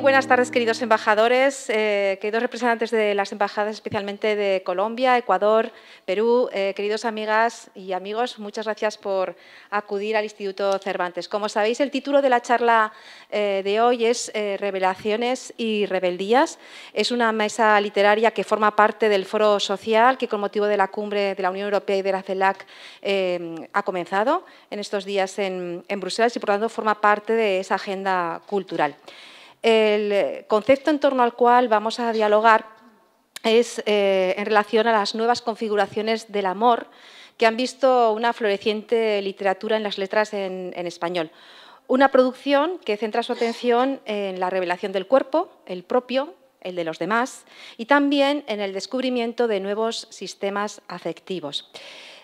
buenas tardes, queridos embajadores, eh, queridos representantes de las embajadas, especialmente de Colombia, Ecuador, Perú. Eh, queridos amigas y amigos, muchas gracias por acudir al Instituto Cervantes. Como sabéis, el título de la charla eh, de hoy es Revelaciones y Rebeldías. Es una mesa literaria que forma parte del Foro Social que, con motivo de la cumbre de la Unión Europea y de la CELAC, ha comenzado en estos días en, en Bruselas y, por tanto, forma parte de esa agenda cultural. El eh, concepto en torno al cual vamos a dialogar es eh, en relación a las nuevas configuraciones del amor que han visto una floreciente literatura en las letras en español. Una producción que centra su atención en la revelación del cuerpo, el propio, el de los demás, y también en el descubrimiento de nuevos sistemas afectivos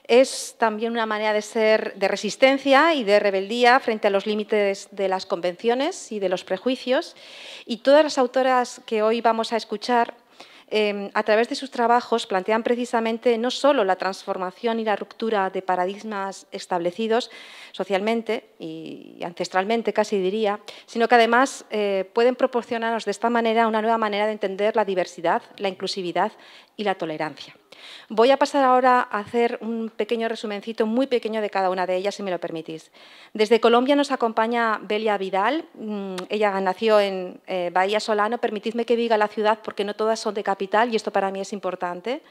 es también una manera de ser de resistencia y de rebeldía frente a los límites de las convenciones y de los prejuicios. Y todas las autoras que hoy vamos a escuchar, em, a través de sus trabajos, plantean precisamente no solo la transformación y la ruptura de paradigmas establecidos socialmente y ancestralmente, casi diría, sino que además eh, pueden proporcionarnos de esta manera una nueva manera de entender la diversidad, la inclusividad y la tolerancia. Voy a pasar ahora a hacer un pequeño resumencito, muy pequeño de cada una de ellas, si me lo permitís. Desde Colombia nos acompaña Belia Vidal. Mm, ella nació en eh, Bahía Solano. Permitidme que diga la ciudad porque no todas son de capital y esto para mí es importante.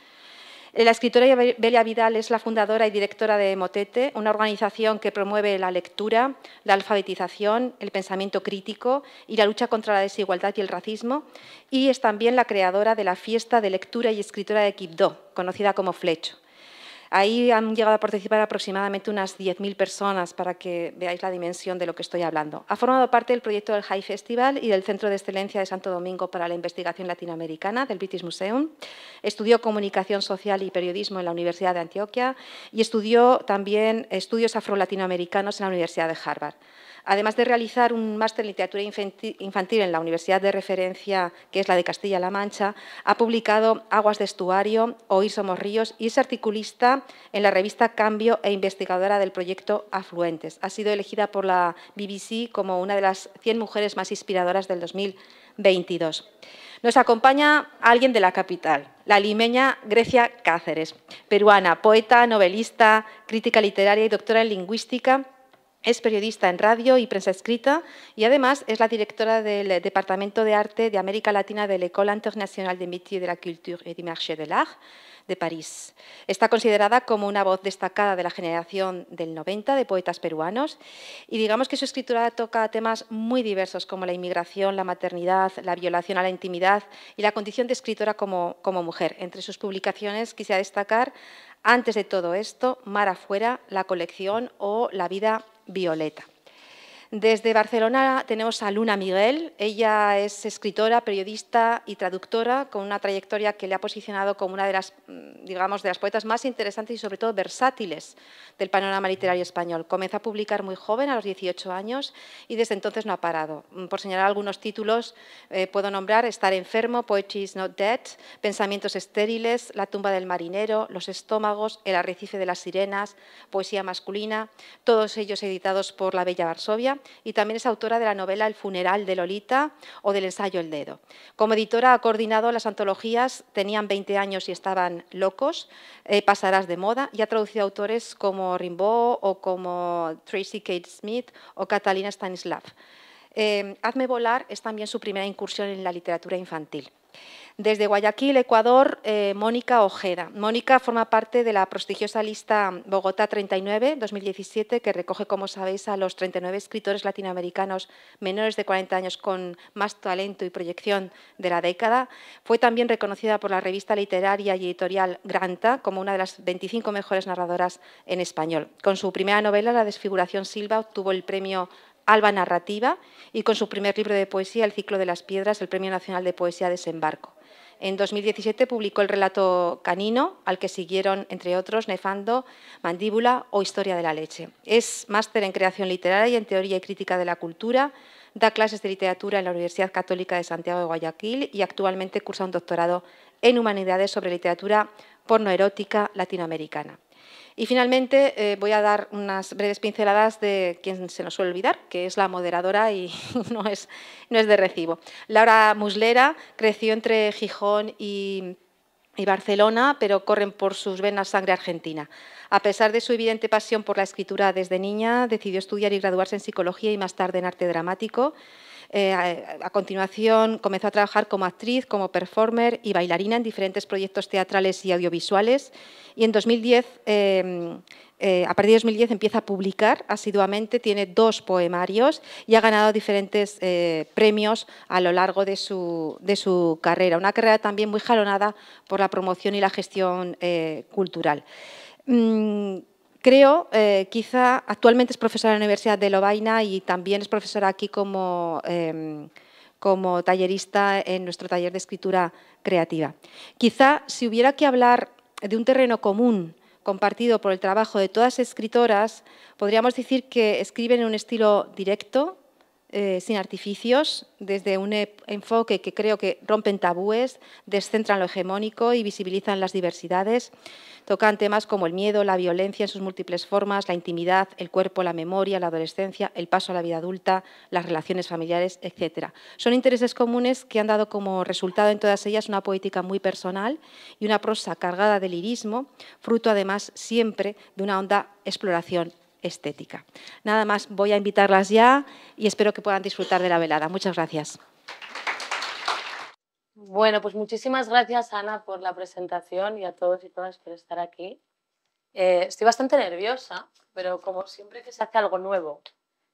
Eh, la escritora Belia Vidal es la fundadora y directora de Motete, una organización que promueve la lectura, la alfabetización, el pensamiento crítico y la lucha contra la desigualdad y el racismo, y es también la creadora de la fiesta de lectura y escritora de Quibdó, conocida como Flecho. Ahí han llegado a participar aproximadamente unas 10.000 personas para que veáis la dimensión de lo que estoy hablando. Ha formado parte del proyecto del High Festival y del Centro de Excelencia de Santo Domingo para la Investigación Latinoamericana del British Museum. Estudió Comunicación Social y Periodismo en la Universidad de Antioquia y estudió también estudios afro-latinoamericanos en la Universidad de Harvard. Además de realizar un máster en literatura infantil en la universidad de referencia, que es la de Castilla-La Mancha, ha publicado Aguas de Estuario, Hoy Somos Ríos y es articulista en la revista Cambio e investigadora del proyecto Afluentes. Ha sido elegida por la BBC como una de las 100 mujeres más inspiradoras del 2022. Nos acompaña alguien de la capital, la limeña Grecia Cáceres, peruana, poeta, novelista, crítica literaria y doctora en lingüística es periodista en radio y prensa escrita y además es la directora del Departamento de Arte de América Latina de l'École Internationale des Métiers de la Culture et du Marché de l'Art de París. Está considerada como una voz destacada de la generación del 90 de poetas peruanos y digamos que su escritura toca temas muy diversos como la inmigración, la maternidad, la violación a la intimidad y la condición de escritora como, como mujer. Entre sus publicaciones quisiera destacar, antes de todo esto, Mar afuera, La colección o La vida violeta. Desde Barcelona tenemos a Luna Miguel. Ella es escritora, periodista y traductora con una trayectoria que le ha posicionado como una de las, mm, digamos, de las poetas más interesantes y sobre todo versátiles del panorama literario español. Comienza a publicar muy joven, a los 18 años, y desde entonces no ha parado. Mm, por señalar algunos títulos, eh, puedo nombrar Estar enfermo, Poetry is not dead, Pensamientos estériles, La tumba del marinero, Los estómagos, El arrecife de las sirenas, Poesía masculina, todos ellos editados por la Bella Varsovia y también es autora de la novela El funeral de Lolita o del ensayo El dedo. Como editora ha coordinado las antologías Tenían 20 años y estaban locos, eh, Pasarás de moda y ha traducido autores como Rimbaud o como Tracy Kate Smith o Catalina Stanislav. Eh, Hazme volar es también su primera incursión en la literatura infantil. Desde Guayaquil, Ecuador, eh, Mónica Ojeda. Mónica forma parte de la prestigiosa lista Bogotá 39 2017, que recoge, como sabéis, a los 39 escritores latinoamericanos menores de 40 años con más talento y proyección de la década. Fue también reconocida por la revista literaria y editorial Granta como una de las 25 mejores narradoras en español. Con su primera novela, La desfiguración Silva, obtuvo el premio Alba Narrativa y con su primer libro de poesía, El ciclo de las piedras, el Premio Nacional de Poesía Desembarco. En 2017 publicó el relato Canino, al que siguieron, entre otros, Nefando, Mandíbula o Historia de la Leche. Es máster en creación literaria y en teoría y crítica de la cultura, da clases de literatura en la Universidad Católica de Santiago de Guayaquil y actualmente cursa un doctorado en humanidades sobre literatura pornoerótica latinoamericana. Y finalmente eh, voy a dar unas breves pinceladas de quien se nos suele olvidar, que es la moderadora y no es, no es de recibo. Laura Muslera creció entre Gijón y Barcelona, pero corren por sus venas sangre argentina. A pesar de su evidente pasión por la escritura desde niña, decidió estudiar y graduarse en psicología y más tarde en arte dramático. Eh, a, continuación comenzó a trabajar como actriz, como performer y bailarina en diferentes proyectos teatrales y audiovisuales. Y en 2010, em, eh, a partir de 2010 empieza a publicar asiduamente, tiene dos poemarios y ha ganado diferentes eh, premios a lo largo de su, carrera. Una carrera también muy jalonada por la promoción y la gestión cultural. Mm, Creo, eh, quizá actualmente es profesora en la Universidad de Lovaina y también es profesora aquí como, em, como tallerista en nuestro taller de escritura creativa. Quizá si hubiera que hablar de un terreno común compartido por el trabajo de todas las escritoras, podríamos decir que escriben en un estilo directo, eh, sin artificios, desde un e-, enfoque que creo que rompen tabúes, descentran lo hegemónico y visibilizan las diversidades. Tocan temas como el miedo, la violencia en sus múltiples formas, la intimidad, el cuerpo, la memoria, la adolescencia, el paso a la vida adulta, las relaciones familiares, etc. Son intereses comunes que han dado como resultado en todas ellas una poética muy personal y una prosa cargada de lirismo, fruto además siempre de una honda exploración estética. Nada más, voy a invitarlas ya y espero que puedan disfrutar de la velada. Muchas gracias. Bueno, pues muchísimas gracias Ana por la presentación y a todos y todas por estar aquí. Eh, estoy bastante nerviosa, pero como siempre que se hace algo nuevo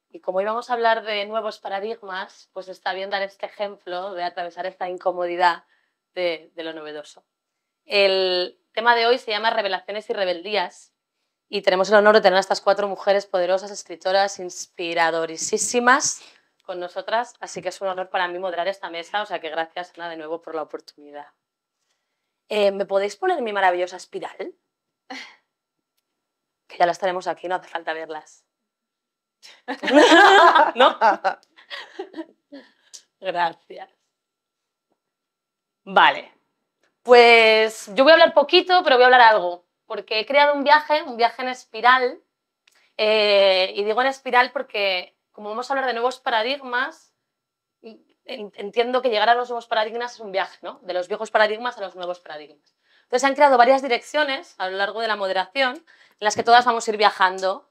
y como íbamos a hablar de nuevos paradigmas, pues está bien dar este ejemplo de atravesar esta incomodidad de lo novedoso. El tema de hoy se llama Revelaciones y Rebeldías y tenemos el honor de tener a estas cuatro mujeres poderosas, escritoras, inspiradorísimas con nosotras, así que es un honor para mí moderar esta mesa, o sea que gracias Ana de nuevo por la oportunidad. Eh, ¿Me podéis poner mi maravillosa espiral? Que ya las tenemos aquí, no hace falta verlas. ¿No? Gracias. Vale. Pues yo voy a hablar poquito, pero voy a hablar algo porque he creado un viaje, un viaje en espiral, eh, y digo en espiral porque como vamos a hablar de nuevos paradigmas, entiendo que llegar a los nuevos paradigmas es un viaje, ¿no? De los viejos paradigmas a los nuevos paradigmas. Entonces han creado varias direcciones a lo largo de la moderación en las que todas vamos a ir viajando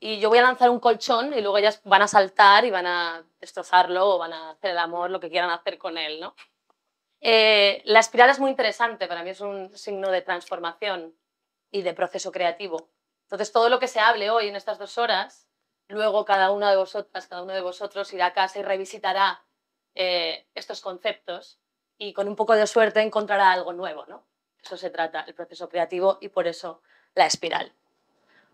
y yo voy a lanzar un colchón y luego ellas van a saltar y van a destrozarlo o van a hacer el amor, lo que quieran hacer con él, ¿no? Eh, la espiral es muy interesante, para mí es un signo de transformación y de proceso creativo. Entonces, todo lo que se hable hoy en estas dos horas, luego cada una de vosotras, cada uno de vosotros irá a casa y revisitará eh, estos conceptos y con un poco de suerte encontrará algo nuevo, ¿no? Eso se trata, el proceso creativo y por eso la espiral.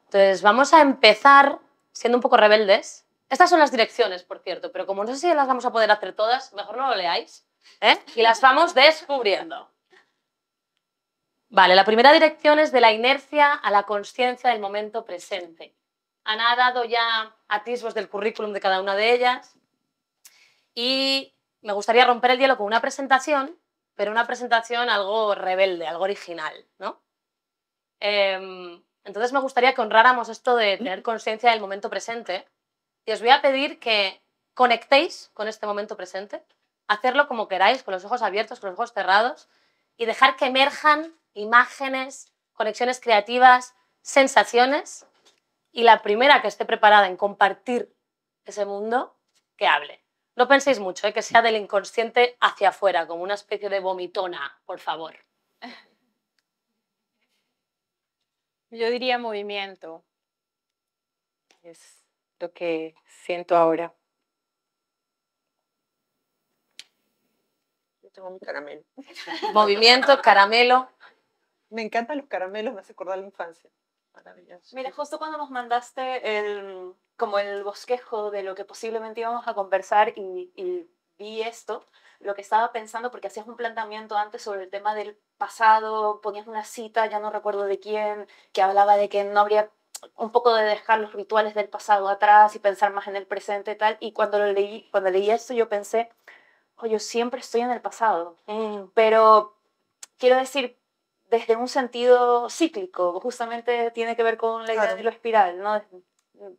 Entonces, vamos a empezar siendo un poco rebeldes. Estas son las direcciones, por cierto, pero como no sé si las vamos a poder hacer todas, mejor no lo leáis ¿eh? y las vamos descubriendo. Vale, la primera dirección es de la inercia a la conciencia del momento presente. Ana ha dado ya atisbos del currículum de cada una de ellas y me gustaría romper el hielo con una presentación, pero una presentación algo rebelde, algo original, ¿no? Em, entonces me gustaría que honráramos esto de tener conciencia del momento presente y os voy a pedir que conectéis con este momento presente, hacerlo como queráis, con los ojos abiertos, con los ojos cerrados, y dejar que emerjan imágenes, conexiones creativas, sensaciones y la primera que esté preparada en compartir ese mundo, que hable. No penséis mucho, ¿eh? que sea del inconsciente hacia afuera, como una especie de vomitona, por favor. Yo diría movimiento. Es lo que siento ahora. caramelo. Movimiento, caramelo. Me encantan los caramelos, me hace acordar la infancia. Maravilloso. Mira, justo cuando nos mandaste el, como el bosquejo de lo que posiblemente íbamos a conversar y, vi esto, lo que estaba pensando, porque hacías un planteamiento antes sobre el tema del pasado, ponías una cita, ya no recuerdo de quién, que hablaba de que no habría un poco de dejar los rituales del pasado atrás y pensar más en el presente y tal. Y cuando leí, cuando leí esto, yo pensé, yo siempre estoy en el pasado, mm, pero quiero decir, desde un sentido cíclico, justamente tiene que ver con la lo espiral, ¿no?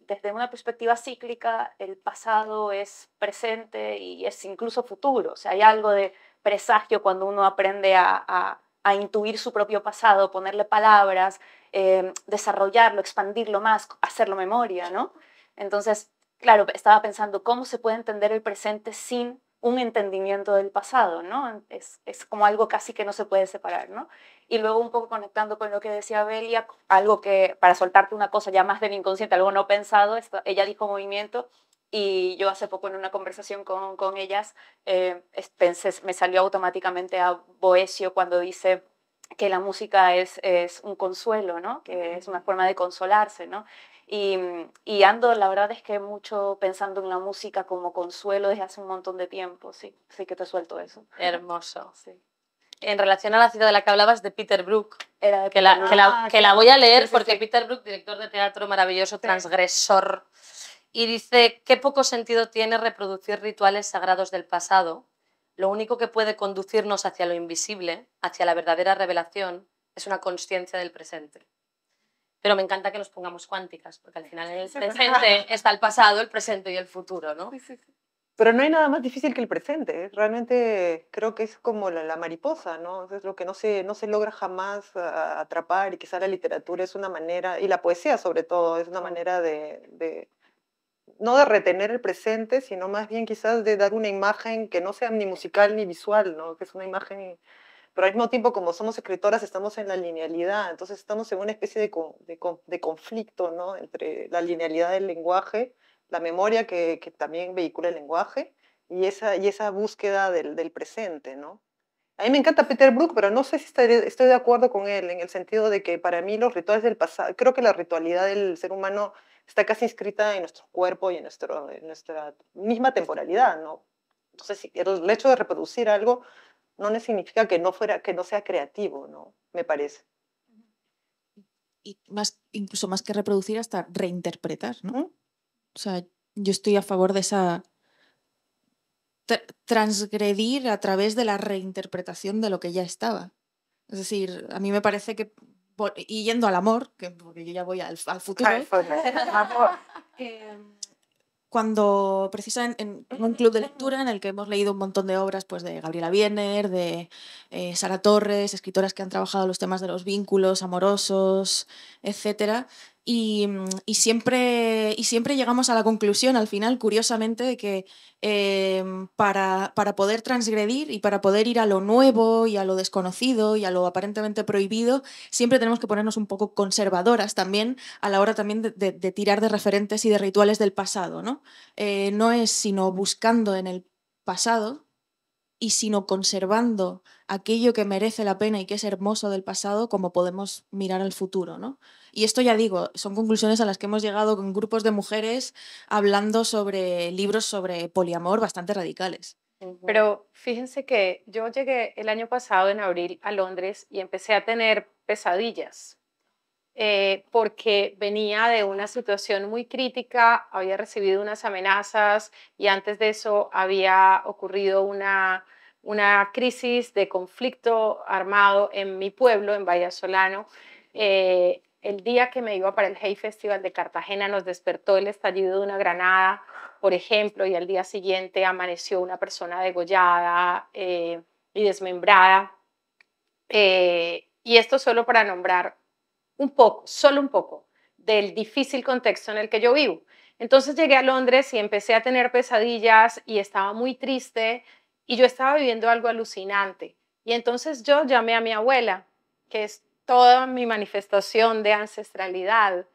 Desde una perspectiva cíclica, el pasado es presente y es incluso futuro. O sea, hay algo de presagio cuando uno aprende a, intuir su propio pasado, ponerle palabras, em, desarrollarlo, expandirlo más, hacerlo memoria, ¿no? Entonces, claro, estaba pensando cómo se puede entender el presente sin un entendimiento del pasado, ¿no? Es, es, como algo casi que no se puede separar, ¿no? Y luego un poco conectando con lo que decía Belia, algo que, para soltarte una cosa ya más del inconsciente, algo no pensado, ella dijo movimiento, y yo hace poco en una conversación con, con ellas eh, pensé, me salió automáticamente a Boesio cuando dice que la música es, es un consuelo, ¿no? que es una forma de consolarse. ¿no? Y, ando, la verdad es que mucho pensando en la música como consuelo desde hace un montón de tiempo, sí, sí que te suelto eso. Hermoso. Sí. En relación a la cita de la que hablabas de Peter Brook, que, la, ah, voy a leer porque Peter Brook, director de teatro maravilloso, transgresor, y dice, qué poco sentido tiene reproducir rituales sagrados del pasado. Lo único que puede conducirnos hacia lo invisible, hacia la verdadera revelación, es una conciencia del presente pero me encanta que nos pongamos cuánticas, porque al final el presente está el pasado, el presente y el futuro, ¿no? Sí, sí, Pero no hay nada más difícil que el presente. ¿eh? Realmente creo que es como la, la mariposa, ¿no? Es lo que no se, no se logra jamás atrapar y quizá la literatura es una manera, y la poesía sobre todo, es una manera de, de, no de retener el presente, sino más bien quizás de dar una imagen que no sea ni musical ni visual, ¿no? Que es una imagen pero al mismo tiempo como somos escritoras estamos en la linealidad, entonces estamos en una especie de, conflicto ¿no? entre la linealidad del lenguaje, la memoria que, también vehicula el lenguaje y esa, y esa búsqueda del, presente. ¿no? A mí me encanta Peter Brook, pero no sé si estoy de acuerdo con él en el sentido de que para mí los rituales del pasado, creo que la ritualidad del ser humano está casi inscrita en nuestro cuerpo y en, nuestra misma temporalidad. ¿no? Entonces, el hecho de reproducir algo no significa que no, fuera, que no sea creativo, ¿no? Me parece. Y más, incluso más que reproducir, hasta reinterpretar, ¿no? O sea, yo estoy a favor de esa transgredir a través de la reinterpretación de lo que ya estaba. Es decir, a mí me parece que, y yendo al amor, que, porque yo ya voy al, futuro, ¿eh? cuando precisamente en, un club de lectura en el que hemos leído un montón de obras pues de Gabriela Biener, de eh, Sara Torres, escritoras que han trabajado los temas de los vínculos amorosos, etcétera, Mm, y, siempre, llegamos a la conclusión, al final, curiosamente, de que eh, para, poder transgredir y para poder ir a lo nuevo y a lo desconocido y a lo aparentemente prohibido, siempre tenemos que ponernos un poco conservadoras también a la hora también de, tirar de referentes y de rituales del pasado. ¿no? Eh, no es sino buscando en el pasado y sino conservando aquello que merece la pena y que es hermoso del pasado como podemos mirar al futuro, ¿no? Y esto ya digo, son conclusiones a las que hemos llegado con grupos de mujeres hablando sobre libros sobre poliamor bastante radicales. Pero fíjense que yo llegué el año pasado, en abril, a Londres y empecé a tener pesadillas eh, porque venía de una situación muy crítica, había recibido unas amenazas y antes de eso había ocurrido una, una crisis de conflicto armado en mi pueblo, en Vallasolano, Solano. Eh, el día que me iba para el Hey Festival de Cartagena nos despertó el estallido de una granada, por ejemplo, y al día siguiente amaneció una persona degollada eh, y desmembrada. Eh, y esto solo para nombrar un poco, solo un poco, del difícil contexto en el que yo vivo. Entonces llegué a Londres y empecé a tener pesadillas y estaba muy triste y yo estaba viviendo algo alucinante. Y entonces yo llamé a mi abuela, que es toda mi manifestación de ancestralidad.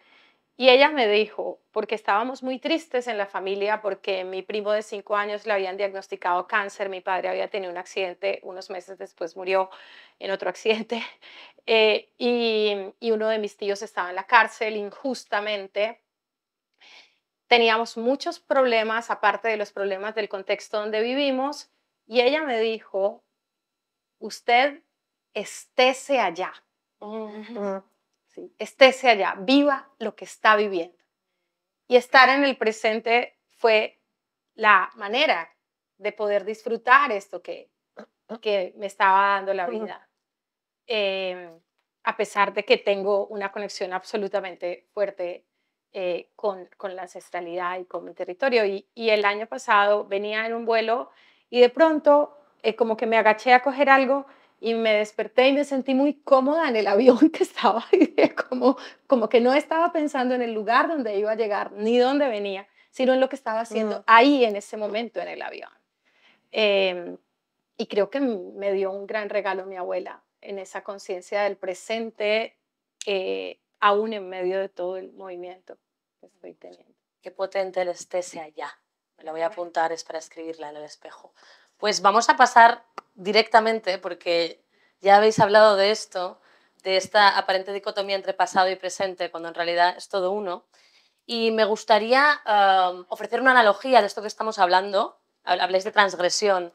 Y ella me dijo, porque estábamos muy tristes en la familia, porque mi primo de cinco años le habían diagnosticado cáncer, mi padre había tenido un accidente, unos meses después murió en otro accidente, eh, y, y uno de mis tíos estaba en la cárcel injustamente. Teníamos muchos problemas, aparte de los problemas del contexto donde vivimos, y ella me dijo, usted estése allá. Ah, Estése allá, viva lo que está viviendo. Y estar en el presente fue la manera de poder disfrutar esto que, que me estaba dando la vida. Em, a pesar de que tengo una conexión absolutamente fuerte eh, con, la ancestralidad y con mi territorio. Y, el año pasado venía en un vuelo y de pronto eh, como que me agaché a coger algo y me desperté y me sentí muy cómoda en el avión que estaba, como, como que no estaba pensando en el lugar donde iba a llegar, ni dónde venía, sino en lo que estaba haciendo ahí en ese momento en el avión. Em, y creo que me dio un gran regalo mi abuela en esa conciencia del presente, eh, aún en medio de todo el movimiento que estoy teniendo. Qué potente el esté allá. Me lo voy a apuntar, es para escribirla en el espejo. Pues vamos a pasar directamente, porque ya habéis hablado de esto, de esta aparente dicotomía entre pasado y presente, cuando en realidad es todo uno. Y me gustaría um, ofrecer una analogía de esto que estamos hablando. Habláis de transgresión.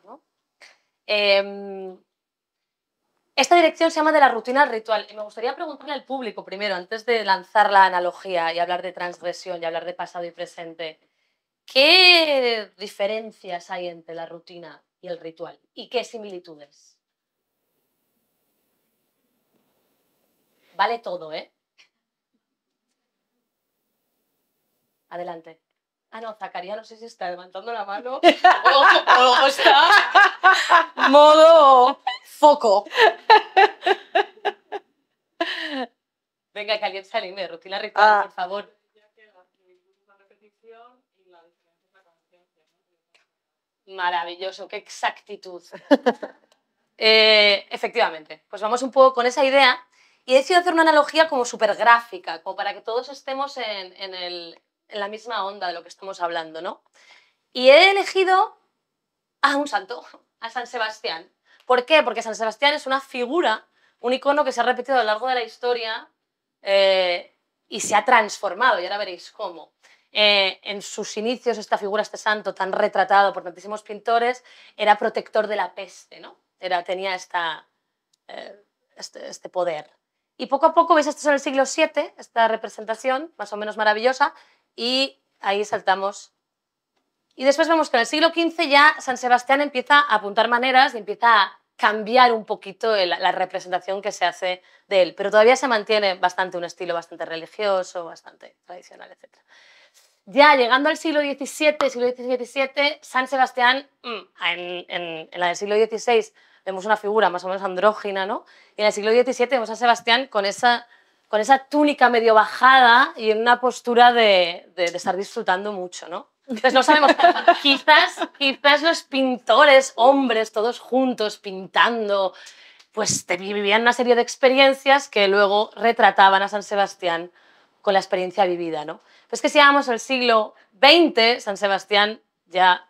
Em, esta dirección se llama de la rutina al ritual. Y me gustaría preguntarle al público primero, antes de lanzar la analogía y hablar de transgresión y hablar de pasado y presente, ¿qué diferencias hay entre la rutina y el ritual? ¿Y qué similitudes? Vale todo, ¿eh? Adelante. Ah, no, Zacarías no sé si está levantando la mano. o, está. Modo foco. Venga, que alguien se rutina ritual, ah. por favor. Maravilloso, qué exactitud. Eh, efectivamente, pues vamos un poco con esa idea y he decidido hacer una analogía como súper gráfica, como para que todos estemos en, la misma onda de lo que estamos hablando, ¿no? Y he elegido a un santo, a San Sebastián. ¿Por qué? Porque San Sebastián es una figura, un icono que se ha repetido a lo largo de la historia eh, y se ha transformado, y ahora veréis cómo. Eh, en sus inicios esta figura, este santo tan retratado por tantísimos pintores, era protector de la peste, ¿no? Era, tenía eh, este, este, poder. Y poco a poco, veis, esto es en el siglo VII, esta representación más o menos maravillosa, y ahí saltamos. Y después vemos que en el siglo XV ya San Sebastián empieza a apuntar maneras y empieza a cambiar un poquito la representación que se hace de él, pero todavía se mantiene bastante un estilo bastante religioso, bastante tradicional, etcétera ya llegando al siglo XVII, siglo XVII, San Sebastián, mm, en, en, la del siglo XVI vemos una figura más o menos andrógina, ¿no? Y en el siglo XVII vemos a Sebastián con esa, túnica medio bajada y en una postura de, estar disfrutando mucho, ¿no? Entonces no sabemos, quizás, quizás los pintores, hombres, todos juntos pintando, pues vivían una serie de experiencias que luego retrataban a San Sebastián con la experiencia vivida, ¿no? Pues que si llegamos al siglo XX, San Sebastián ya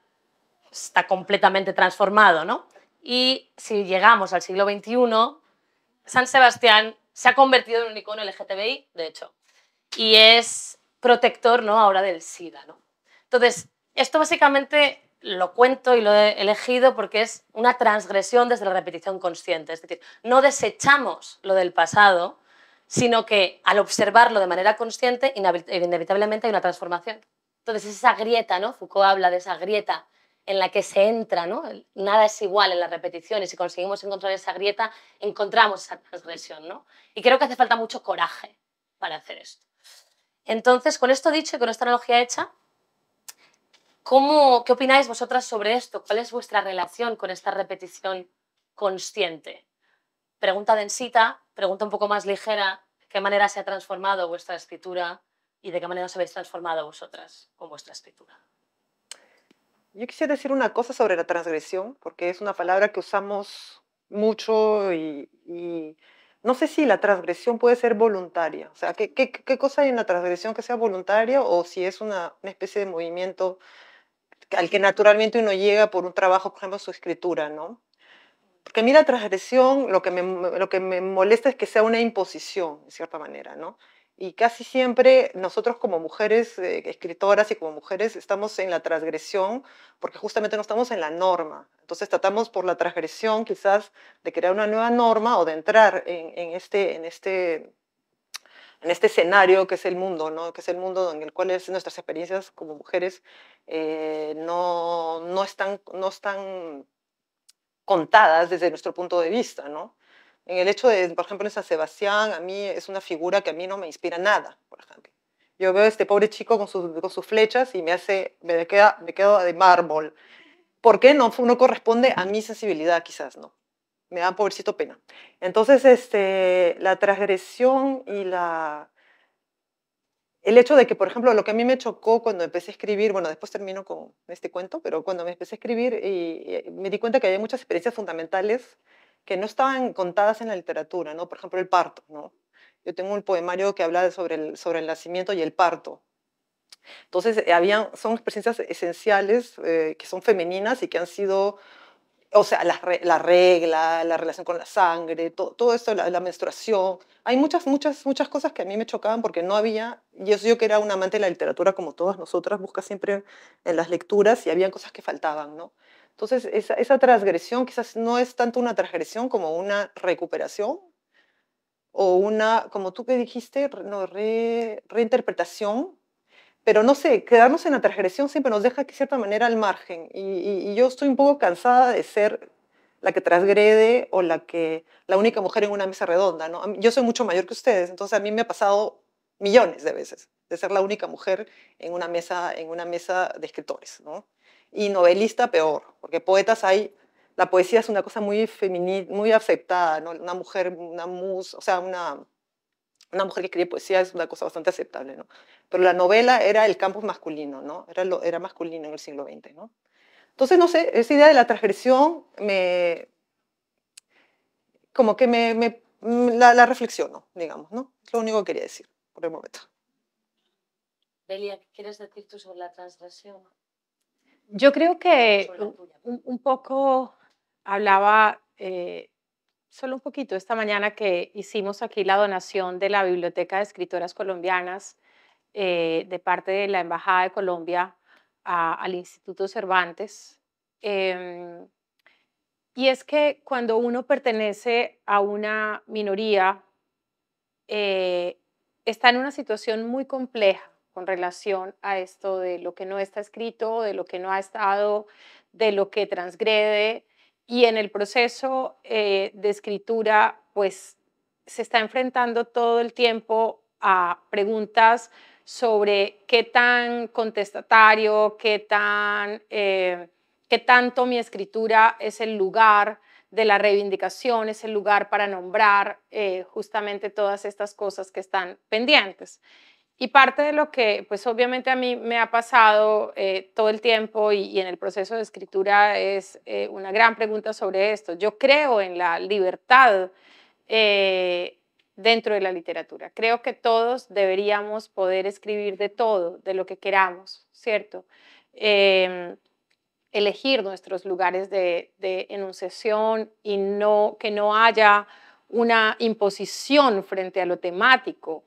está completamente transformado, Y si llegamos al siglo XXI, San Sebastián se ha convertido en un icono LGTBI, de hecho, y es protector, ¿no? Ahora del SIDA, ¿no? Entonces, esto básicamente lo cuento y lo he elegido porque es una transgresión desde la repetición consciente. Es decir, no desechamos lo del pasado, sino que al observarlo de manera consciente, inevitablemente hay una transformación. Entonces, esa grieta, ¿no? Foucault habla de esa grieta en la que se entra, ¿no? Nada es igual en la repetición y si conseguimos encontrar esa grieta, encontramos esa transgresión, ¿no? Y creo que hace falta mucho coraje para hacer esto. Entonces, con esto dicho y con esta analogía hecha, ¿cómo, ¿qué opináis vosotras sobre esto? ¿Cuál es vuestra relación con esta repetición consciente? Pregunta densita, pregunta un poco más ligera, ¿qué manera se ha transformado vuestra escritura y de qué manera os habéis transformado vosotras con vuestra escritura? Yo quisiera decir una cosa sobre la transgresión, porque es una palabra que usamos mucho y, no sé si la transgresión puede ser voluntaria. O sea, ¿qué, cosa hay en la transgresión que sea voluntaria o si es una, una, especie de movimiento al que naturalmente uno llega por un trabajo, por ejemplo, su escritura, ¿no? Porque a mí la transgresión lo que me, lo que me molesta es que sea una imposición, de cierta manera, ¿no? Y casi siempre nosotros como mujeres eh, escritoras y como mujeres estamos en la transgresión porque justamente no estamos en la norma. Entonces tratamos por la transgresión quizás de crear una nueva norma o de entrar en, este, en, este, en este escenario que es el mundo, ¿no? que es el mundo en el cual nuestras experiencias como mujeres eh, no, no están... No están contadas desde nuestro punto de vista, ¿no? En el hecho de, por ejemplo, en San Sebastián, a mí es una figura que a mí no me inspira nada, por ejemplo. Yo veo a este pobre chico con sus, con sus flechas y me hace, me, queda, me quedo de mármol. ¿Por qué no, no corresponde a mi sensibilidad, quizás, no? Me da pobrecito pena. Entonces, este, la transgresión y la, el hecho de que, por ejemplo, lo que a mí me chocó cuando empecé a escribir, bueno, después termino con este cuento, pero cuando me empecé a escribir me di cuenta que había muchas experiencias fundamentales que no estaban contadas en la literatura, ¿no? Por ejemplo, el parto, ¿no? Yo tengo un poemario que habla sobre el, sobre el nacimiento y el parto. Entonces, eh, había, son experiencias esenciales eh, que son femeninas y que han sido o sea, la, regla, la relación con la sangre, todo, todo la, menstruación. Hay muchas, muchas, muchas cosas que a mí me chocaban porque no había, yo, yo que era un amante de la literatura como todas nosotras, busca siempre en las lecturas y había cosas que faltaban, ¿no? Entonces, esa, esa transgresión quizás no es tanto una transgresión como una recuperación o una, como tú que dijiste, no, reinterpretación pero no sé, quedarnos en la transgresión siempre nos deja de cierta manera al margen. Y, yo estoy un poco cansada de ser la que transgrede o la que la única mujer en una mesa redonda. ¿no? Yo soy mucho mayor que ustedes, entonces a mí me ha pasado millones de veces de ser la única mujer en una mesa, en una mesa de escritores. ¿no? Y novelista peor, porque poetas hay... La poesía es una cosa muy femenina, muy aceptada, Una mujer, una mus, o sea, una una mujer que escribe poesía es una cosa bastante aceptable, ¿no? Pero la novela era el campus masculino, ¿no? Era, lo, era masculino en el siglo XX, ¿no? Entonces, no sé, esa idea de la transgresión me... como que me... Mm, la, reflexiono, digamos, ¿no? Es lo único que quería decir por el momento. Belia, ¿qué quieres decir tú sobre la transgresión? Yo creo que un, poco hablaba... Eh, solo un poquito esta mañana que hicimos aquí la donación de la Biblioteca de Escritoras Colombianas eh, de parte de la Embajada de Colombia al Instituto Cervantes. Em, y es que cuando uno pertenece a una minoría, eh, está en una situación muy compleja con relación a esto de lo que no está escrito, de lo que no ha estado, de lo que transgrede, y en el proceso eh, de escritura, pues se está enfrentando todo el tiempo a preguntas sobre qué tan contestatario, qué, tan, eh, qué tanto mi escritura es el lugar de la reivindicación, es el lugar para nombrar eh, justamente todas estas cosas que están pendientes. Y parte de lo que, pues obviamente a mí me ha pasado eh, todo el tiempo y, en el proceso de escritura es eh, una gran pregunta sobre esto. Yo creo en la libertad eh, dentro de la literatura. Creo que todos deberíamos poder escribir de todo, de lo que queramos, ¿cierto? Em, elegir nuestros lugares de, de enunciación y no, que no haya una imposición frente a lo temático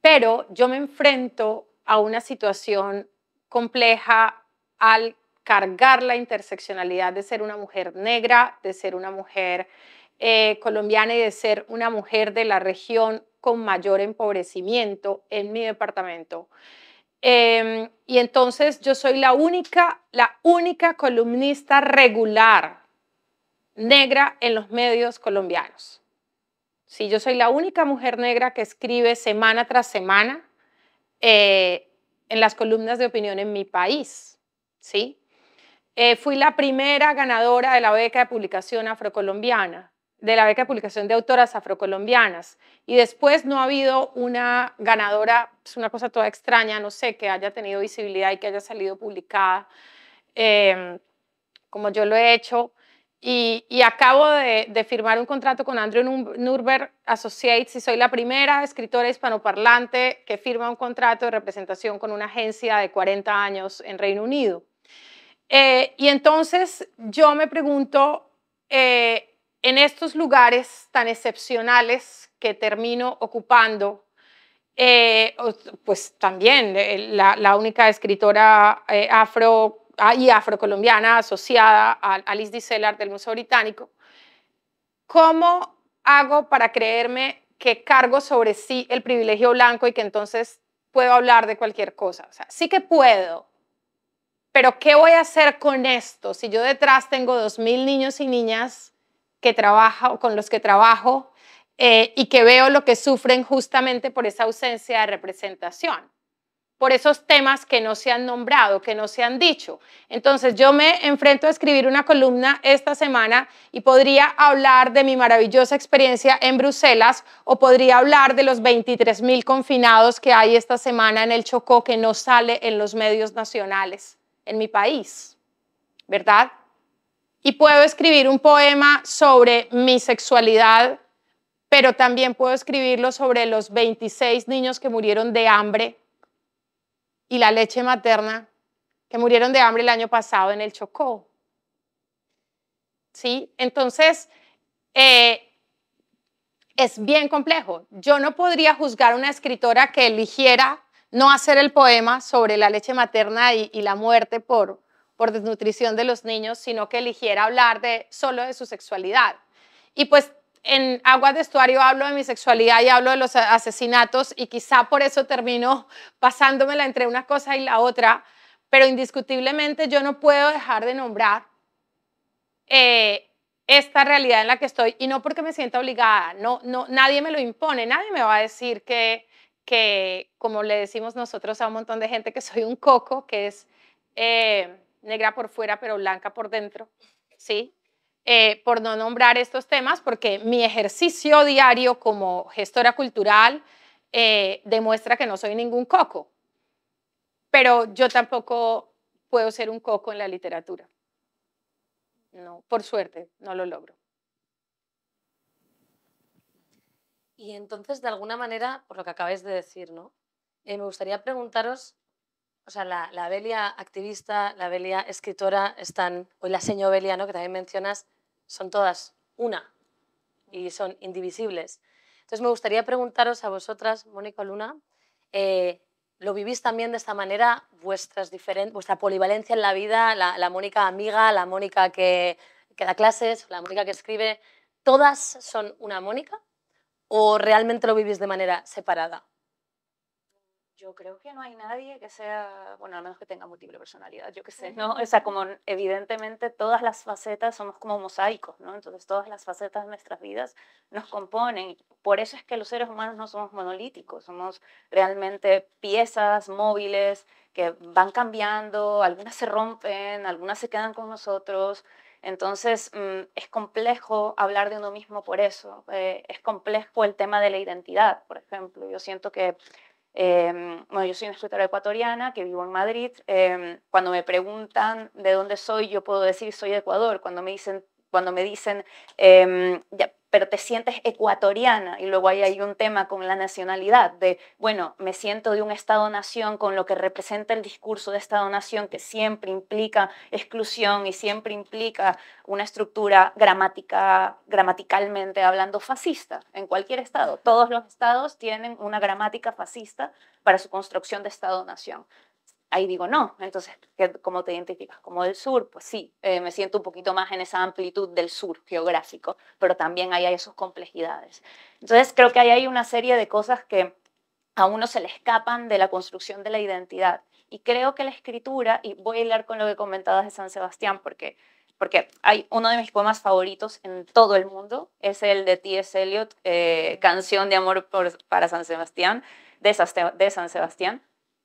pero yo me enfrento a una situación compleja al cargar la interseccionalidad de ser una mujer negra, de ser una mujer eh, colombiana y de ser una mujer de la región con mayor empobrecimiento en mi departamento. Em, y entonces yo soy la única, la única columnista regular negra en los medios colombianos. Si yo soy la única mujer negra que escribe semana tras semana eh, en las columnas de opinión en mi país, ¿sí? Eh, fui la primera ganadora de la beca de publicación afrocolombiana, de la beca de publicación de autoras afrocolombianas. Y después no ha habido una ganadora, es una cosa toda extraña, no sé, que haya tenido visibilidad y que haya salido publicada, em, como yo lo he hecho. Y, acabo de, firmar un contrato con Andrew Nurber Associates y soy la primera escritora hispanoparlante que firma un contrato de representación con una agencia de 40 años en Reino Unido. Eh, y entonces yo me pregunto, eh, en estos lugares tan excepcionales que termino ocupando, eh, pues también la, la única escritora afro y afrocolombiana asociada a Alice Dicelar del Museo Británico, ¿cómo hago para creerme que cargo sobre sí el privilegio blanco y que entonces puedo hablar de cualquier cosa? O sea, sí que puedo, pero ¿qué voy a hacer con esto si yo detrás tengo dos mil niños y niñas que trabajo, con los que trabajo eh, y que veo lo que sufren justamente por esa ausencia de representación? por esos temas que no se han nombrado, que no se han dicho. Entonces yo me enfrento a escribir una columna esta semana y podría hablar de mi maravillosa experiencia en Bruselas o podría hablar de los 23 mil confinados que hay esta semana en el Chocó que no sale en los medios nacionales en mi país, ¿verdad? Y puedo escribir un poema sobre mi sexualidad, pero también puedo escribirlo sobre los 26 niños que murieron de hambre y la leche materna que murieron de hambre el año pasado en el Chocó. ¿Sí? Entonces, eh, es bien complejo. Yo no podría juzgar a una escritora que eligiera no hacer el poema sobre la leche materna y, la muerte por, por desnutrición de los niños, sino que eligiera hablar de, solo de su sexualidad. Y pues en Aguas de Estuario hablo de mi sexualidad y hablo de los asesinatos y quizá por eso termino pasándomela entre una cosa y la otra, pero indiscutiblemente yo no puedo dejar de nombrar eh, esta realidad en la que estoy y no porque me sienta obligada, no, no, nadie me lo impone, nadie me va a decir que, como le decimos nosotros a un montón de gente, que soy un coco, que es eh, negra por fuera pero blanca por dentro, ¿sí? Eh, por no nombrar estos temas, porque mi ejercicio diario como gestora cultural eh, demuestra que no soy ningún coco, pero yo tampoco puedo ser un coco en la literatura. No, por suerte, no lo logro. Y entonces, de alguna manera, por lo que acabáis de decir, ¿no? Eh, me gustaría preguntaros o sea, la, la, Belia activista, la Belia escritora están, hoy la señor Belia, que también mencionas, son todas una y son indivisibles. Entonces me gustaría preguntaros a vosotras, Mónica Luna, eh, ¿lo vivís también de esta manera? Vuestras vuestra polivalencia en la vida, la, Mónica amiga, la Mónica que da clases, la Mónica que escribe, ¿todas son una Mónica? ¿O realmente lo vivís de manera separada? yo creo que no hay nadie que sea, bueno, al menos que tenga múltiple personalidad, yo qué sé, ¿no? O sea, como evidentemente todas las facetas somos como mosaicos, ¿no? Entonces todas las facetas de nuestras vidas nos componen. Por eso es que los seres humanos no somos monolíticos, somos realmente piezas móviles que van cambiando, algunas se rompen, algunas se quedan con nosotros. Entonces mm, es complejo hablar de uno mismo por eso. Eh, es complejo el tema de la identidad, por ejemplo. Yo siento que Em, bueno, yo soy una escritora ecuatoriana que vivo en Madrid. Em, cuando me preguntan de dónde soy, yo puedo decir soy de Ecuador. Cuando me dicen, cuando me dicen em, ya, pero te sientes ecuatoriana y luego ahí hay un tema con la nacionalidad, de, bueno, me siento de un Estado-nación con lo que representa el discurso de Estado-nación que siempre implica exclusión y siempre implica una estructura gramática, gramaticalmente hablando fascista en cualquier Estado. Todos los Estados tienen una gramática fascista para su construcción de Estado-nación ahí digo, no, entonces, ¿cómo te identificas? Como del sur, pues sí, eh, me siento un poquito más en esa amplitud del sur geográfico, pero también ahí hay sus complejidades. Entonces, creo que ahí hay una serie de cosas que a uno se le escapan de la construcción de la identidad. Y creo que la escritura, y voy a hilar con lo que comentabas de San Sebastián, porque, porque hay uno de mis poemas favoritos en todo el mundo, es el de T.S. Eliot, eh, Canción de Amor para San Sebastián, de San Sebastián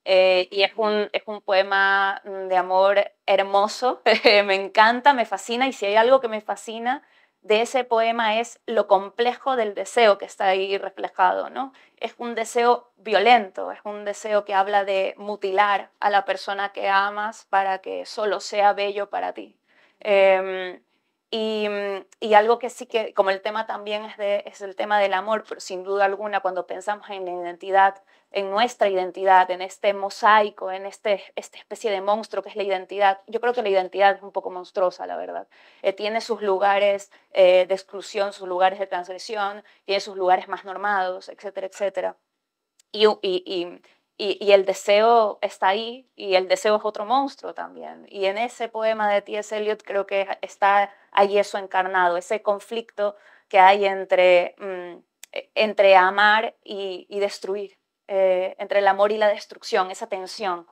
eh, y es un, poema mm, de amor hermoso, me encanta, me fascina y si hay algo que me fascina de ese poema es lo complejo del deseo que está ahí reflejado, ¿no? Es un deseo violento, es un deseo que habla de mutilar a la persona que amas para que solo sea bello para ti. Em, mm, y, algo que sí que, como el tema también es, es el tema del amor, pero sin duda alguna cuando pensamos en la identidad en nuestra identidad, en este mosaico, en este, esta especie de monstruo que es la identidad. Yo creo que la identidad es un poco monstruosa, la verdad. Eh, tiene sus lugares eh, de exclusión, sus lugares de transgresión, tiene sus lugares más normados, etcétera, etcétera. Y, el deseo está ahí, y el deseo es otro monstruo también. Y en ese poema de T.S. Eliot creo que está ahí eso encarnado, ese conflicto que hay entre, mm, e, entre amar y destruir. Eh, entre el amor y la destrucción, esa tensión,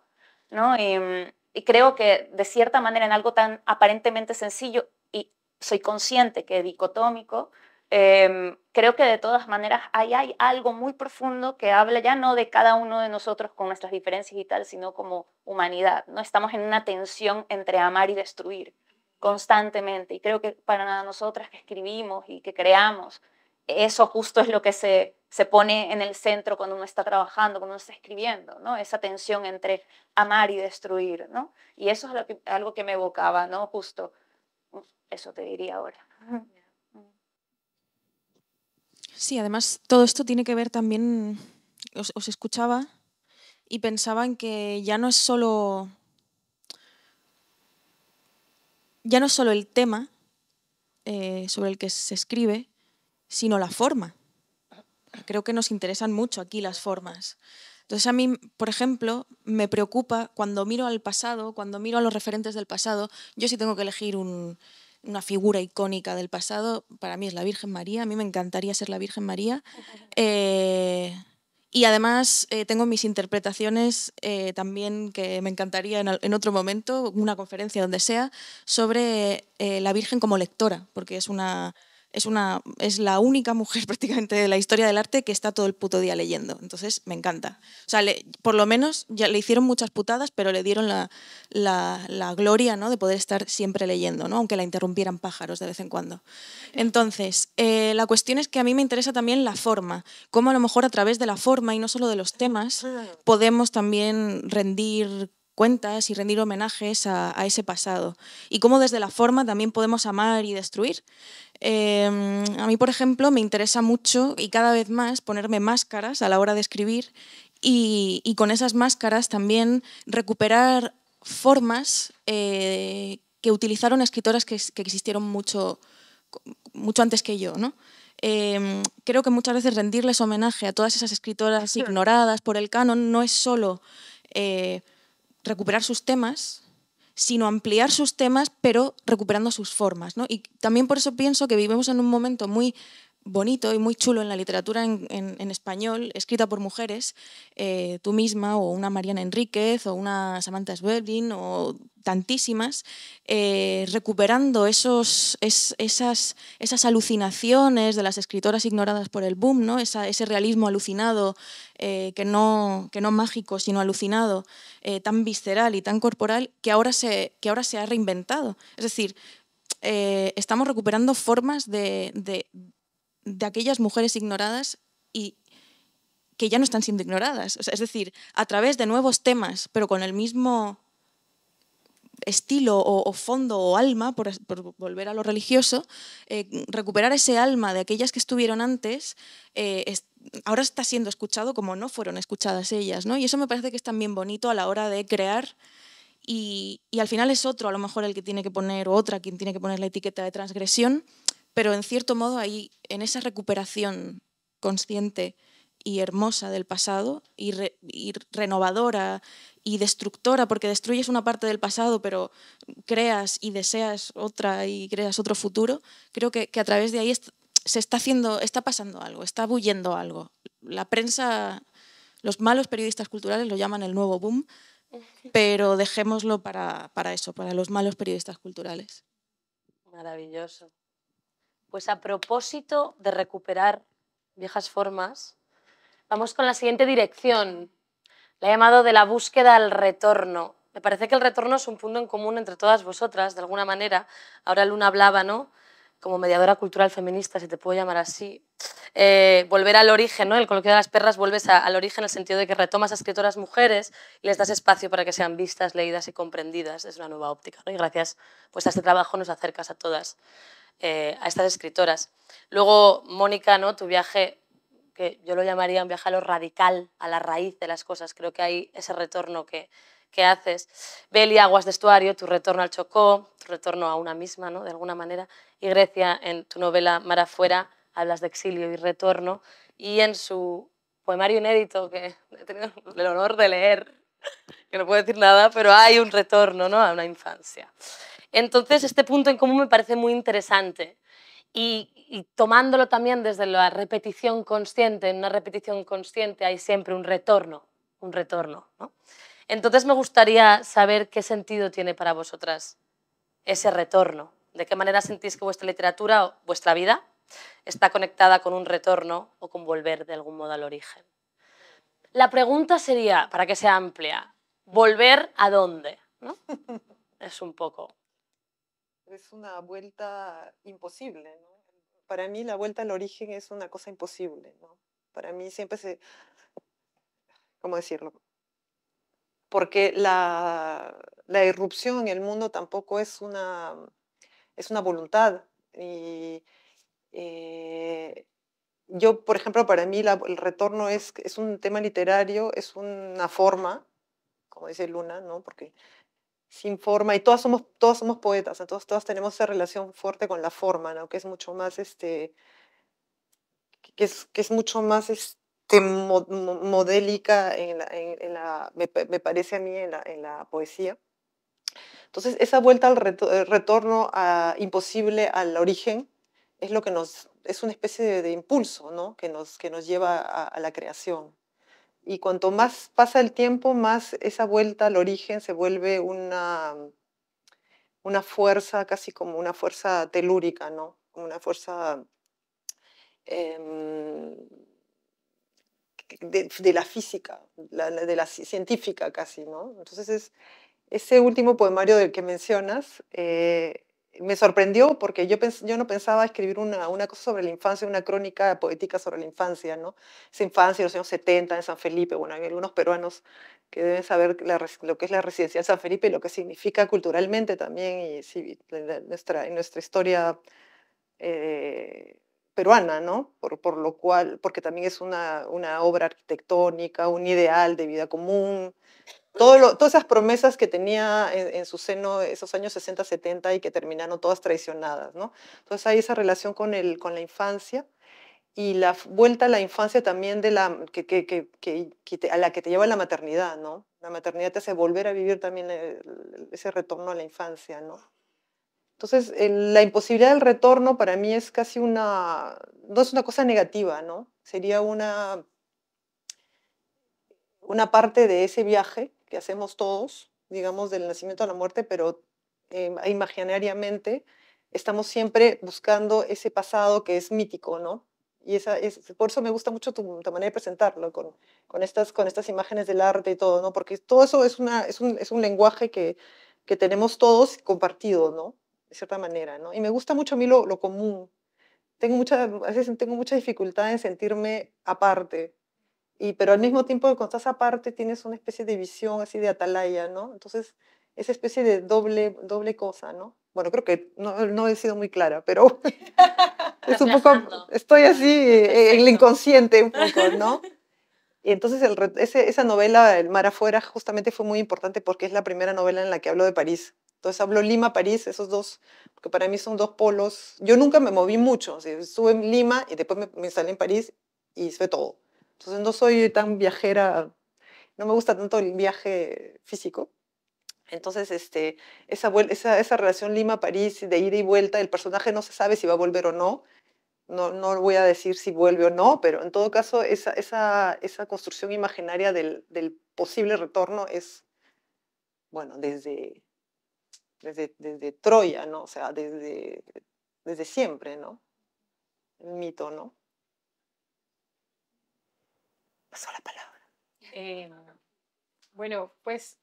¿no? Y, creo que de cierta manera en algo tan aparentemente sencillo, y soy consciente que dicotómico, em, creo que de todas maneras ahí hay algo muy profundo que habla ya no de cada uno de nosotros con nuestras diferencias y tal, sino como humanidad. No estamos en una tensión entre amar y destruir constantemente. Y creo que para nosotras que escribimos y que creamos, eso justo es lo que se, pone en el centro cuando uno está trabajando, cuando uno está escribiendo, ¿no? Esa tensión entre amar y destruir, ¿no? Y eso es algo que me evocaba, ¿no? Justo, eso te diría ahora. Mm. Sí, además todo esto tiene que ver también, os, escuchaba y pensaba en que ya no es solo, ya no es solo el tema eh, sobre el que se escribe, sino la forma. Creo que nos interesan mucho aquí las formas. Entonces a mí, por ejemplo, me preocupa cuando miro al pasado, cuando miro a los referentes del pasado, yo sí tengo que elegir una figura icónica del pasado, para mí es la Virgen María, a mí me encantaría ser la Virgen María. Eh, y además eh, tengo mis interpretaciones eh, también que me encantaría en, en, otro momento, una conferencia donde sea, sobre la Virgen como lectora, porque es una es, una, es la única mujer prácticamente de la historia del arte que está todo el puto día leyendo. Entonces, me encanta. O sea, por lo menos ya le hicieron muchas putadas, pero le dieron la, gloria ¿no? de poder estar siempre leyendo, ¿no? aunque la interrumpieran pájaros de vez en cuando. Entonces, eh, la cuestión es que a mí me interesa también la forma, cómo a lo mejor a través de la forma y no solo de los temas podemos también rendir cuentas y rendir homenajes a, ese pasado. Y cómo desde la forma también podemos amar y destruir. Em, a mí, por ejemplo, me interesa mucho y cada vez más ponerme máscaras a la hora de escribir y, con esas máscaras también recuperar formas eh, que utilizaron escritoras que, existieron mucho, mucho antes que yo, em, creo que muchas veces rendirles homenaje a todas esas escritoras ignoradas por el canon no es solo eh, recuperar sus temas, sino ampliar sus temas, pero recuperando sus formas. ¿no? Y también por eso pienso que vivimos en un momento muy bonito y muy chulo en la literatura en, español, escrita por mujeres, eh, tú misma o una Mariana Enríquez o una Samantha Sweblin o tantísimas, eh, recuperando esos, esas, esas alucinaciones de las escritoras ignoradas por el boom, ¿no? ese realismo alucinado, eh, que, no, que no mágico, sino alucinado, tan visceral y tan corporal, que ahora se, que ahora se ha reinventado. Es decir, estamos recuperando formas de de aquellas mujeres ignoradas y que ya no están siendo ignoradas. es decir, a través de nuevos temas, pero con el mismo estilo o, fondo o alma, por, volver a lo religioso, eh, recuperar ese alma de aquellas que estuvieron antes, eh, ahora está siendo escuchado como no fueron escuchadas ellas. ¿no? Y eso me parece que es también bonito a la hora de crear y, y, al final es otro a lo mejor el que tiene que poner, o otra quien tiene que poner la etiqueta de transgresión, pero en cierto modo ahí, en esa recuperación consciente y hermosa del pasado y, renovadora y destructora, porque destruyes una parte del pasado, pero creas y deseas otra y creas otro futuro, creo que, a través de ahí se está haciendo, está pasando algo, está bulliendo algo. La prensa, los malos periodistas culturales lo llaman el nuevo boom, pero dejémoslo para eso, para los malos periodistas culturales. Maravilloso. Pues a propósito de recuperar viejas formas, vamos con la siguiente dirección. La he llamado de la búsqueda al retorno. Me parece que el retorno es un punto en común entre todas vosotras, de alguna manera. Ahora Luna hablaba, ¿no? Como mediadora cultural feminista, si te puedo llamar así. Eh, volver al origen, ¿no? El coloquio de las perras vuelves al origen en el sentido de que retomas a escritoras mujeres y les das espacio para que sean vistas, leídas y comprendidas. Es una nueva óptica, Y gracias pues, a este trabajo nos acercas a todas. Eh, a estas escritoras. Luego, Mónica, ¿no? tu viaje, que yo lo llamaría un viaje a lo radical, a la raíz de las cosas, creo que hay ese retorno que, que haces. Beli, Aguas de Estuario, tu retorno al Chocó, tu retorno a una misma, de alguna manera. Y Grecia, en tu novela Mar afuera, hablas de exilio y retorno. Y en su poemario inédito, que he tenido el honor de leer, que no puedo decir nada, pero hay un retorno ¿no? a una infancia. Entonces, este punto en común me parece muy interesante. Y, tomándolo también desde la repetición consciente, en una repetición consciente hay siempre un retorno, un retorno. Entonces me gustaría saber qué sentido tiene para vosotras ese retorno, de qué manera sentís que vuestra literatura o vuestra vida está conectada con un retorno o con volver de algún modo al origen. La pregunta sería, para que sea amplia, ¿volver a dónde? ¿No? Es un poco es una vuelta imposible. ¿no? Para mí la vuelta al origen es una cosa imposible. ¿no? Para mí siempre se... ¿Cómo decirlo? Porque la, la irrupción en el mundo tampoco es una, es una voluntad. Y, eh, yo, por ejemplo, para mí el retorno es, es un tema literario, es una forma, como dice Luna, ¿no? porque sin forma y todas somos, todas somos poetas, entonces todas tenemos esa relación fuerte con la forma, que es mucho más, este, que es, mucho más este, modélica, en me, parece a mí, en la, en la poesía. Entonces, esa vuelta al eh, retorno a, imposible al origen es lo que nos, es una especie de, impulso, ¿no? Que nos, que nos lleva a la creación. Y cuanto más pasa el tiempo, más esa vuelta al origen se vuelve una, una fuerza, casi como una fuerza telúrica, ¿no? Una fuerza em, de, la física, de la científica casi, ¿no? Entonces ese último poemario del que mencionas eh, me sorprendió porque yo, yo no pensaba escribir una, una cosa sobre la infancia, una crónica poética sobre la infancia, ¿no? Esa infancia de los años 70 en San Felipe, bueno, hay algunos peruanos que deben saber lo que es la residencia de San Felipe y lo que significa culturalmente también y nuestra, en nuestra historia eh, peruana, ¿no? Por, lo cual, porque también es una, una obra arquitectónica, un ideal de vida común, todas esas promesas que tenía en, su seno esos años 60, 70 y que terminaron todas traicionadas, ¿no? Entonces hay esa relación con, el, con la infancia y la vuelta a la infancia también de la, que, que, a la que te lleva la maternidad, ¿no? La maternidad te hace volver a vivir también eh, ese retorno a la infancia, ¿no? Entonces, la imposibilidad del retorno para mí es casi una, no es una cosa negativa, ¿no? Sería una, una parte de ese viaje que hacemos todos, digamos, del nacimiento a la muerte, pero em, imaginariamente estamos siempre buscando ese pasado que es mítico, ¿no? Y es, por eso me gusta mucho tu, manera de presentarlo, con, estas, con estas imágenes del arte y todo, ¿no? Porque todo eso es, un, lenguaje que, tenemos todos compartido, ¿no? De cierta manera, ¿no? Y me gusta mucho a mí lo, común. Tengo mucha, a veces tengo mucha dificultad en sentirme aparte, y, pero al mismo tiempo que cuando estás aparte tienes una especie de visión así de atalaya, ¿no? Entonces, esa especie de doble, doble cosa, ¿no? Bueno, creo que no, no he sido muy clara, pero es un poco, estoy así eh, en el inconsciente un poco, ¿no? Y entonces el, esa novela, El mar afuera, justamente fue muy importante porque es la primera novela en la que hablo de París. Entonces hablo Lima, París, esos dos, porque para mí son dos polos. Yo nunca me moví mucho, o estuve en Lima y después me, me en París y fue todo. Entonces no soy tan viajera, no me gusta tanto el viaje físico. Entonces, este, esa, relación Lima-París de ida y vuelta, el personaje no se sabe si va a volver o no. No, no voy a decir si vuelve o no, pero en todo caso, esa, construcción imaginaria del, posible retorno es, bueno, desde, desde, Troya, ¿no? O sea, desde, desde siempre, ¿no? El mito, ¿no? pasó la palabra. Eh, bueno, pues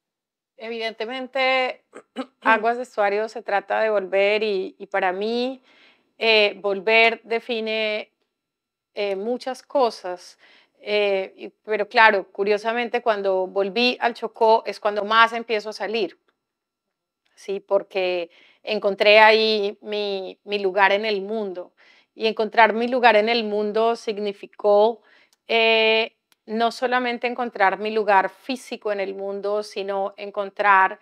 evidentemente Aguas de Estuario se trata de volver y, para mí eh, volver define eh, muchas cosas. pero claro, curiosamente cuando volví al Chocó es cuando más empiezo a salir, ¿sí? Porque encontré ahí mi, lugar en el mundo y encontrar mi lugar en el mundo significó no solamente encontrar mi lugar físico en el mundo, sino encontrar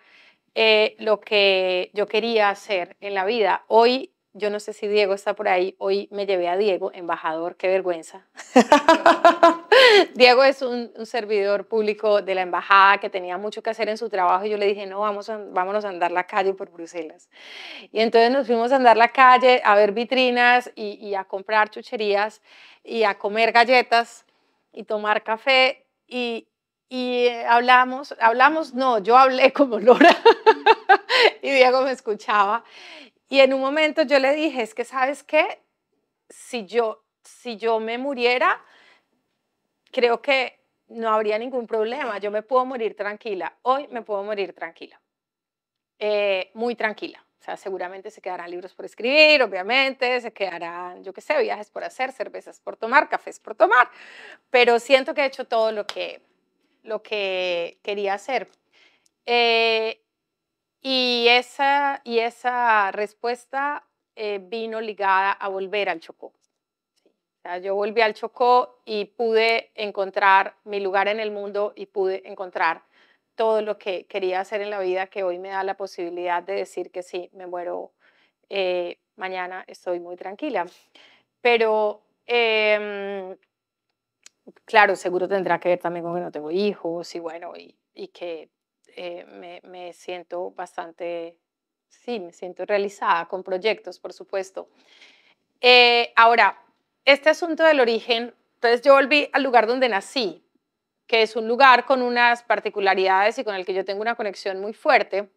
eh, lo que yo quería hacer en la vida. Hoy, yo no sé si Diego está por ahí, hoy me llevé a Diego, embajador, qué vergüenza. Diego es un, servidor público de la embajada que tenía mucho que hacer en su trabajo y yo le dije, no, vamos a, vámonos a andar la calle por Bruselas. Y entonces nos fuimos a andar la calle, a ver vitrinas y, y a comprar chucherías y a comer galletas y tomar café y, eh, hablamos, hablamos, no, yo hablé como Lora y Diego me escuchaba. Y en un momento yo le dije, es que sabes qué, si yo, si yo me muriera, creo que no habría ningún problema, yo me puedo morir tranquila, hoy me puedo morir tranquila, eh, muy tranquila. O sea, seguramente se quedarán libros por escribir, obviamente, se quedarán, yo qué sé, viajes por hacer, cervezas por tomar, cafés por tomar, pero siento que he hecho todo lo que, lo que quería hacer. Eh, y, esa, y esa respuesta eh, vino ligada a volver al Chocó. O sea, yo volví al Chocó y pude encontrar mi lugar en el mundo y pude encontrar todo lo que quería hacer en la vida que hoy me da la posibilidad de decir que sí, me muero eh, mañana, estoy muy tranquila. Pero, em, claro, seguro tendrá que ver también con que no tengo hijos y bueno, y, que eh, me, siento bastante sí, me siento realizada con proyectos, por supuesto. Eh, ahora, este asunto del origen, entonces yo volví al lugar donde nací, que es un lugar con unas particularidades y con el que yo tengo una conexión muy fuerte.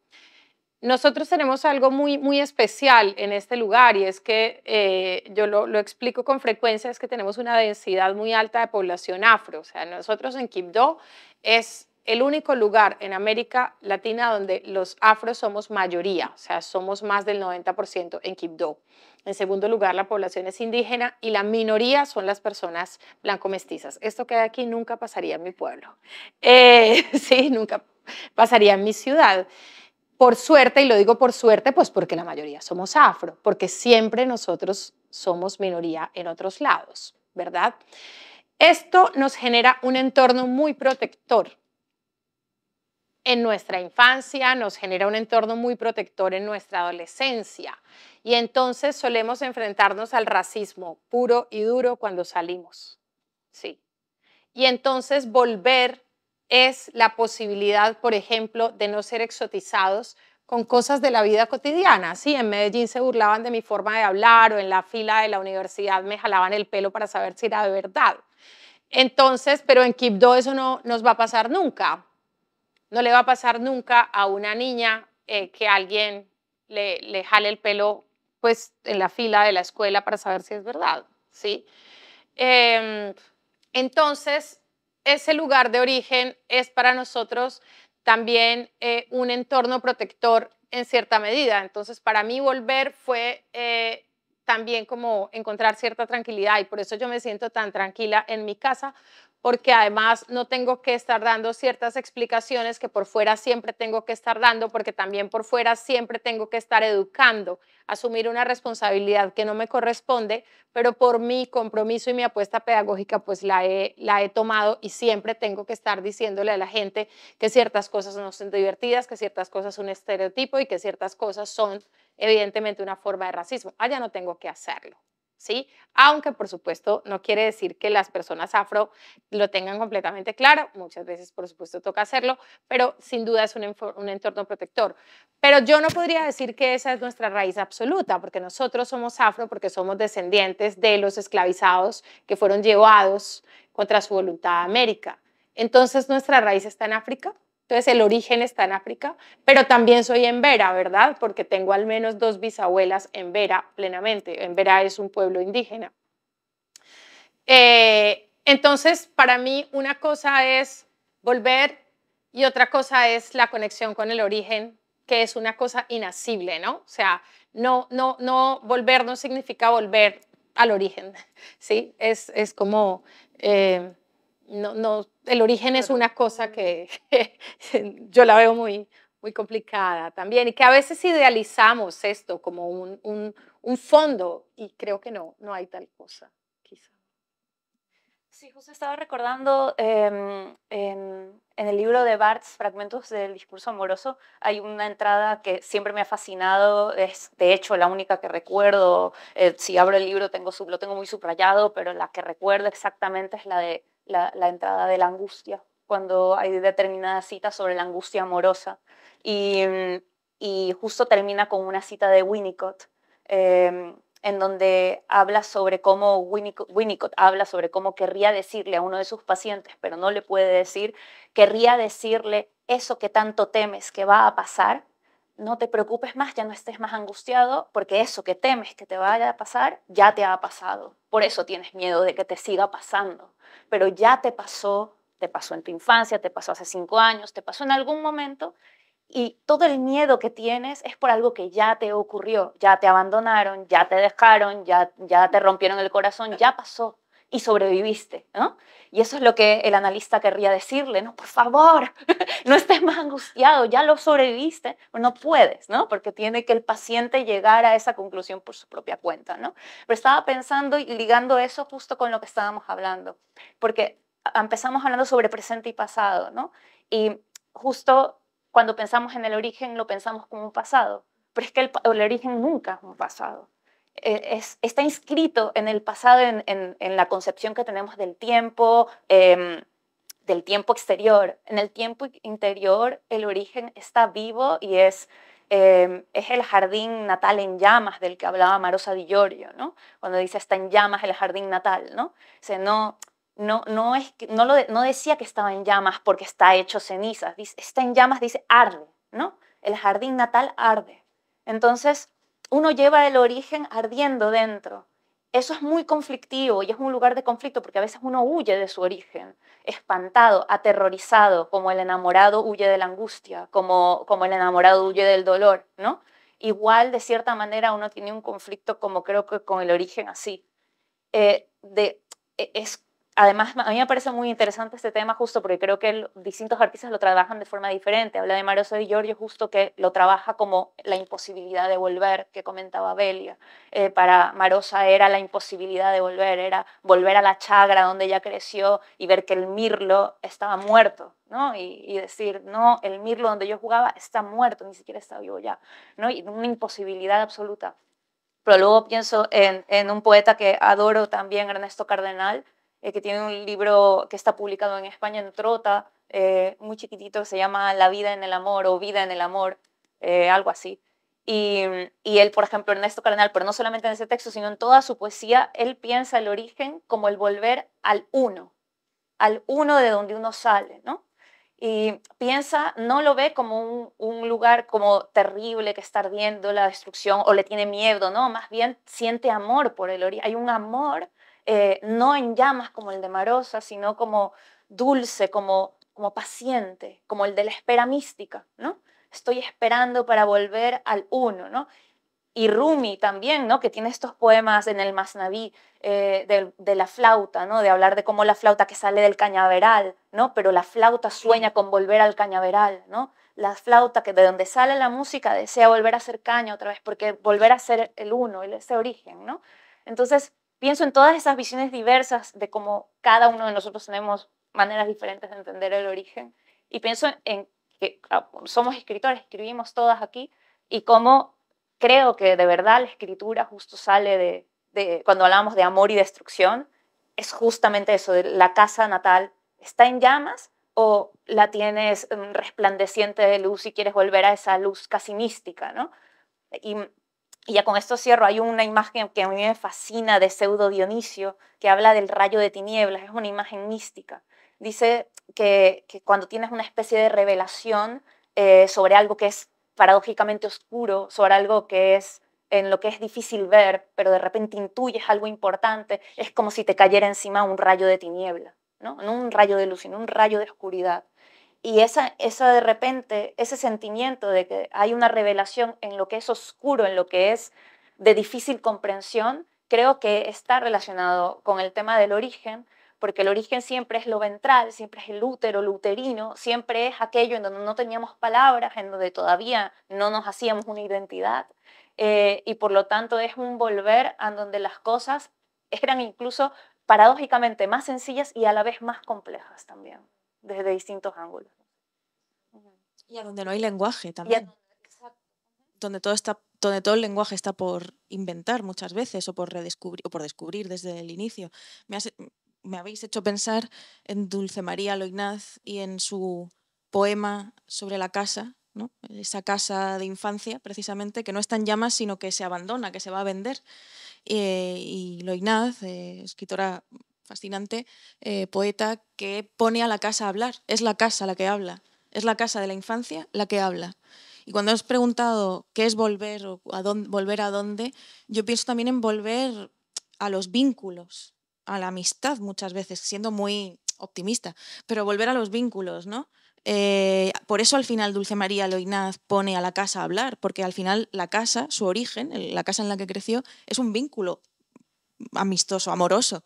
Nosotros tenemos algo muy, muy especial en este lugar y es que eh, yo lo, lo, explico con frecuencia, es que tenemos una densidad muy alta de población afro. O sea, nosotros en Quibdó es el único lugar en América Latina donde los afros somos mayoría, o sea, somos más del 90% en Quibdó. En segundo lugar, la población es indígena y la minoría son las personas blanco-mestizas. Esto que hay aquí nunca pasaría en mi pueblo. Eh, sí, nunca pasaría en mi ciudad. Por suerte, y lo digo por suerte, pues porque la mayoría somos afro, porque siempre nosotros somos minoría en otros lados, ¿verdad? Esto nos genera un entorno muy protector en nuestra infancia, nos genera un entorno muy protector en nuestra adolescencia y entonces solemos enfrentarnos al racismo puro y duro cuando salimos. Sí. Y entonces volver es la posibilidad, por ejemplo, de no ser exotizados con cosas de la vida cotidiana. Sí, en Medellín se burlaban de mi forma de hablar o en la fila de la universidad me jalaban el pelo para saber si era de verdad. Entonces, pero en Quibdó eso no nos va a pasar nunca, no le va a pasar nunca a una niña eh, que alguien le, jale el pelo pues en la fila de la escuela para saber si es verdad, ¿sí? Em, entonces, ese lugar de origen es para nosotros también eh, un entorno protector en cierta medida. Entonces, para mí volver fue eh, también como encontrar cierta tranquilidad y por eso yo me siento tan tranquila en mi casa, porque además no tengo que estar dando ciertas explicaciones que por fuera siempre tengo que estar dando, porque también por fuera siempre tengo que estar educando, asumir una responsabilidad que no me corresponde, pero por mi compromiso y mi apuesta pedagógica pues la he, tomado y siempre tengo que estar diciéndole a la gente que ciertas cosas no son divertidas, que ciertas cosas son un estereotipo y que ciertas cosas son evidentemente una forma de racismo. Allá ah, no tengo que hacerlo. ¿sí? Aunque, por supuesto, no quiere decir que las personas afro lo tengan completamente claro, muchas veces, por supuesto, toca hacerlo, pero sin duda es un, un entorno protector. Pero yo no podría decir que esa es nuestra raíz absoluta, porque nosotros somos afro, porque somos descendientes de los esclavizados que fueron llevados contra su voluntad a América. Entonces, ¿nuestra raíz está en África? Entonces el origen está en África, pero también soy en Vera, ¿verdad? Porque tengo al menos dos bisabuelas en Vera plenamente. En Vera es un pueblo indígena. Eh, entonces, para mí una cosa es volver y otra cosa es la conexión con el origen, que es una cosa inasible, ¿no? O sea, no, no, no, volver no significa volver al origen, ¿sí? Es, como... Eh, no, no, el origen es una cosa que yo la veo muy, muy complicada también y que a veces idealizamos esto como un, fondo y creo que no, no hay tal cosa, quizá. Sí, José, estaba recordando em, en, el libro de Barthes, Fragmentos del Discurso Amoroso, hay una entrada que siempre me ha fascinado, es de hecho la única que recuerdo, eh, si abro el libro tengo, lo tengo muy subrayado, pero la que recuerdo exactamente es la de la, entrada de la angustia, cuando hay determinadas citas sobre la angustia amorosa. Y, justo termina con una cita de Winnicott, em, en donde habla sobre cómo Winnicott, habla sobre cómo querría decirle a uno de sus pacientes, pero no le puede decir, querría decirle eso que tanto temes que va a pasar, no te preocupes más, ya no estés más angustiado, porque eso que temes que te vaya a pasar, ya te ha pasado. Por eso tienes miedo de que te siga pasando, pero ya te pasó, te pasó en tu infancia, te pasó hace cinco años, te pasó en algún momento, y todo el miedo que tienes es por algo que ya te ocurrió, ya te abandonaron, ya te dejaron, ya, ya te rompieron el corazón, ya pasó y sobreviviste, ¿no? Y eso es lo que el analista querría decirle, no, por favor, no estés más angustiado, ya lo sobreviviste, pero no puedes, ¿no? Porque tiene que el paciente llegar a esa conclusión por su propia cuenta, ¿no? Pero estaba pensando y ligando eso justo con lo que estábamos hablando, porque empezamos hablando sobre presente y pasado, ¿no? Y justo cuando pensamos en el origen lo pensamos como un pasado, pero es que el, el origen nunca es un pasado. Eh, está inscrito en el pasado, en, la concepción que tenemos del tiempo, em, del tiempo exterior. En el tiempo interior el origen está vivo y es, em, es el jardín natal en llamas del que hablaba Marosa Di Giorgio, ¿no? Cuando dice está en llamas el jardín natal, ¿no? no, no, no, es, no, lo no decía que estaba en llamas porque está hecho cenizas, dice, está en llamas, dice arde, ¿no? El jardín natal arde. Entonces, uno lleva el origen ardiendo dentro. Eso es muy conflictivo y es un lugar de conflicto porque a veces uno huye de su origen, espantado, aterrorizado, como el enamorado huye de la angustia, como, como el enamorado huye del dolor, ¿no? Igual, de cierta manera, uno tiene un conflicto como creo que con el origen así. Eh, de, e, es además, a mí me parece muy interesante este tema justo porque creo que distintos artistas lo trabajan de forma diferente. Habla de Marosa y Giorgio justo que lo trabaja como la imposibilidad de volver que comentaba Belia. Eh, para Marosa era la imposibilidad de volver, era volver a la chagra donde ella creció y ver que el mirlo estaba muerto, ¿no? Y, decir, no, el mirlo donde yo jugaba está muerto, ni siquiera está vivo ya, ¿no? Y una imposibilidad absoluta. Pero luego pienso en, en un poeta que adoro también, Ernesto Cardenal, eh, que tiene un libro que está publicado en España en Trota, eh, muy chiquitito, se llama La vida en el amor o Vida en el amor, eh, algo así. Y, él, por ejemplo, Ernesto Cardenal, pero no solamente en ese texto, sino en toda su poesía, él piensa el origen como el volver al uno, al uno de donde uno sale, ¿no? Y piensa, no lo ve como un, un lugar como terrible que está ardiendo la destrucción o le tiene miedo, no, más bien siente amor por el origen. Hay un amor eh, no en llamas como el de Marosa, sino como dulce, como, como paciente, como el de la espera mística, ¿no? Estoy esperando para volver al uno, ¿no? y Rumi también, ¿no? que tiene estos poemas en el Masnaví eh, de, la flauta, ¿no? de hablar de cómo la flauta que sale del cañaveral, ¿no? pero la flauta sueña con volver al cañaveral, ¿no? la flauta que de donde sale la música desea volver a ser caña otra vez, porque volver a ser el uno, ese origen. ¿no? Entonces, pienso en todas esas visiones diversas de cómo cada uno de nosotros tenemos maneras diferentes de entender el origen y pienso en que ah, somos escritores, escribimos todas aquí y cómo creo que de verdad la escritura justo sale de, cuando hablamos de amor y destrucción, es justamente eso, de la casa natal está en llamas o la tienes mm, resplandeciente de luz y quieres volver a esa luz casi mística, ¿no? Y y ya con esto cierro, hay una imagen que a mí me fascina de Pseudo Dionisio, que habla del rayo de tinieblas, es una imagen mística. Dice que, cuando tienes una especie de revelación eh, sobre algo que es paradójicamente oscuro, sobre algo que es en lo que es difícil ver, pero de repente intuyes algo importante, es como si te cayera encima un rayo de tiniebla, ¿no? no un rayo de luz, sino un rayo de oscuridad. Y esa, de repente, ese sentimiento de que hay una revelación en lo que es oscuro, en lo que es de difícil comprensión, creo que está relacionado con el tema del origen, porque el origen siempre es lo ventral, siempre es el útero, lo uterino, siempre es aquello en donde no teníamos palabras, en donde todavía no nos hacíamos una identidad. Eh, y por lo tanto es un volver a donde las cosas eran incluso paradójicamente más sencillas y a la vez más complejas también desde distintos ángulos. Y a donde no hay lenguaje también. Donde todo, está, donde todo el lenguaje está por inventar muchas veces o por redescubrir o por descubrir desde el inicio. Me, me habéis hecho pensar en Dulce María Loinaz y en su poema sobre la casa, ¿no? esa casa de infancia, precisamente, que no está en llamas, sino que se abandona, que se va a vender. Eh, y Loinaz, eh, escritora fascinante eh, poeta que pone a la casa a hablar. Es la casa la que habla. Es la casa de la infancia la que habla. Y cuando has preguntado qué es volver o a dónde, volver a dónde, yo pienso también en volver a los vínculos, a la amistad muchas veces, siendo muy optimista, pero volver a los vínculos, ¿no? Eh, por eso al final Dulce María Loinaz pone a la casa a hablar, porque al final la casa, su origen, la casa en la que creció, es un vínculo amistoso, amoroso.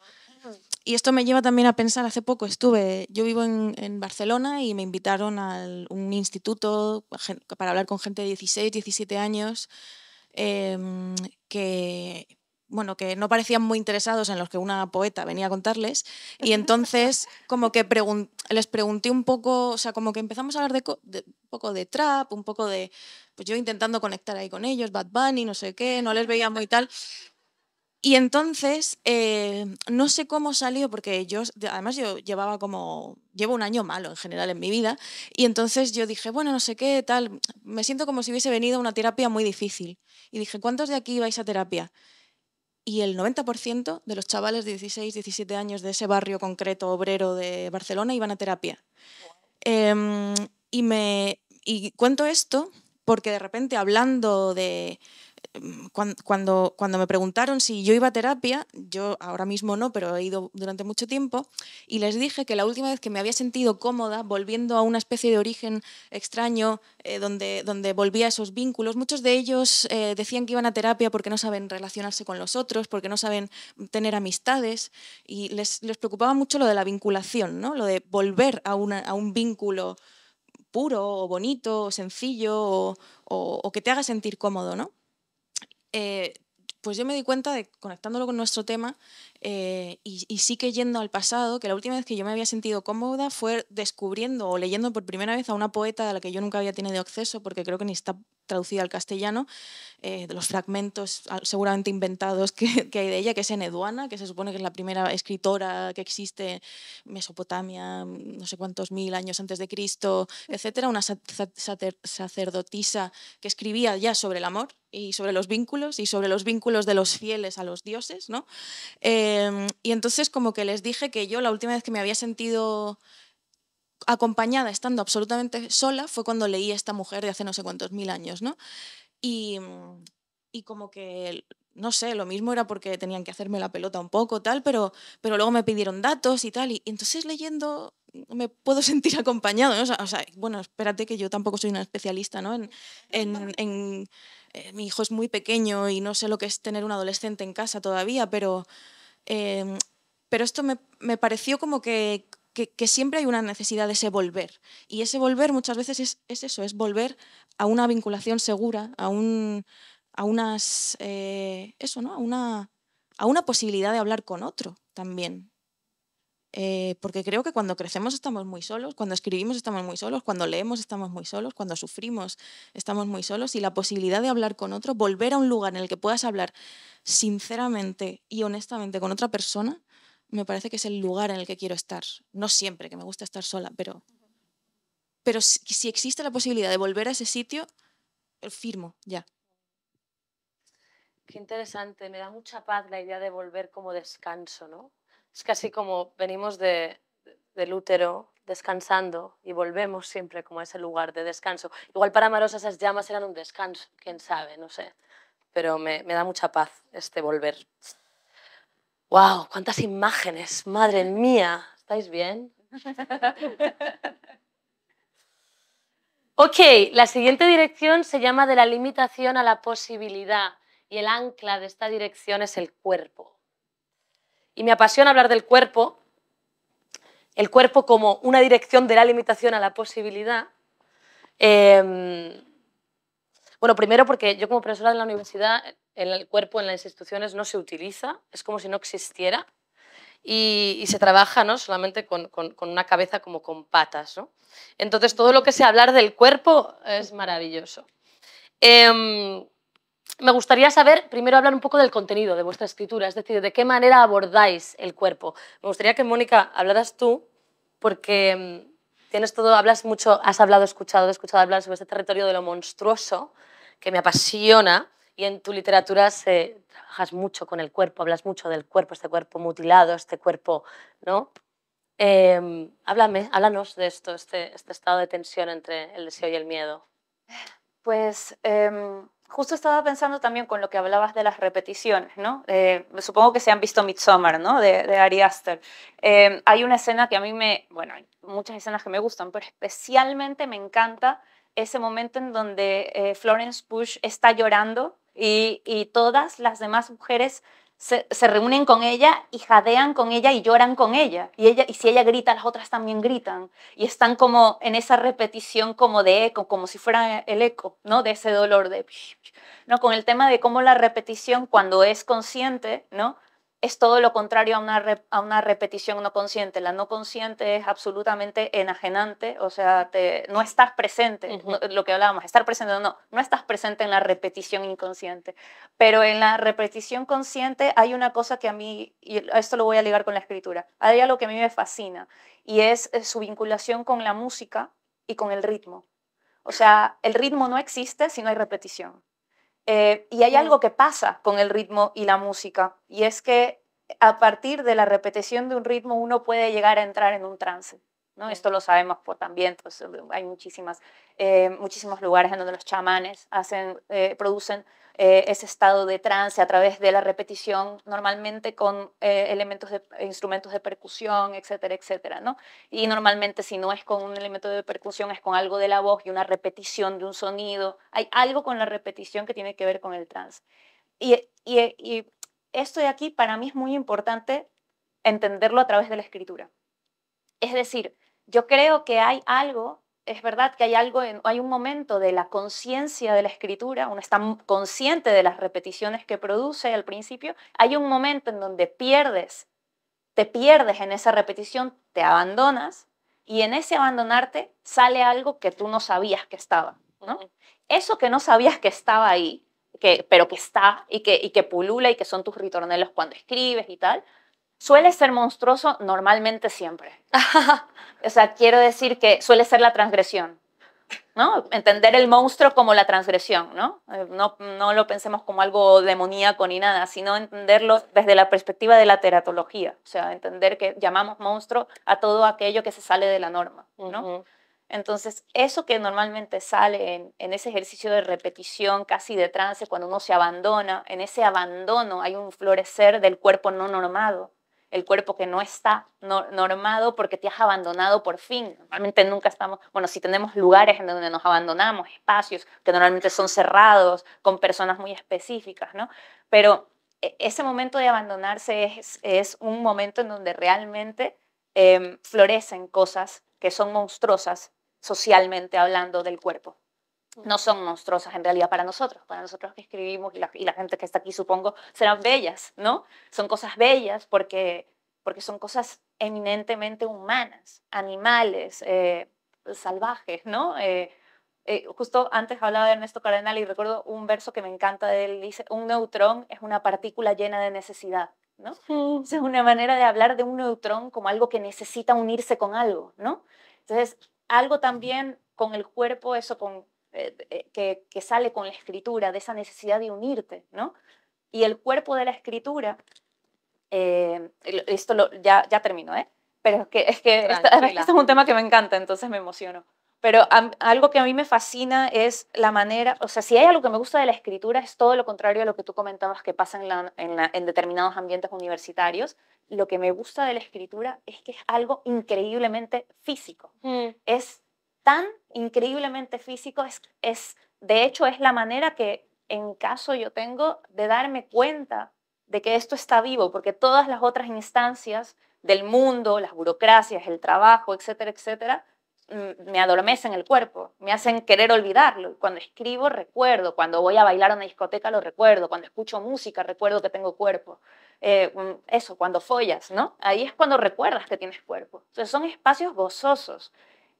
Y esto me lleva también a pensar, hace poco estuve, yo vivo en, Barcelona y me invitaron a un instituto para hablar con gente de 16, 17 años em, que bueno, que no parecían muy interesados en los que una poeta venía a contarles. Y entonces, como que les pregunté un poco, o sea, como que empezamos a hablar de, de, un poco de trap, un poco de, pues yo intentando conectar ahí con ellos, Bad Bunny, no sé qué, no les veía muy tal. Y entonces, eh, no sé cómo salió, porque yo, además yo llevaba como, llevo un año malo en general en mi vida, y entonces yo dije, bueno, no sé qué, tal, me siento como si hubiese venido a una terapia muy difícil. Y dije, ¿cuántos de aquí vais a terapia? Y el 90% de los chavales de 16, 17 años de ese barrio concreto obrero de Barcelona iban a terapia. Em, y, me, y cuento esto porque de repente hablando de Mm, cuando, cuando, me preguntaron si yo iba a terapia, yo ahora mismo no, pero he ido durante mucho tiempo, y les dije que la última vez que me había sentido cómoda, volviendo a una especie de origen extraño, eh, donde, donde volvía a esos vínculos, muchos de ellos eh, decían que iban a terapia porque no saben relacionarse con los otros, porque no saben tener amistades, y les, preocupaba mucho lo de la vinculación, ¿no? lo de volver a, un vínculo puro o bonito o sencillo o, o que te haga sentir cómodo, ¿no? Eh, pues yo me di cuenta de, conectándolo con nuestro tema, eh, y, sí que yendo al pasado, que la última vez que yo me había sentido cómoda fue descubriendo o leyendo por primera vez a una poeta a la que yo nunca había tenido acceso, porque creo que ni está traducida al castellano, eh, de los fragmentos ah, seguramente inventados que, hay de ella, que es Eneduana, que se supone que es la primera escritora que existe en Mesopotamia, mm, no sé cuántos mil años antes de Cristo, etcétera, una sacerdotisa que escribía ya sobre el amor y sobre los vínculos y sobre los vínculos de los fieles a los dioses, ¿no? Eh, Em, y entonces como que les dije que yo la última vez que me había sentido acompañada, estando absolutamente sola, fue cuando leí Esta mujer de hace no sé cuántos mil años, ¿no? Y, mm, y como que no sé, lo mismo era porque tenían que hacerme la pelota un poco, tal, pero, pero luego me pidieron datos y tal, y, entonces leyendo me puedo sentir acompañado, ¿no? o, sea, bueno, espérate que yo tampoco soy una especialista, ¿no? En, en, eh, mi hijo es muy pequeño y no sé lo que es tener un adolescente en casa todavía, pero, Em, pero esto me, pareció como que, que, siempre hay una necesidad de ese volver. Y ese volver muchas veces es, eso, es volver a una vinculación segura, a, a unas... Eh, eso, ¿no? A a una posibilidad de hablar con otro también. Eh, porque creo que cuando crecemos estamos muy solos, cuando escribimos estamos muy solos, cuando leemos estamos muy solos, cuando sufrimos estamos muy solos y la posibilidad de hablar con otro, volver a un lugar en el que puedas hablar sinceramente y honestamente con otra persona, me parece que es el lugar en el que quiero estar. No siempre, que me gusta estar sola, pero, pero si, si existe la posibilidad de volver a ese sitio, eh, firmo ya. Qué interesante, me da mucha paz la idea de volver como descanso, ¿no? es casi como venimos del útero descansando y volvemos siempre como a ese lugar de descanso. Igual para Marosa esas llamas eran un descanso, quién sabe, no sé. Pero me, me da mucha paz este volver. ¡Wow! ¡Cuántas imágenes! ¡Madre mía! ¿Estáis bien? Ok, la siguiente dirección se llama de la limitación a la posibilidad y el ancla de esta dirección es el cuerpo. Y me apasiona hablar del cuerpo, el cuerpo como una dirección de la limitación a la posibilidad. Em, bueno, primero porque yo como profesora de la universidad, el cuerpo en las instituciones no se utiliza, es como si no existiera. Y, se trabaja ¿no? solamente con, con, una cabeza como con patas. ¿no? Entonces, todo lo que sea hablar del cuerpo es maravilloso. Em, me gustaría saber, primero hablar un poco del contenido de vuestra escritura, es decir, de qué manera abordáis el cuerpo. Me gustaría que Mónica hablaras tú, porque mm, tienes todo, hablas mucho, has hablado, escuchado, escuchado hablar sobre este territorio de lo monstruoso, que me apasiona, y en tu literatura se, trabajas mucho con el cuerpo, hablas mucho del cuerpo, este cuerpo mutilado, este cuerpo, ¿no? Em, háblame, háblanos de esto, este, este, estado de tensión entre el deseo y el miedo. Pues... Em, justo estaba pensando también con lo que hablabas de las repeticiones, ¿no? Eh, supongo que se han visto Midsommar, ¿no? De, de Ari Aster. Em, hay una escena que a mí me, bueno, hay muchas escenas que me gustan, pero especialmente me encanta ese momento en donde eh, Florence Bush está llorando y, y todas las demás mujeres se, reúnen con ella y jadean con ella y lloran con ella. Y, ella. y si ella grita, las otras también gritan. Y están como en esa repetición como de eco, como si fuera el eco, ¿no? De ese dolor de... ¿no? Con el tema de cómo la repetición, cuando es consciente, ¿no? es todo lo contrario a una, repetición no consciente. La no consciente es absolutamente enajenante, o sea, no estás presente, lo que hablábamos, estar presente o no, no estás presente en la repetición inconsciente. Pero en la repetición consciente hay una cosa que a mí, y esto lo voy a ligar con la escritura, hay algo que a mí me fascina y es eh, su vinculación con la música y con el ritmo. O sea, el ritmo no existe si no hay repetición. Eh, y hay algo que pasa con el ritmo y la música, y es que a partir de la repetición de un ritmo uno puede llegar a entrar en un trance. Esto lo sabemos por también, pues, eh, hay muchísimas, eh, muchísimos lugares en donde los chamanes hacen, eh, producen ese estado de trance a través de la repetición, normalmente con elementos de instrumentos de percusión, etcétera, etcétera, ¿no? Y normalmente si no es con un elemento de percusión, es con algo de la voz y una repetición de un sonido. Hay algo con la repetición que tiene que ver con el trance. Y, y, y esto de aquí para mí es muy importante entenderlo a través de la escritura. Es decir, yo creo que hay algo, es verdad que hay algo, hay un momento de la conciencia de la escritura, uno está consciente de las repeticiones que produce al principio, hay un momento en donde pierdes, te pierdes en esa repetición, te abandonas y en ese abandonarte sale algo que tú no sabías que estaba, Eso que no sabías que estaba ahí, que, pero que está y que, y que pulula y que son tus ritornelos cuando escribes y tal, Suele ser monstruoso normalmente siempre. o sea, quiero decir que suele ser la transgresión. ¿no? Entender el monstruo como la transgresión, eh, ¿no? ¿no? lo pensemos como algo demoníaco ni nada, sino entenderlo desde la perspectiva de la teratología, o sea, entender que llamamos monstruo a todo aquello que se sale de la norma, Entonces, eso que normalmente sale en, en, ese ejercicio de repetición, casi de trance, cuando uno se abandona, en ese abandono hay un florecer del cuerpo no normado, el cuerpo que no está normado porque te has abandonado por fin. Normalmente nunca estamos, bueno, si tenemos lugares en donde nos abandonamos, espacios que normalmente son cerrados, con personas muy específicas, ¿no? Pero e, ese momento de abandonarse es, un momento en donde realmente em, florecen cosas que son monstruosas socialmente hablando del cuerpo no son monstruosas en realidad para nosotros, para nosotros que escribimos y la, gente que está aquí supongo serán bellas, ¿no? Son cosas bellas porque, porque son cosas eminentemente humanas, animales, eh, salvajes, ¿no? Eh, eh, justo antes hablaba de Ernesto Cardenal y recuerdo un verso que me encanta de él, dice, un neutrón es una partícula llena de necesidad, ¿no? Es una manera de hablar de un neutrón como algo que necesita unirse con algo, ¿no? Entonces, algo también con el cuerpo, eso con, eh, eh, que, sale con la escritura, de esa necesidad de unirte, ¿no? Y el cuerpo de la escritura, eh, esto ya, ya termino, ¿eh? Pero es que, es que este, es un tema que me encanta, entonces me emociono. Pero algo que a mí me fascina es la manera, o sea, si hay algo que me gusta de la escritura, es todo lo contrario a lo que tú comentabas que pasa en, determinados ambientes universitarios. Lo que me gusta de la escritura es que es algo increíblemente físico. Mm. Es tan increíblemente físico, es, de hecho es la manera que en caso yo tengo de darme cuenta de que esto está vivo, porque todas las otras instancias del mundo, las burocracias, el trabajo, etcétera, etcétera, mm, me adormecen el cuerpo, me hacen querer olvidarlo. Cuando escribo recuerdo, cuando voy a bailar a una discoteca lo recuerdo, cuando escucho música recuerdo que tengo cuerpo. Eh, mm, eso, cuando follas, ¿no? Ahí es cuando recuerdas que tienes cuerpo. Entonces son espacios gozosos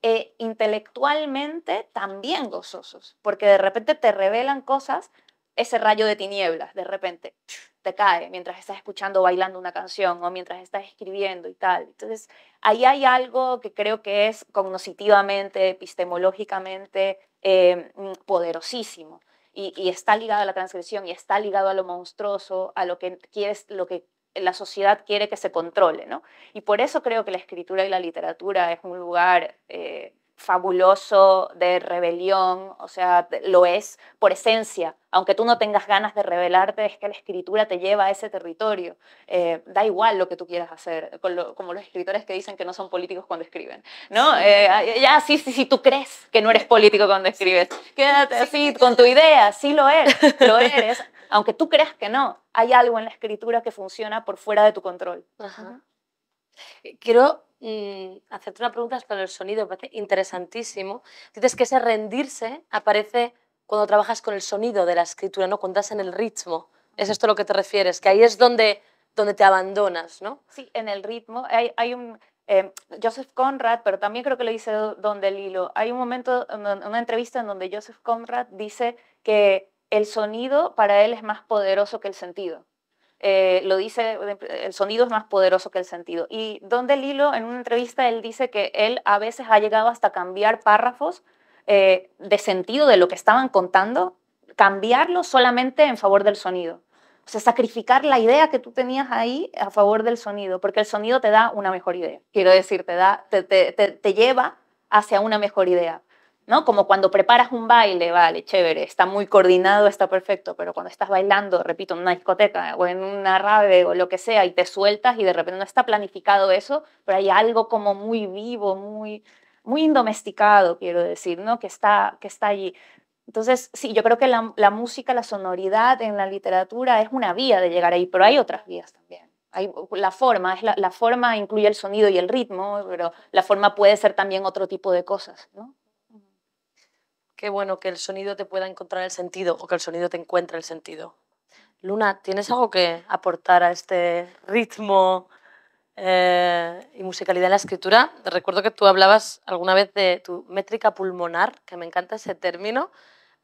e intelectualmente también gozosos, porque de repente te revelan cosas, ese rayo de tinieblas, de repente te cae mientras estás escuchando, bailando una canción o mientras estás escribiendo y tal. Entonces, ahí hay algo que creo que es cognoscitivamente, epistemológicamente eh, poderosísimo. Y, y, está ligado a la transgresión y está ligado a lo monstruoso, a lo que quieres, lo que la sociedad quiere que se controle, ¿no? Y por eso creo que la escritura y la literatura es un lugar eh, fabuloso de rebelión, o sea, lo es por esencia. Aunque tú no tengas ganas de rebelarte, es que la escritura te lleva a ese territorio. Eh, da igual lo que tú quieras hacer, como los escritores que dicen que no son políticos cuando escriben, ¿no? Eh, ah, ya, sí, sí, sí, tú crees que no eres político cuando escribes. Quédate así con tu idea, sí lo eres, lo eres. Aunque tú creas que no, hay algo en la escritura que funciona por fuera de tu control. Eh, quiero mm, hacerte una pregunta sobre el sonido, me parece interesantísimo. Dices que ese rendirse aparece cuando trabajas con el sonido de la escritura, ¿no? Cuando en el ritmo. ¿Es esto a lo que te refieres? Que ahí es donde, donde te abandonas, ¿no? Sí, en el ritmo. Hay, un... Eh, Joseph Conrad, pero también creo que lo dice Don Delilo. Hay un momento, una entrevista en donde Joseph Conrad dice que el sonido para él es más poderoso que el sentido. Eh, lo dice, el sonido es más poderoso que el sentido. Y Don Lilo, en una entrevista, él dice que él a veces ha llegado hasta cambiar párrafos eh, de sentido de lo que estaban contando, cambiarlo solamente en favor del sonido. O sea, sacrificar la idea que tú tenías ahí a favor del sonido, porque el sonido te da una mejor idea. Quiero decir, da, te lleva hacia una mejor idea. ¿no? Como cuando preparas un baile, vale, chévere, está muy coordinado, está perfecto, pero cuando estás bailando, repito, en una discoteca o en una rave o lo que sea y te sueltas y de repente no está planificado eso, pero hay algo como muy vivo, muy muy indomesticado, quiero decir, Que está que está allí. Entonces, sí, yo creo que la, música, la sonoridad en la literatura es una vía de llegar ahí, pero hay otras vías también. la forma, es la, la forma incluye el sonido y el ritmo, pero la forma puede ser también otro tipo de cosas, ¿no? qué bueno, que el sonido te pueda encontrar el sentido o que el sonido te encuentre el sentido. Luna, ¿tienes algo que aportar a este ritmo eh, y musicalidad en la escritura? recuerdo que tú hablabas alguna vez de tu métrica pulmonar, que me encanta ese término.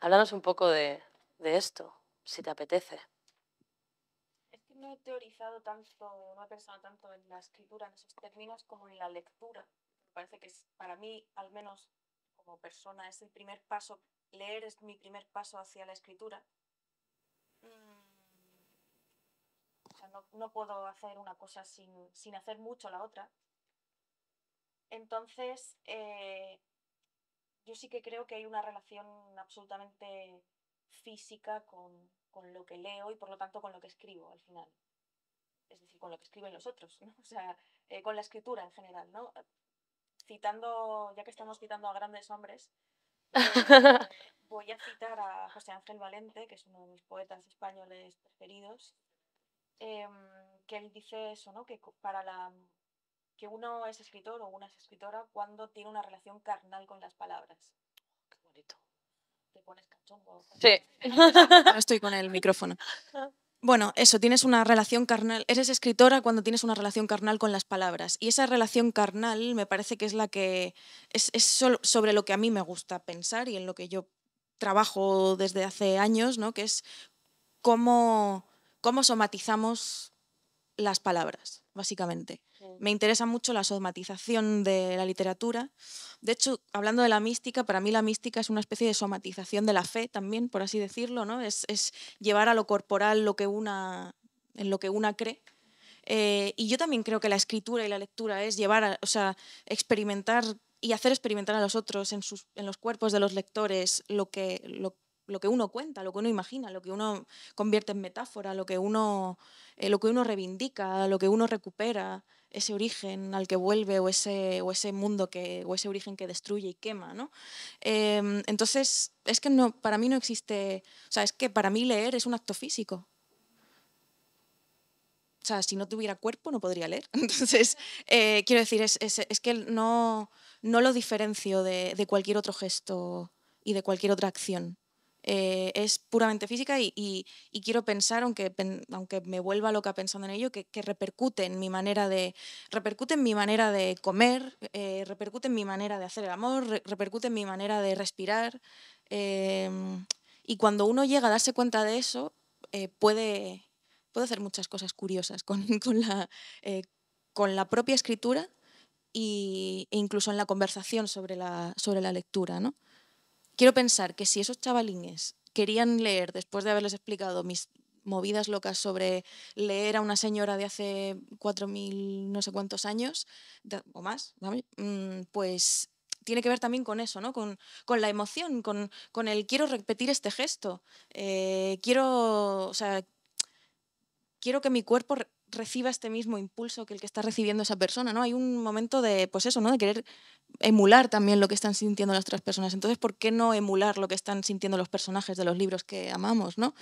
Háblanos un poco de, esto, si te apetece. Es que no he teorizado tanto, no he pensado tanto en la escritura, en esos términos, como en la lectura. Parece que es, para mí, al menos, como persona, es el primer paso, leer es mi primer paso hacia la escritura. Mm. O sea, no, puedo hacer una cosa sin, hacer mucho la otra. Entonces, eh, yo sí que creo que hay una relación absolutamente física con, lo que leo y por lo tanto con lo que escribo al final. Es decir, con lo que escriben los otros, O sea, eh, con la escritura en general, ¿no? citando, ya que estamos citando a grandes hombres, voy a citar a José Ángel Valente, que es uno de mis poetas españoles preferidos, em, que él dice eso, ¿no? Que para la que uno es escritor o una es escritora cuando tiene una relación carnal con las palabras. Qué bonito. Te pones cachondo. Sí. estoy con el micrófono. Bueno, eso, tienes una relación carnal, eres escritora cuando tienes una relación carnal con las palabras. Y esa relación carnal me parece que es la que es, sobre lo que a mí me gusta pensar y en lo que yo trabajo desde hace años, ¿no? Que es cómo, cómo somatizamos las palabras, básicamente. Me interesa mucho la somatización de la literatura. De hecho, hablando de la mística, para mí la mística es una especie de somatización de la fe también, por así decirlo, ¿no? Es, llevar a lo corporal lo que una, en lo que una cree. Eh, y yo también creo que la escritura y la lectura es llevar, o sea, experimentar y hacer experimentar a los otros en, sus, en los cuerpos de los lectores lo que, lo, lo que uno cuenta, lo que uno imagina, lo que uno convierte en metáfora, lo que uno, eh, lo que uno reivindica, lo que uno recupera, ese origen al que vuelve o ese, o ese mundo que, o ese origen que destruye y quema. ¿no? Em, entonces, es que para mí no existe, o sea, es que para mí leer es un acto físico. O sea, si no tuviera cuerpo no podría leer. Entonces, eh, quiero decir, es, que no, lo diferencio de cualquier otro gesto y de cualquier otra acción. Eh, es puramente física y, quiero pensar, aunque, aunque me vuelva loca pensando en ello, que, que, repercute en mi manera de repercute en mi manera de comer, eh, repercute en mi manera de hacer el amor, repercute en mi manera de respirar. Em, y cuando uno llega a darse cuenta de eso, eh, puede, puede hacer muchas cosas curiosas con, con la, eh, con la propia escritura e incluso en la conversación sobre la, sobre la lectura. ¿no? quiero pensar que si esos chavalines querían leer, después de haberles explicado mis movidas locas sobre leer a una señora de hace cuatro 4.000 no sé cuántos años, o más, mm, pues tiene que ver también con eso, ¿no? Con, la emoción, con, el quiero repetir este gesto, eh, quiero, sea, quiero que mi cuerpo reciba este mismo impulso que el que está recibiendo esa persona, ¿no? Hay un momento de, pues eso, ¿no? De querer emular también lo que están sintiendo las otras personas. Entonces, ¿por qué no emular lo que están sintiendo los personajes de los libros que amamos, ¿no?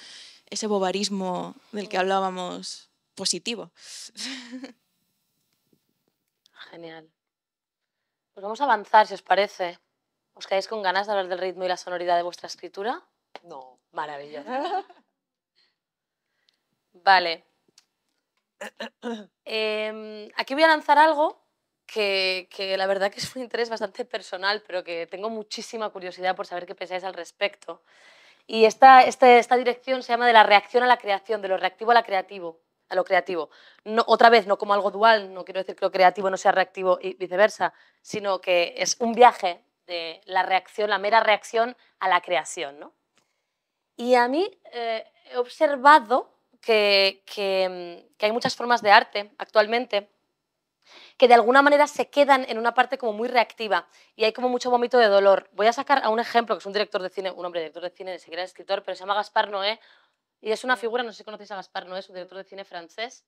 Ese bobarismo del que hablábamos positivo. Genial. Pues vamos a avanzar, si os parece. ¿Os quedáis con ganas de hablar del ritmo y la sonoridad de vuestra escritura? No. Maravilloso. vale. Em, aquí voy a lanzar algo que, que, la verdad que es un interés bastante personal, pero que tengo muchísima curiosidad por saber qué pensáis al respecto. Y esta, esta, esta dirección se llama de la reacción a la creación, de lo reactivo a, la creativo, a lo creativo. No, otra vez, no como algo dual, no quiero decir que lo creativo no sea reactivo y viceversa, sino que es un viaje de la reacción, la mera reacción a la creación. ¿no? Y a mí eh, he observado Mm, que, hay muchas formas de arte actualmente que de alguna manera se quedan en una parte como muy reactiva y hay como mucho vómito de dolor. Voy a sacar a un ejemplo, que es un director de cine, un hombre director de cine, ni siquiera escritor, pero se llama Gaspar Noé y es una figura, no sé si conocéis a Gaspar Noé, es un director de cine francés.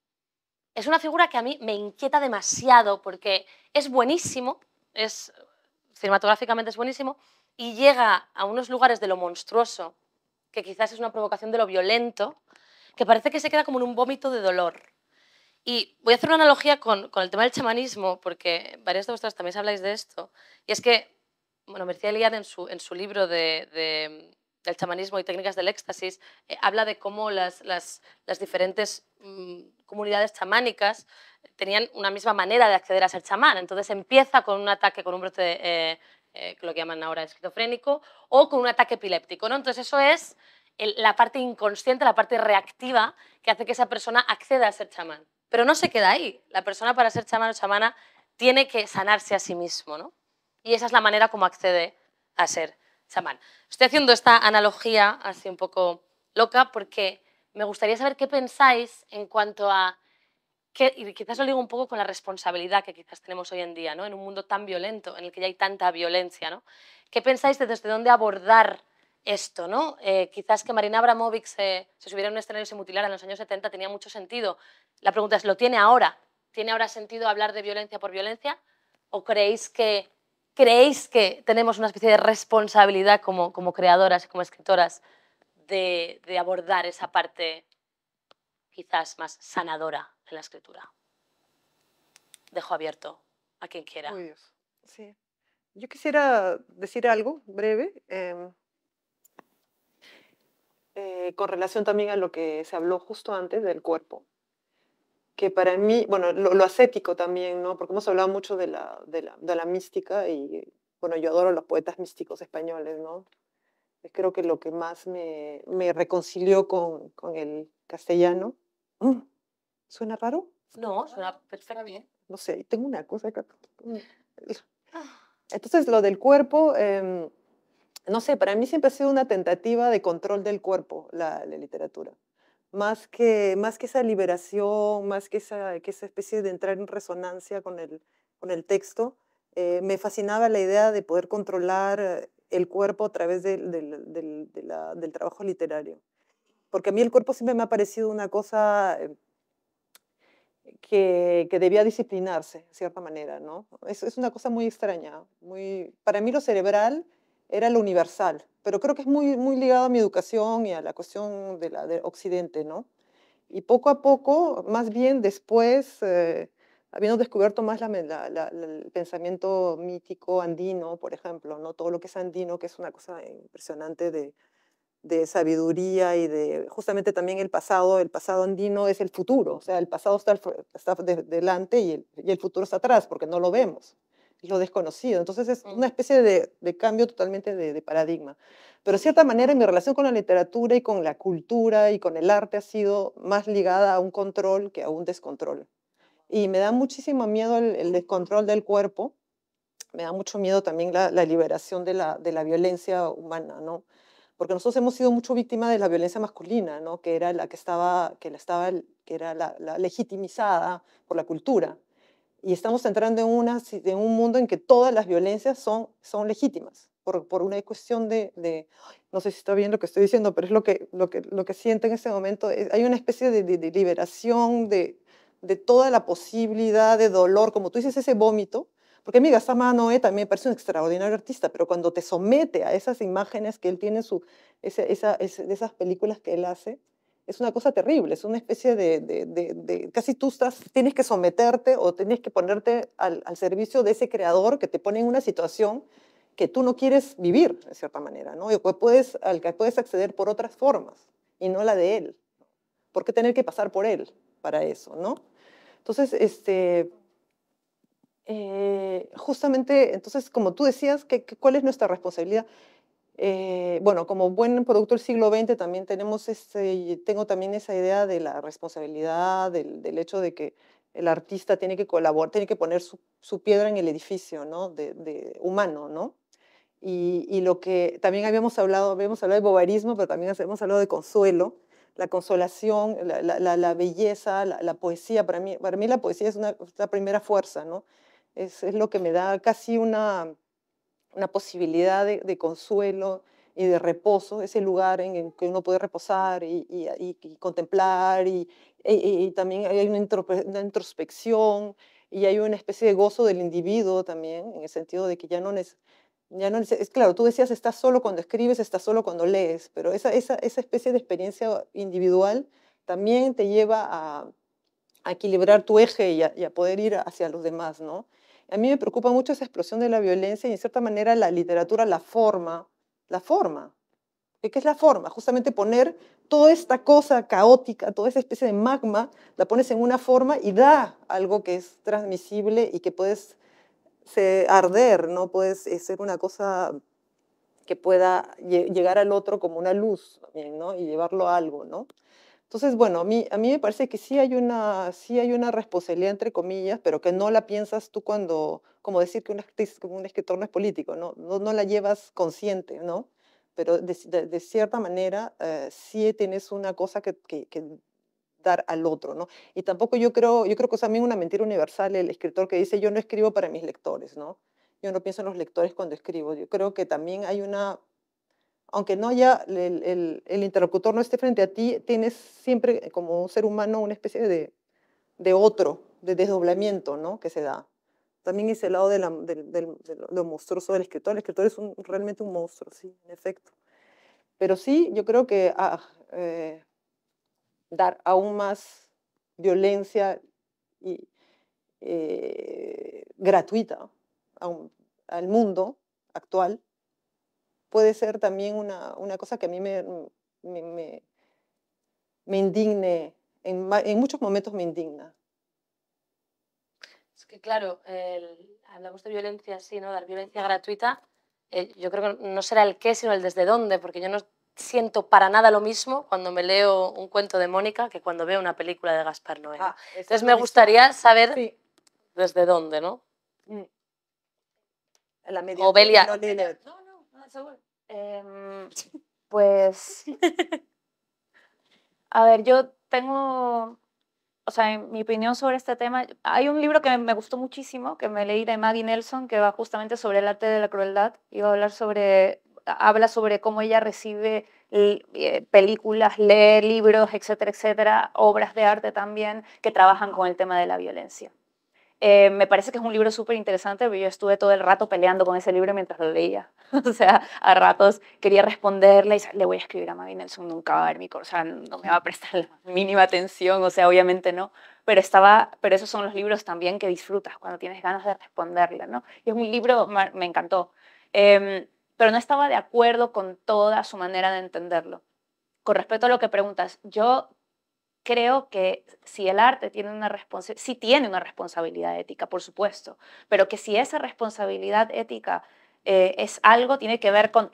Es una figura que a mí me inquieta demasiado porque es buenísimo, es cinematográficamente es buenísimo y llega a unos lugares de lo monstruoso, que quizás es una provocación de lo violento, que parece que se queda como en un vómito de dolor. Y voy a hacer una analogía con, con el tema del chamanismo, porque varias de vosotras también habláis de esto. Y es que, bueno, Mercedes Eliade en su, en su libro de, del chamanismo y técnicas del éxtasis, eh, habla de cómo las, las, las diferentes mm, comunidades chamánicas tenían una misma manera de acceder a ser chamán. Entonces empieza con un ataque, con un brote, eh, eh, que lo que llaman ahora esquizofrénico, o con un ataque epiléptico. ¿no? Entonces eso es la parte inconsciente, la parte reactiva que hace que esa persona acceda a ser chamán. Pero no se queda ahí. La persona para ser chamán o chamana tiene que sanarse a sí mismo, ¿no? Y esa es la manera como accede a ser chamán. Estoy haciendo esta analogía así un poco loca porque me gustaría saber qué pensáis en cuanto a y quizás lo digo un poco con la responsabilidad que quizás tenemos hoy en día, ¿no? En un mundo tan violento, en el que ya hay tanta violencia, ¿no? ¿Qué pensáis desde dónde abordar esto, ¿no? Eh, quizás que Marina Abramovic se, subiera a un escenario y se mutilara en los años 70 tenía mucho sentido. La pregunta es, ¿lo tiene ahora? ¿Tiene ahora sentido hablar de violencia por violencia? ¿O creéis que, creéis que tenemos una especie de responsabilidad como, creadoras y como escritoras de, abordar esa parte quizás más sanadora en la escritura? Dejo abierto a quien quiera. Sí. Yo quisiera decir algo breve. Em, eh, con relación también a lo que se habló justo antes del cuerpo, que para mí, bueno, lo, ascético también, ¿no? Porque hemos hablado mucho de la, de la, mística y, bueno, yo adoro a los poetas místicos españoles, ¿no? creo que lo que más me, me reconcilió con, el castellano. Mm, ¿Suena raro? No, suena perfecto. bien. No sé, tengo una cosa acá. Ah. Entonces, lo del cuerpo... Em, no sé, para mí siempre ha sido una tentativa de control del cuerpo la, literatura. Más que, más que esa liberación, más que esa, especie de entrar en resonancia con el, texto, eh, me fascinaba la idea de poder controlar el cuerpo a través del trabajo literario. Porque a mí el cuerpo siempre me ha parecido una cosa eh, que, debía disciplinarse, de cierta manera, ¿no? Es, es una cosa muy extraña, muy, para mí lo cerebral era lo universal, pero creo que es muy, muy ligado a mi educación y a la cuestión de, la, Occidente, ¿no? Y poco a poco, más bien después, eh, habiendo descubierto más el pensamiento mítico andino, por ejemplo, ¿no? Todo lo que es andino, que es una cosa impresionante de, de sabiduría y de justamente también el pasado, el pasado andino es el futuro, o sea, el pasado está, está delante y el, y el futuro está atrás porque no lo vemos lo desconocido. Entonces es una mm. especie de, cambio totalmente de, paradigma. Pero de cierta manera mi relación con la literatura y con la cultura y con el arte ha sido más ligada a un control que a un descontrol. Y me da muchísimo miedo el, descontrol del cuerpo, me da mucho miedo también la, liberación de la, de la, violencia humana, ¿no? porque nosotros hemos sido mucho víctimas de la violencia masculina, ¿no? que era la que estaba, que la estaba, que era la legitimizada por la cultura. Y estamos entrando en, una, en un mundo en que todas las violencias son, son legítimas, por, por una cuestión de, no sé si está bien lo que estoy diciendo, pero es lo que, lo que, lo que siento en ese momento. Eh, hay una especie de, liberación de, toda la posibilidad de dolor, como tú dices, ese vómito, porque amiga mí también Noé también parece un extraordinario artista, pero cuando te somete a esas imágenes que él tiene, su, esa, esas películas que él hace, es una cosa terrible, es una especie de, casi tú estás, tienes que someterte o tienes que ponerte al, servicio de ese creador que te pone en una situación que tú no quieres vivir, de cierta manera, ¿no? Y pues puedes, al que puedes acceder por otras formas y no la de él. ¿Por qué tener que pasar por él para eso, no? Entonces, este, eh, justamente, entonces, como tú decías, ¿cuál es nuestra responsabilidad? Eh, bueno, como buen productor del siglo XX también tenemos tengo también esa idea de la responsabilidad, del, hecho de que el artista tiene que colaborar, tiene que poner su, piedra en el edificio, ¿no? De, humano, ¿no? Y, lo que también habíamos hablado, habíamos hablado de bobarismo, pero también hemos hablado de consuelo, la consolación, la, belleza, la, poesía. Para mí, para mí la poesía es una, la primera fuerza, ¿no? es lo que me da casi una, una posibilidad de, consuelo y de reposo, ese lugar en el que uno puede reposar y, contemplar, y, también hay una, introspección y hay una especie de gozo del individuo también, en el sentido de que ya no es, ya no es, claro, tú decías estás solo cuando escribes, estás solo cuando lees, pero esa, esa, esa especie de experiencia individual también te lleva a, equilibrar tu eje y a, poder ir hacia los demás, ¿no? A mí me preocupa mucho esa explosión de la violencia y en cierta manera la literatura, la forma, la forma. ¿Qué es la forma? Justamente poner toda esta cosa caótica, toda esa especie de magma, la pones en una forma y da algo que es transmisible y que puedes arder, ¿no? Puedes eh, ser una cosa que pueda llegar al otro como una luz ¿no? Y llevarlo a algo, ¿no? Entonces, bueno, a mí, a mí me parece que sí hay, una, sí hay una responsabilidad, entre comillas, pero que no la piensas tú cuando, como decir que un, un escritor no es político, ¿no? No, la llevas consciente, ¿no? Pero de, cierta manera eh, sí tienes una cosa que, que, dar al otro, ¿no? Y tampoco yo creo, yo creo que es también una mentira universal el escritor que dice yo no escribo para mis lectores, ¿no? Yo no pienso en los lectores cuando escribo. Yo creo que también hay una aunque no haya el, interlocutor no esté frente a ti, tienes siempre como un ser humano una especie de, otro, de desdoblamiento ¿no? que se da. También hice el lado de, lo monstruoso del escritor. El escritor es realmente un monstruo, sí, en efecto. Pero sí, yo creo que ah, eh, dar aún más violencia y, eh, gratuita al mundo actual puede ser también una, cosa que a mí me, mm, me, indigne, en, muchos momentos me indigna. Es que claro, hablamos de violencia, sí, ¿no? Dar violencia gratuita, eh, yo creo que no será el qué, sino el desde dónde, porque yo no siento para nada lo mismo cuando me leo un cuento de Mónica que cuando veo una película de Gaspar Noé. Ah, Entonces me gustaría saber desde dónde, ¿no? Mm. La media Em, pues, a ver, yo tengo, o sea, mi opinión sobre este tema, hay un libro que me gustó muchísimo, que me leí de Maggie Nelson, que va justamente sobre el arte de la crueldad, y va a hablar sobre, habla sobre cómo ella recibe eh, películas, lee libros, etcétera, etcétera, obras de arte también que trabajan con el tema de la violencia. Eh, me parece que es un libro súper interesante, pero yo estuve todo el rato peleando con ese libro mientras lo leía. o sea, a ratos quería responderle y le voy a escribir a Mavi Nelson, nunca va a ver mi o sea, no me va a prestar la mínima atención, o sea, obviamente no. Pero, estaba, pero esos son los libros también que disfrutas cuando tienes ganas de responderle, ¿no? Y es un libro, me encantó. Em, pero no estaba de acuerdo con toda su manera de entenderlo. Con respecto a lo que preguntas, yo creo que si el arte tiene una responsabilidad, si tiene una responsabilidad ética, por supuesto, pero que si esa responsabilidad ética eh, es algo, tiene que ver con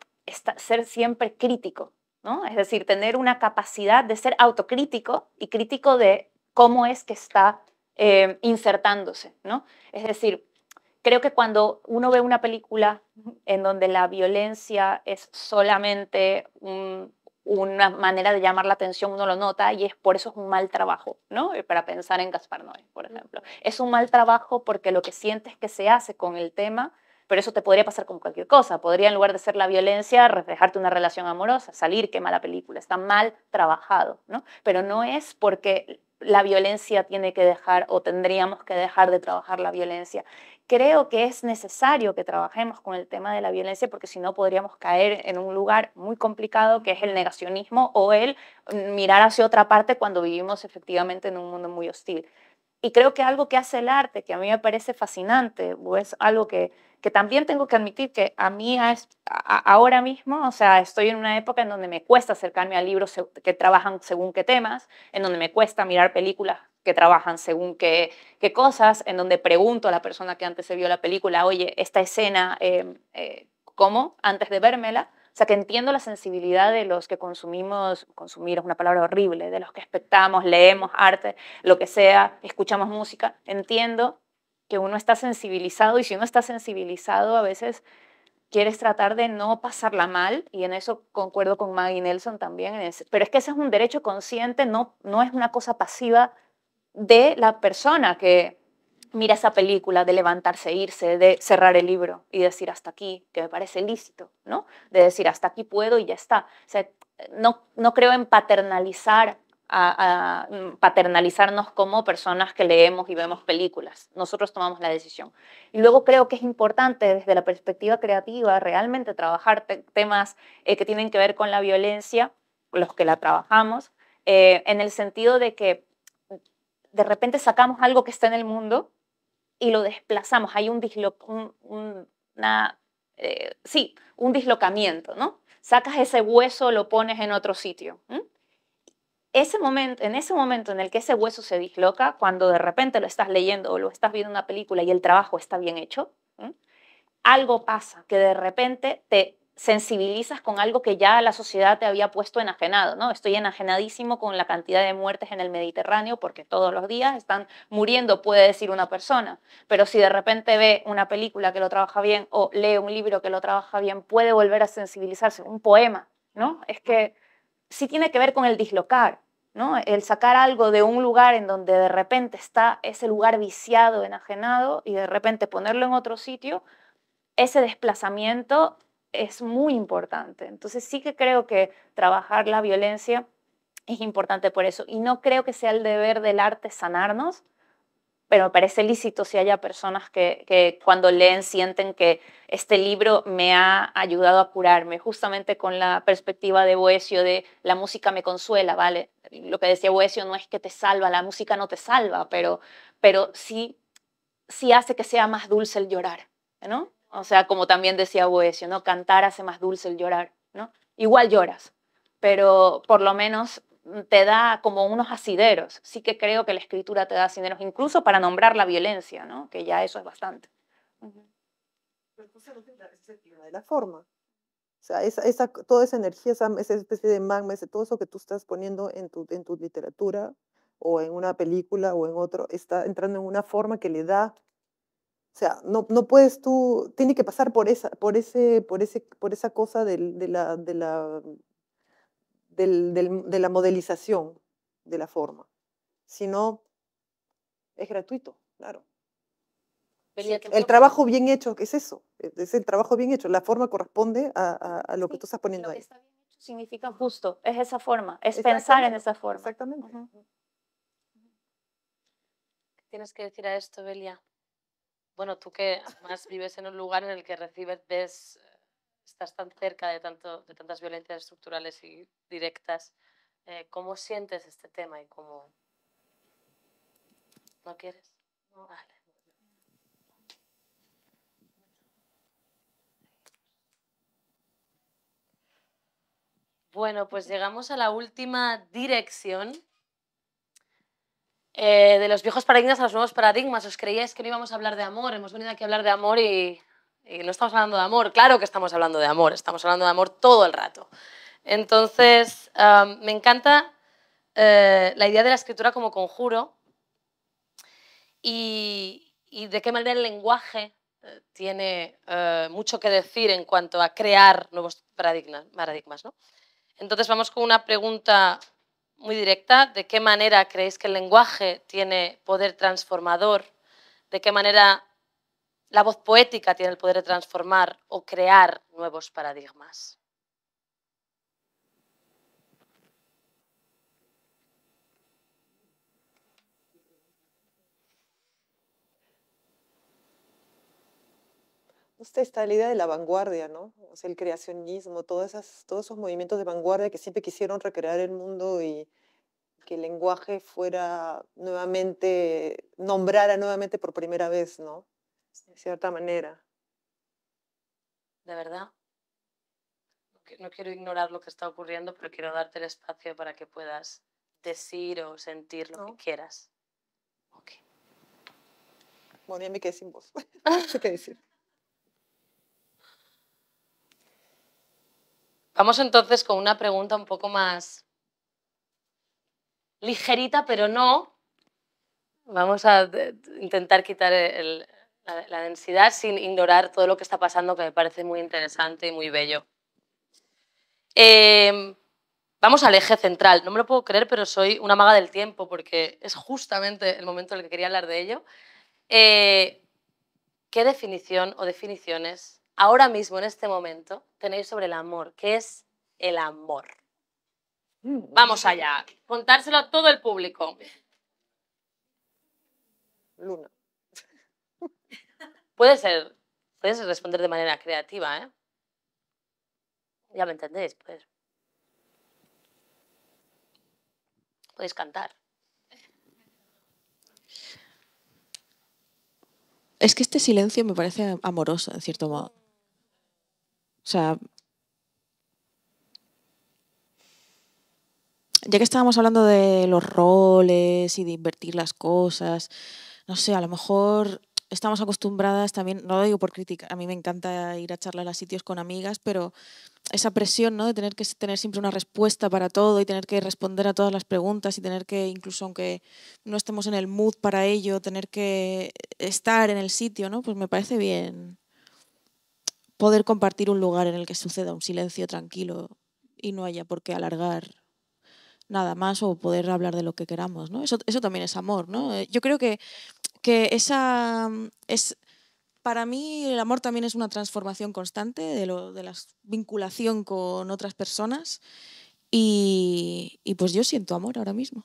ser siempre crítico, ¿no? Es decir, tener una capacidad de ser autocrítico y crítico de cómo es que está eh, insertándose, ¿no? Es decir, creo que cuando uno ve una película en donde la violencia es solamente un una manera de llamar la atención uno lo nota y es por eso es un mal trabajo, ¿no? Eh, para pensar en Gaspar Noé, por ejemplo. Es un mal trabajo porque lo que sientes que se hace con el tema, pero eso te podría pasar con cualquier cosa. Podría en lugar de ser la violencia, reflejarte una relación amorosa, salir, quema mala película, está mal trabajado, ¿no? Pero no es porque la violencia tiene que dejar o tendríamos que dejar de trabajar la violencia creo que es necesario que trabajemos con el tema de la violencia porque si no podríamos caer en un lugar muy complicado que es el negacionismo o el mirar hacia otra parte cuando vivimos efectivamente en un mundo muy hostil. Y creo que algo que hace el arte, que a mí me parece fascinante, es algo que, que también tengo que admitir que a mí ahora mismo, o sea, estoy en una época en donde me cuesta acercarme a libros que trabajan según qué temas, en donde me cuesta mirar películas que trabajan según qué, cosas, en donde pregunto a la persona que antes se vio la película, oye, esta escena, em, eh, ¿cómo? Antes de vérmela. O sea, que entiendo la sensibilidad de los que consumimos, consumir es una palabra horrible, de los que espectamos, leemos arte, lo que sea, escuchamos música. Entiendo que uno está sensibilizado y si uno está sensibilizado a veces quieres tratar de no pasarla mal y en eso concuerdo con Maggie Nelson también, pero es que ese es un derecho consciente, no, no es una cosa pasiva de la persona que mira esa película, de levantarse, e irse, de cerrar el libro y decir hasta aquí, que me parece lícito, ¿no? De decir hasta aquí puedo y ya está. no, no creo en paternalizar a, paternalizarnos como personas que leemos y vemos películas. Nosotros tomamos la decisión. Y luego creo que es importante desde la perspectiva creativa realmente trabajar temas eh, que tienen que ver con la violencia, los que la trabajamos, eh, en el sentido de que de repente sacamos algo que está en el mundo y lo desplazamos. Hay un, un, eh, sí, un dislocamiento, ¿no? Sacas ese hueso, lo pones en otro sitio. Ese momento, en ese momento en el que ese hueso se disloca, cuando de repente lo estás leyendo o lo estás viendo en una película y el trabajo está bien hecho, algo pasa que de repente te sensibilizas con algo que ya la sociedad te había puesto enajenado, ¿no? Estoy enajenadísimo con la cantidad de muertes en el Mediterráneo porque todos los días están muriendo, puede decir una persona, pero si de repente ve una película que lo trabaja bien o lee un libro que lo trabaja bien, puede volver a sensibilizarse, un poema, ¿no? Es que sí tiene que ver con el dislocar, ¿no? El sacar algo de un lugar en donde de repente está ese lugar viciado, enajenado y de repente ponerlo en otro sitio, ese desplazamiento es muy importante. Entonces sí que creo que trabajar la violencia es importante por eso. Y no creo que sea el deber del arte sanarnos, pero me parece lícito si haya personas que, cuando leen sienten que este libro me ha ayudado a curarme, justamente con la perspectiva de Boesio de la música me consuela, ¿vale? Lo que decía Boesio no es que te salva, la música no te salva, pero, pero sí, sí hace que sea más dulce el llorar, ¿no? O sea, como también decía Boesio, ¿no? Cantar hace más dulce el llorar, ¿no? Igual lloras, pero por lo menos te da como unos asideros. Sí que creo que la escritura te da asideros, incluso para nombrar la violencia, ¿no? Que ya eso es bastante. Pero tú sabes la de la forma. O sea, esa, toda esa energía, esa, especie de magma, ese, todo eso que tú estás poniendo en tu, en tu literatura o en una película o en otro, está entrando en una forma que le da o sea, no, puedes tú, tiene que pasar por esa, por ese, por ese, por esa cosa de, la, de, la, de la modelización de la forma. Si no, es gratuito, claro. El trabajo bien hecho, ¿qué es eso? Es el trabajo bien hecho. La forma corresponde a, lo que tú estás poniendo ahí. está bien hecho significa justo, es esa forma, es pensar en esa forma. Exactamente. ¿Qué tienes que decir a esto, Belia? bueno, tú que además vives en un lugar en el que recibes, ves, eh, estás tan cerca de, tanto, de tantas violencias estructurales y directas, eh, ¿cómo sientes este tema y cómo... ¿No quieres? Bueno, pues llegamos a la última dirección eh, de los viejos paradigmas a los nuevos paradigmas. ¿Os creíais que no íbamos a hablar de amor? Hemos venido aquí a hablar de amor y, no estamos hablando de amor. Claro que estamos hablando de amor, estamos hablando de amor todo el rato. Entonces, me encanta eh, la idea de la escritura como conjuro y, de qué manera el lenguaje eh, tiene mucho que decir en cuanto a crear nuevos paradigmas. paradigmas Entonces, vamos con una pregunta muy directa, de qué manera creéis que el lenguaje tiene poder transformador, de qué manera la voz poética tiene el poder de transformar o crear nuevos paradigmas. Esta, la idea de la vanguardia, ¿no? el creacionismo, todos esos movimientos de vanguardia que siempre quisieron recrear el mundo y que el lenguaje fuera nuevamente, nombrara nuevamente por primera vez, ¿no? De cierta manera. ¿De verdad? No quiero ignorar lo que está ocurriendo, pero quiero darte el espacio para que puedas decir o sentir lo que quieras. Ok. Bueno, ya me quedé sin voz. ¿Qué decir? Vamos entonces con una pregunta un poco más ligerita, pero no. Vamos a intentar quitar la, densidad sin ignorar todo lo que está pasando, que me parece muy interesante y muy bello. Em, vamos al eje central. No me lo puedo creer, pero soy una maga del tiempo porque es justamente el momento en el que quería hablar de ello. Eh, ¿Qué definición o definiciones ahora mismo, en este momento, tenéis sobre el amor, que es el amor. Vamos mm. allá, contárselo a todo el público. Luna. Puede ser, puedes responder de manera creativa, ¿eh? Ya me entendéis, pues. Podéis cantar. Es que este silencio me parece amoroso, en cierto modo. O sea, ya que estábamos hablando de los roles y de invertir las cosas, no sé, a lo mejor estamos acostumbradas también, no lo digo por crítica, a mí me encanta ir a charlar a sitios con amigas, pero esa presión ¿no? de tener que tener siempre una respuesta para todo y tener que responder a todas las preguntas y tener que, incluso aunque no estemos en el mood para ello, tener que estar en el sitio, ¿no? pues me parece bien poder compartir un lugar en el que suceda un silencio tranquilo y no haya por qué alargar nada más o poder hablar de lo que queramos, ¿no? Eso, eso también es amor, ¿no? Eh, yo creo que, que esa mm, es... Para mí el amor también es una transformación constante de, la vinculación con otras personas y, y pues yo siento amor ahora mismo.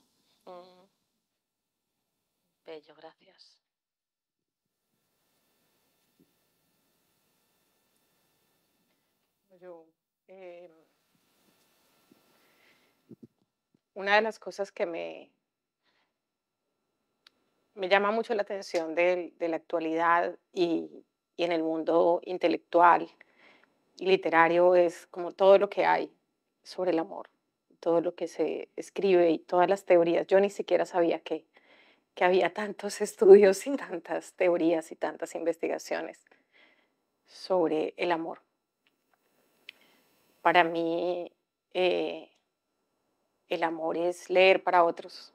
una de las cosas que me, me llama mucho la atención de, la actualidad y, en el mundo intelectual y literario es como todo lo que hay sobre el amor, todo lo que se escribe y todas las teorías. Yo ni siquiera sabía que, había tantos estudios y tantas teorías y tantas investigaciones sobre el amor. Para mí, eh, el amor es leer para otros,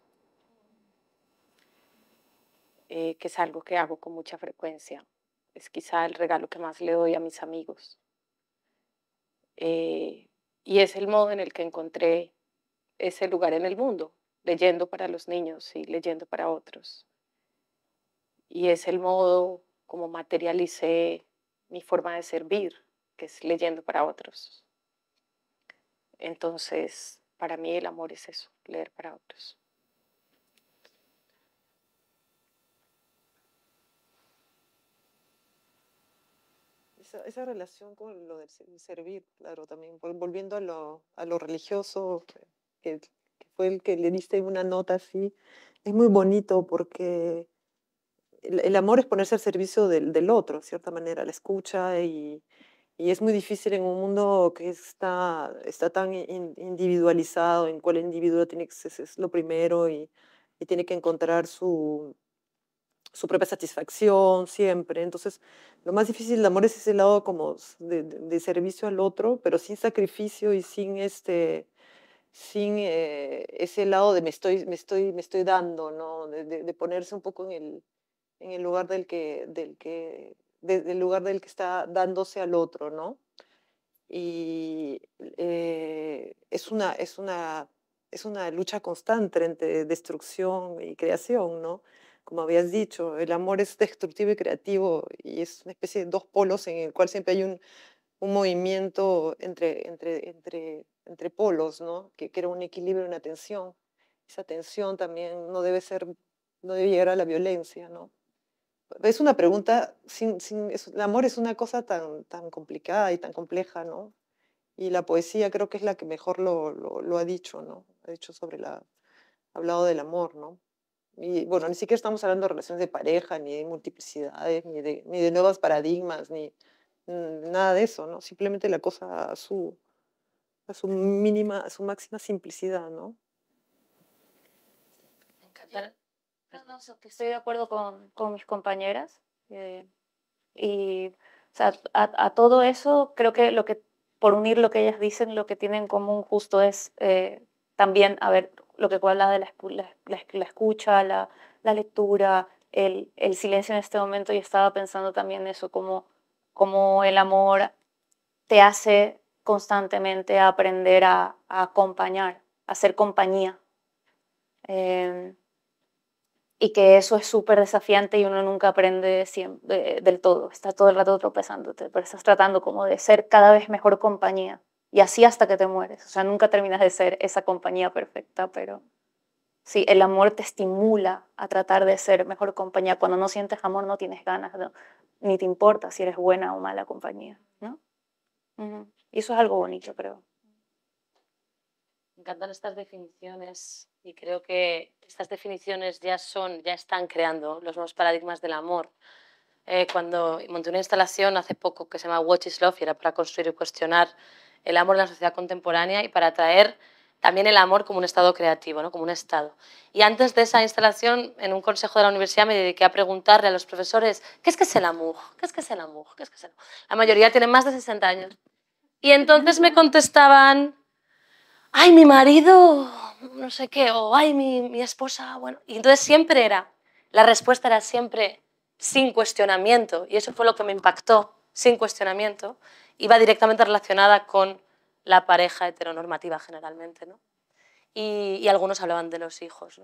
eh, que es algo que hago con mucha frecuencia. Es quizá el regalo que más le doy a mis amigos. Eh, y es el modo en el que encontré ese lugar en el mundo, leyendo para los niños y leyendo para otros. Y es el modo como materialicé mi forma de servir, que es leyendo para otros. Entonces, para mí el amor es eso, leer para otros. Esa, relación con lo del servir, claro, también volviendo a lo, religioso, que, fue el que le diste una nota así, es muy bonito porque el, amor es ponerse al servicio del, del, otro, de cierta manera, la escucha y, y es muy difícil en un mundo que está, está tan individualizado, en cuál individuo tiene que es lo primero y, tiene que encontrar su, su propia satisfacción siempre. Entonces, lo más difícil del amor es ese lado como de, servicio al otro, pero sin sacrificio y sin este sin eh, ese lado de me estoy, me estoy, me estoy dando, ¿no? de, de ponerse un poco en el, en el lugar del que, del que desde el lugar del que está dándose al otro, ¿no? Y eh, es, una, es, una, es una lucha constante entre destrucción y creación, ¿no? Como habías dicho, el amor es destructivo y creativo y es una especie de dos polos en el cual siempre hay un, un movimiento entre, entre, entre, entre polos, ¿no? Que, crea un equilibrio, una tensión. Esa tensión también no debe ser, no debe llegar a la violencia, ¿no? es una pregunta, sin, el amor es una cosa tan, tan complicada y tan compleja, ¿no? Y la poesía creo que es la que mejor lo, ha dicho, ¿no? Ha dicho sobre la, hablado del amor, ¿no? Y bueno, ni siquiera estamos hablando de relaciones de pareja, ni de multiplicidades, ni de, ni nuevos paradigmas, ni mm, nada de eso, ¿no? Simplemente la cosa a su, mínima, a su máxima simplicidad, ¿no? Me encanta no, estoy de acuerdo con, con mis compañeras. Eh, y o sea, a, todo eso, creo que lo que, por unir lo que ellas dicen, lo que tienen en común justo es eh, también, a ver, lo que tú hablas de la, la, la escucha, la, lectura, el, el, silencio en este momento, y estaba pensando también eso, como, como el amor te hace constantemente aprender a, acompañar, a hacer compañía. Eh, y que eso es súper desafiante y uno nunca aprende siempre, del todo, está todo el rato tropezándote, pero estás tratando como de ser cada vez mejor compañía y así hasta que te mueres, o sea, nunca terminas de ser esa compañía perfecta, pero sí, el amor te estimula a tratar de ser mejor compañía, cuando no sientes amor no tienes ganas, ni te importa si eres buena o mala compañía, ¿no? Y eso es algo bonito, creo. Me encantan estas definiciones y creo que estas definiciones ya son, ya están creando los nuevos paradigmas del amor. Eh, cuando monté una instalación hace poco que se llama Watch is Love y era para construir y cuestionar el amor en la sociedad contemporánea y para traer también el amor como un estado creativo, como un estado. Y antes de esa instalación, en un consejo de la universidad me dediqué a preguntarle a los profesores, ¿qué es que es el amor? ¿Qué es que es el amor? ¿Qué es que es el amor? La mayoría tienen más de 60 años. Y entonces me contestaban, ay, mi marido, no sé qué, o ay, mi, mi esposa, bueno. Y entonces siempre era, la respuesta era siempre sin cuestionamiento, y eso fue lo que me impactó, sin cuestionamiento, iba directamente relacionada con la pareja heteronormativa generalmente, ¿no? Y, algunos hablaban de los hijos,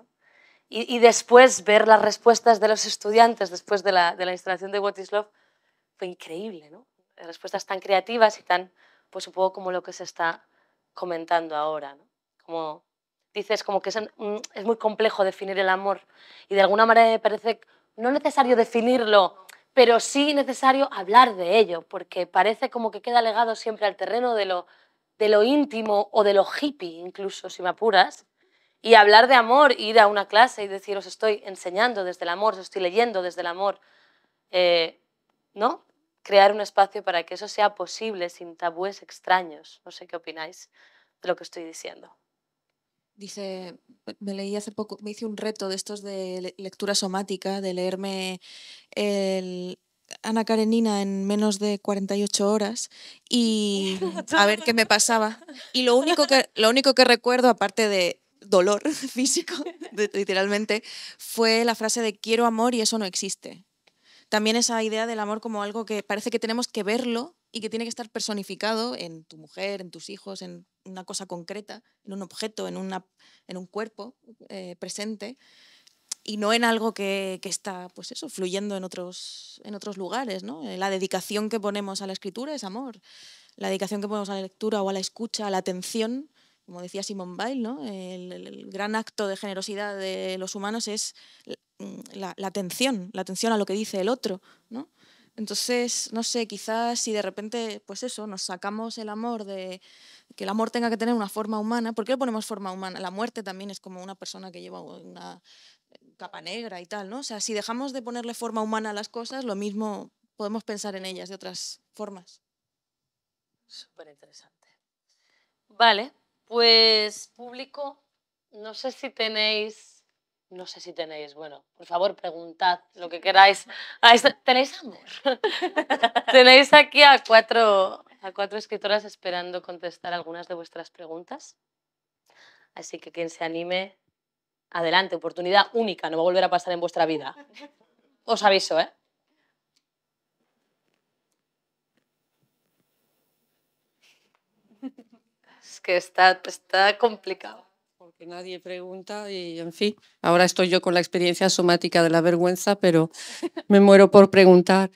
Y, después ver las respuestas de los estudiantes después de la, de la instalación de fue increíble, ¿no? Respuestas tan creativas y tan, pues un como lo que se está comentando ahora. ¿no? Como dices, como que es, muy complejo definir el amor y de alguna manera me parece no necesario definirlo, pero sí necesario hablar de ello, porque parece como que queda legado siempre al terreno de lo, de lo íntimo o de lo hippie, incluso si me apuras. Y hablar de amor, ir a una clase y decir, os estoy enseñando desde el amor, os estoy leyendo desde el amor. Eh, ¿No? crear un espacio para que eso sea posible sin tabúes extraños. No sé qué opináis de lo que estoy diciendo. Dice, me leí hace poco, me hice un reto de estos de lectura somática, de leerme Ana Karenina en menos de 48 horas y a ver qué me pasaba. Y lo único que, lo único que recuerdo, aparte de dolor físico, literalmente, fue la frase de quiero amor y eso no existe también esa idea del amor como algo que parece que tenemos que verlo y que tiene que estar personificado en tu mujer, en tus hijos, en una cosa concreta, en un objeto, en, un cuerpo eh, presente y no en algo que, está, pues eso, fluyendo en otros, lugares, eh, La dedicación que ponemos a la escritura es amor. La dedicación que ponemos a la lectura o a la escucha, a la atención, como decía Simone Weil, el, gran acto de generosidad de los humanos es Mm, la, atención, la atención a lo que dice el otro, ¿no? Entonces, no sé, quizás si de repente, pues eso, nos sacamos el amor de que el amor tenga que tener una forma humana, ¿por qué le ponemos forma humana? La muerte también es como una persona que lleva una capa negra y tal, ¿no? O sea, si dejamos de ponerle forma humana a las cosas, lo mismo podemos pensar en ellas de otras formas. Súper interesante. Vale, pues público, no sé si tenéis no sé si tenéis, bueno, por favor preguntad lo que queráis. Ah, ¿Tenéis amor? tenéis aquí a cuatro, a cuatro escritoras esperando contestar algunas de vuestras preguntas. Así que quien se anime, adelante, oportunidad única, no va a volver a pasar en vuestra vida. Os aviso, ¿eh? Es que está, está complicado que nadie pregunta y en fin, ahora estoy yo con la experiencia somática de la vergüenza, pero me muero por preguntar.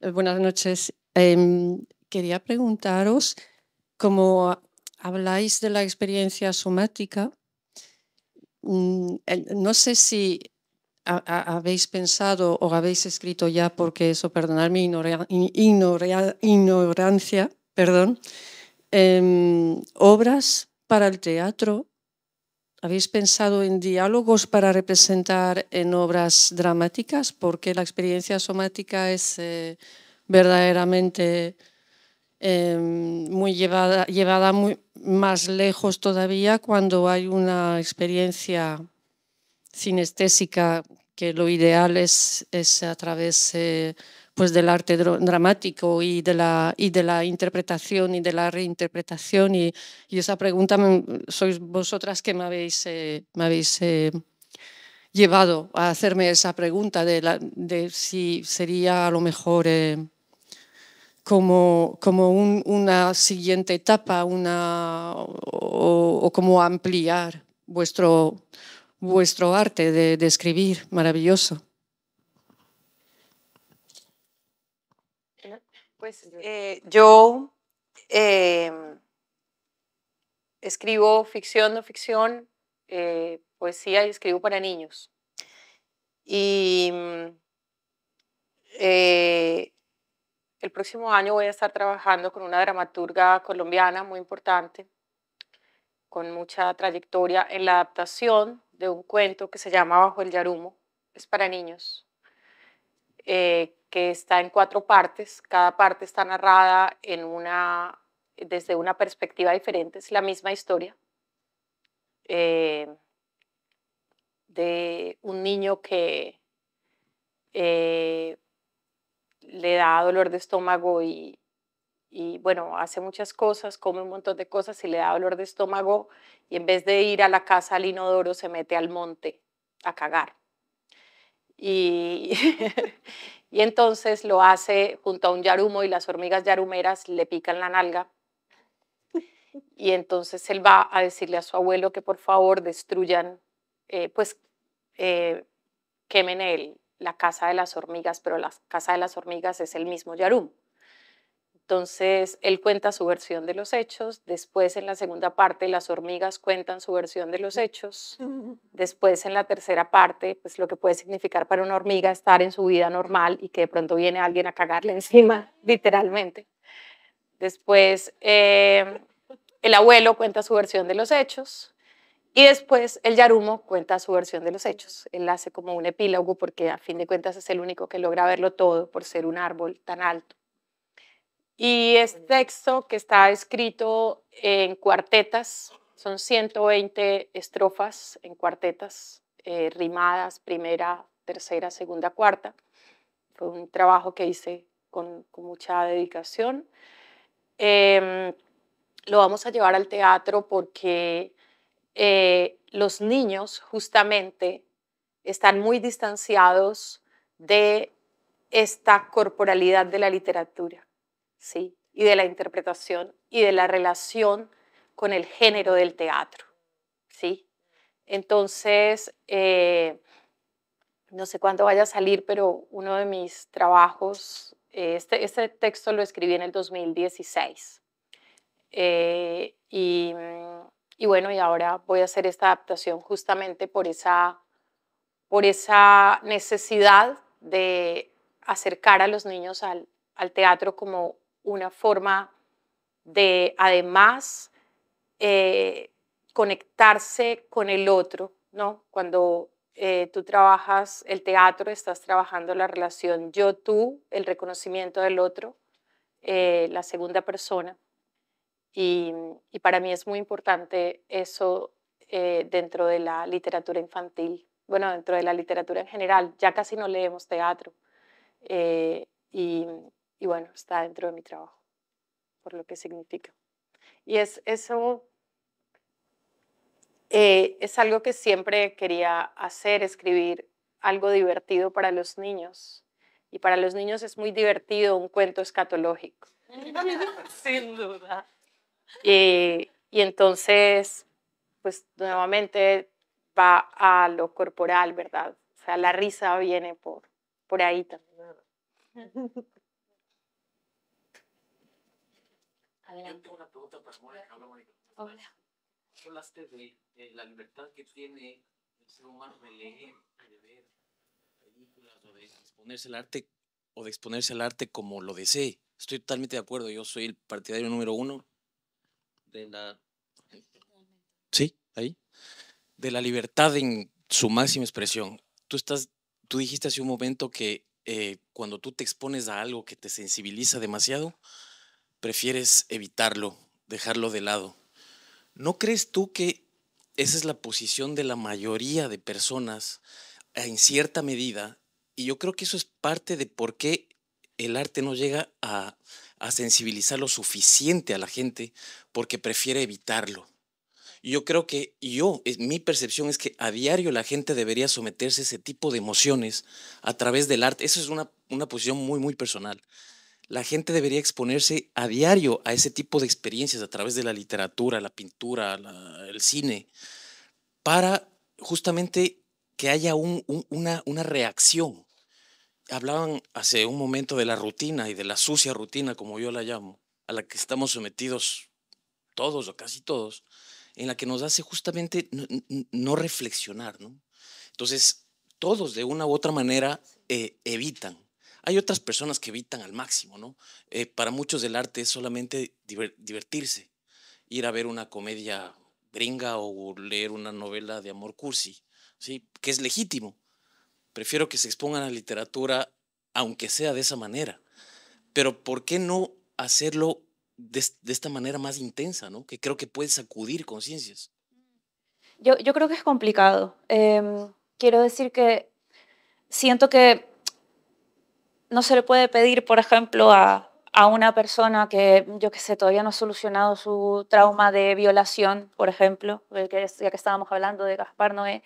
Eh, buenas noches. Em, quería preguntaros, como habláis de la experiencia somática, mm, no sé si habéis pensado o habéis escrito ya, porque eso, perdonad mi ignorancia, perdón, em, obras para el teatro ¿Habéis pensado en diálogos para representar en obras dramáticas? Porque la experiencia somática es eh, verdaderamente em, muy llevada, llevada muy, más lejos todavía cuando hay una experiencia cinestésica que lo ideal es, es a través... Eh, pues del arte dramático y de la, y de la interpretación y de la reinterpretación. Y, esa pregunta sois vosotras que me habéis, eh, me habéis eh, llevado a hacerme esa pregunta de, la, de si sería a lo mejor eh, como, como una siguiente etapa una, o, como ampliar vuestro, vuestro arte de escribir maravilloso. Pues yo eh, em, escribo ficción, no ficción, eh, poesía y escribo para niños. Y mm, eh, el próximo año voy a estar trabajando con una dramaturga colombiana muy importante, con mucha trayectoria en la adaptación de un cuento que se llama Bajo el Yarumo. Es para niños. Eh, que está en cuatro partes. Cada parte está narrada desde una perspectiva diferente. Es la misma historia eh, de un niño que eh, le da dolor de estómago y, y bueno, hace muchas cosas, come un montón de cosas y le da dolor de estómago y en vez de ir a la casa al inodoro se mete al monte a cagar. Y, entonces lo hace junto a un yarumo y las hormigas yarumeras le pican la nalga. Y entonces él va a decirle a su abuelo que por favor destruyan, eh, pues eh, quemen la casa de las hormigas, pero la casa de las hormigas es el mismo yarumo. Entonces, él cuenta su versión de los hechos, después en la segunda parte las hormigas cuentan su versión de los hechos, después en la tercera parte, pues lo que puede significar para una hormiga estar en su vida normal y que de pronto viene alguien a cagarle encima, literalmente. Después, eh, el abuelo cuenta su versión de los hechos, y después el Yarumo cuenta su versión de los hechos. Él hace como un epílogo porque a fin de cuentas es el único que logra verlo todo por ser un árbol tan alto. Y es texto que está escrito en cuartetas, son 120 estrofas en cuartetas, eh, rimadas, primera, tercera, segunda, cuarta. Fue un trabajo que hice con, mucha dedicación. Em, lo vamos a llevar al teatro porque eh, los niños justamente están muy distanciados de esta corporalidad de la literatura. ¿sí? y de la interpretación y de la relación con el género del teatro. ¿sí? Entonces, eh, no sé cuándo vaya a salir, pero uno de mis trabajos, eh, este, este, texto lo escribí en el 2016. Eh, y, bueno, y ahora voy a hacer esta adaptación justamente por esa, por esa necesidad de acercar a los niños al, al teatro como una forma de, además, eh, conectarse con el otro, ¿no? Cuando eh, tú trabajas el teatro, estás trabajando la relación yo-tú, el reconocimiento del otro, eh, la segunda persona. Y, para mí es muy importante eso dentro de la literatura infantil, bueno, dentro de la literatura en general. Ya casi no leemos teatro. Y, y bueno, está dentro de mi trabajo, por lo que significa. Y es eso eh, es algo que siempre quería hacer, escribir algo divertido para los niños. Y para los niños es muy divertido un cuento escatológico. Sin duda. Y, y entonces, pues nuevamente va a lo corporal, ¿verdad? O sea, la risa viene por, por ahí también. Adelante. Yo tengo una pregunta para Mónica. Hola, Mónica. Hola. Hablaste de, la libertad que tiene el ser humano de leer, de ver películas o de exponerse al arte o de exponerse al arte como lo desee. Estoy totalmente de acuerdo. Yo soy el partidario número uno de la... Sí, ahí. De la libertad en su máxima expresión. Tú, estás, tú dijiste hace un momento que eh, cuando tú te expones a algo que te sensibiliza demasiado, prefieres evitarlo, dejarlo de lado. ¿No crees tú que esa es la posición de la mayoría de personas en cierta medida? Y yo creo que eso es parte de por qué el arte no llega a, sensibilizar lo suficiente a la gente porque prefiere evitarlo. yo creo que yo, mi percepción es que a diario la gente debería someterse a ese tipo de emociones a través del arte. Esa es una, una posición muy, muy personal la gente debería exponerse a diario a ese tipo de experiencias a través de la literatura, la pintura, el cine, para justamente que haya una, una reacción. Hablaban hace un momento de la rutina y de la sucia rutina, como yo la llamo, a la que estamos sometidos todos o casi todos, en la que nos hace justamente no, reflexionar. ¿no? Entonces, todos de una u otra manera eh, evitan hay otras personas que evitan al máximo, ¿no? Eh, para muchos del arte es solamente divertirse, ir a ver una comedia gringa o leer una novela de amor cursi, ¿sí? Que es legítimo. Prefiero que se expongan a la literatura, aunque sea de esa manera. Pero ¿por qué no hacerlo de, esta manera más intensa, ¿no? Que creo que puede sacudir conciencias. Yo, creo que es complicado. Em, quiero decir que siento que no se le puede pedir, por ejemplo, a, una persona que, yo que sé, todavía no ha solucionado su trauma de violación, por ejemplo, ya que estábamos hablando de Gaspar Noé,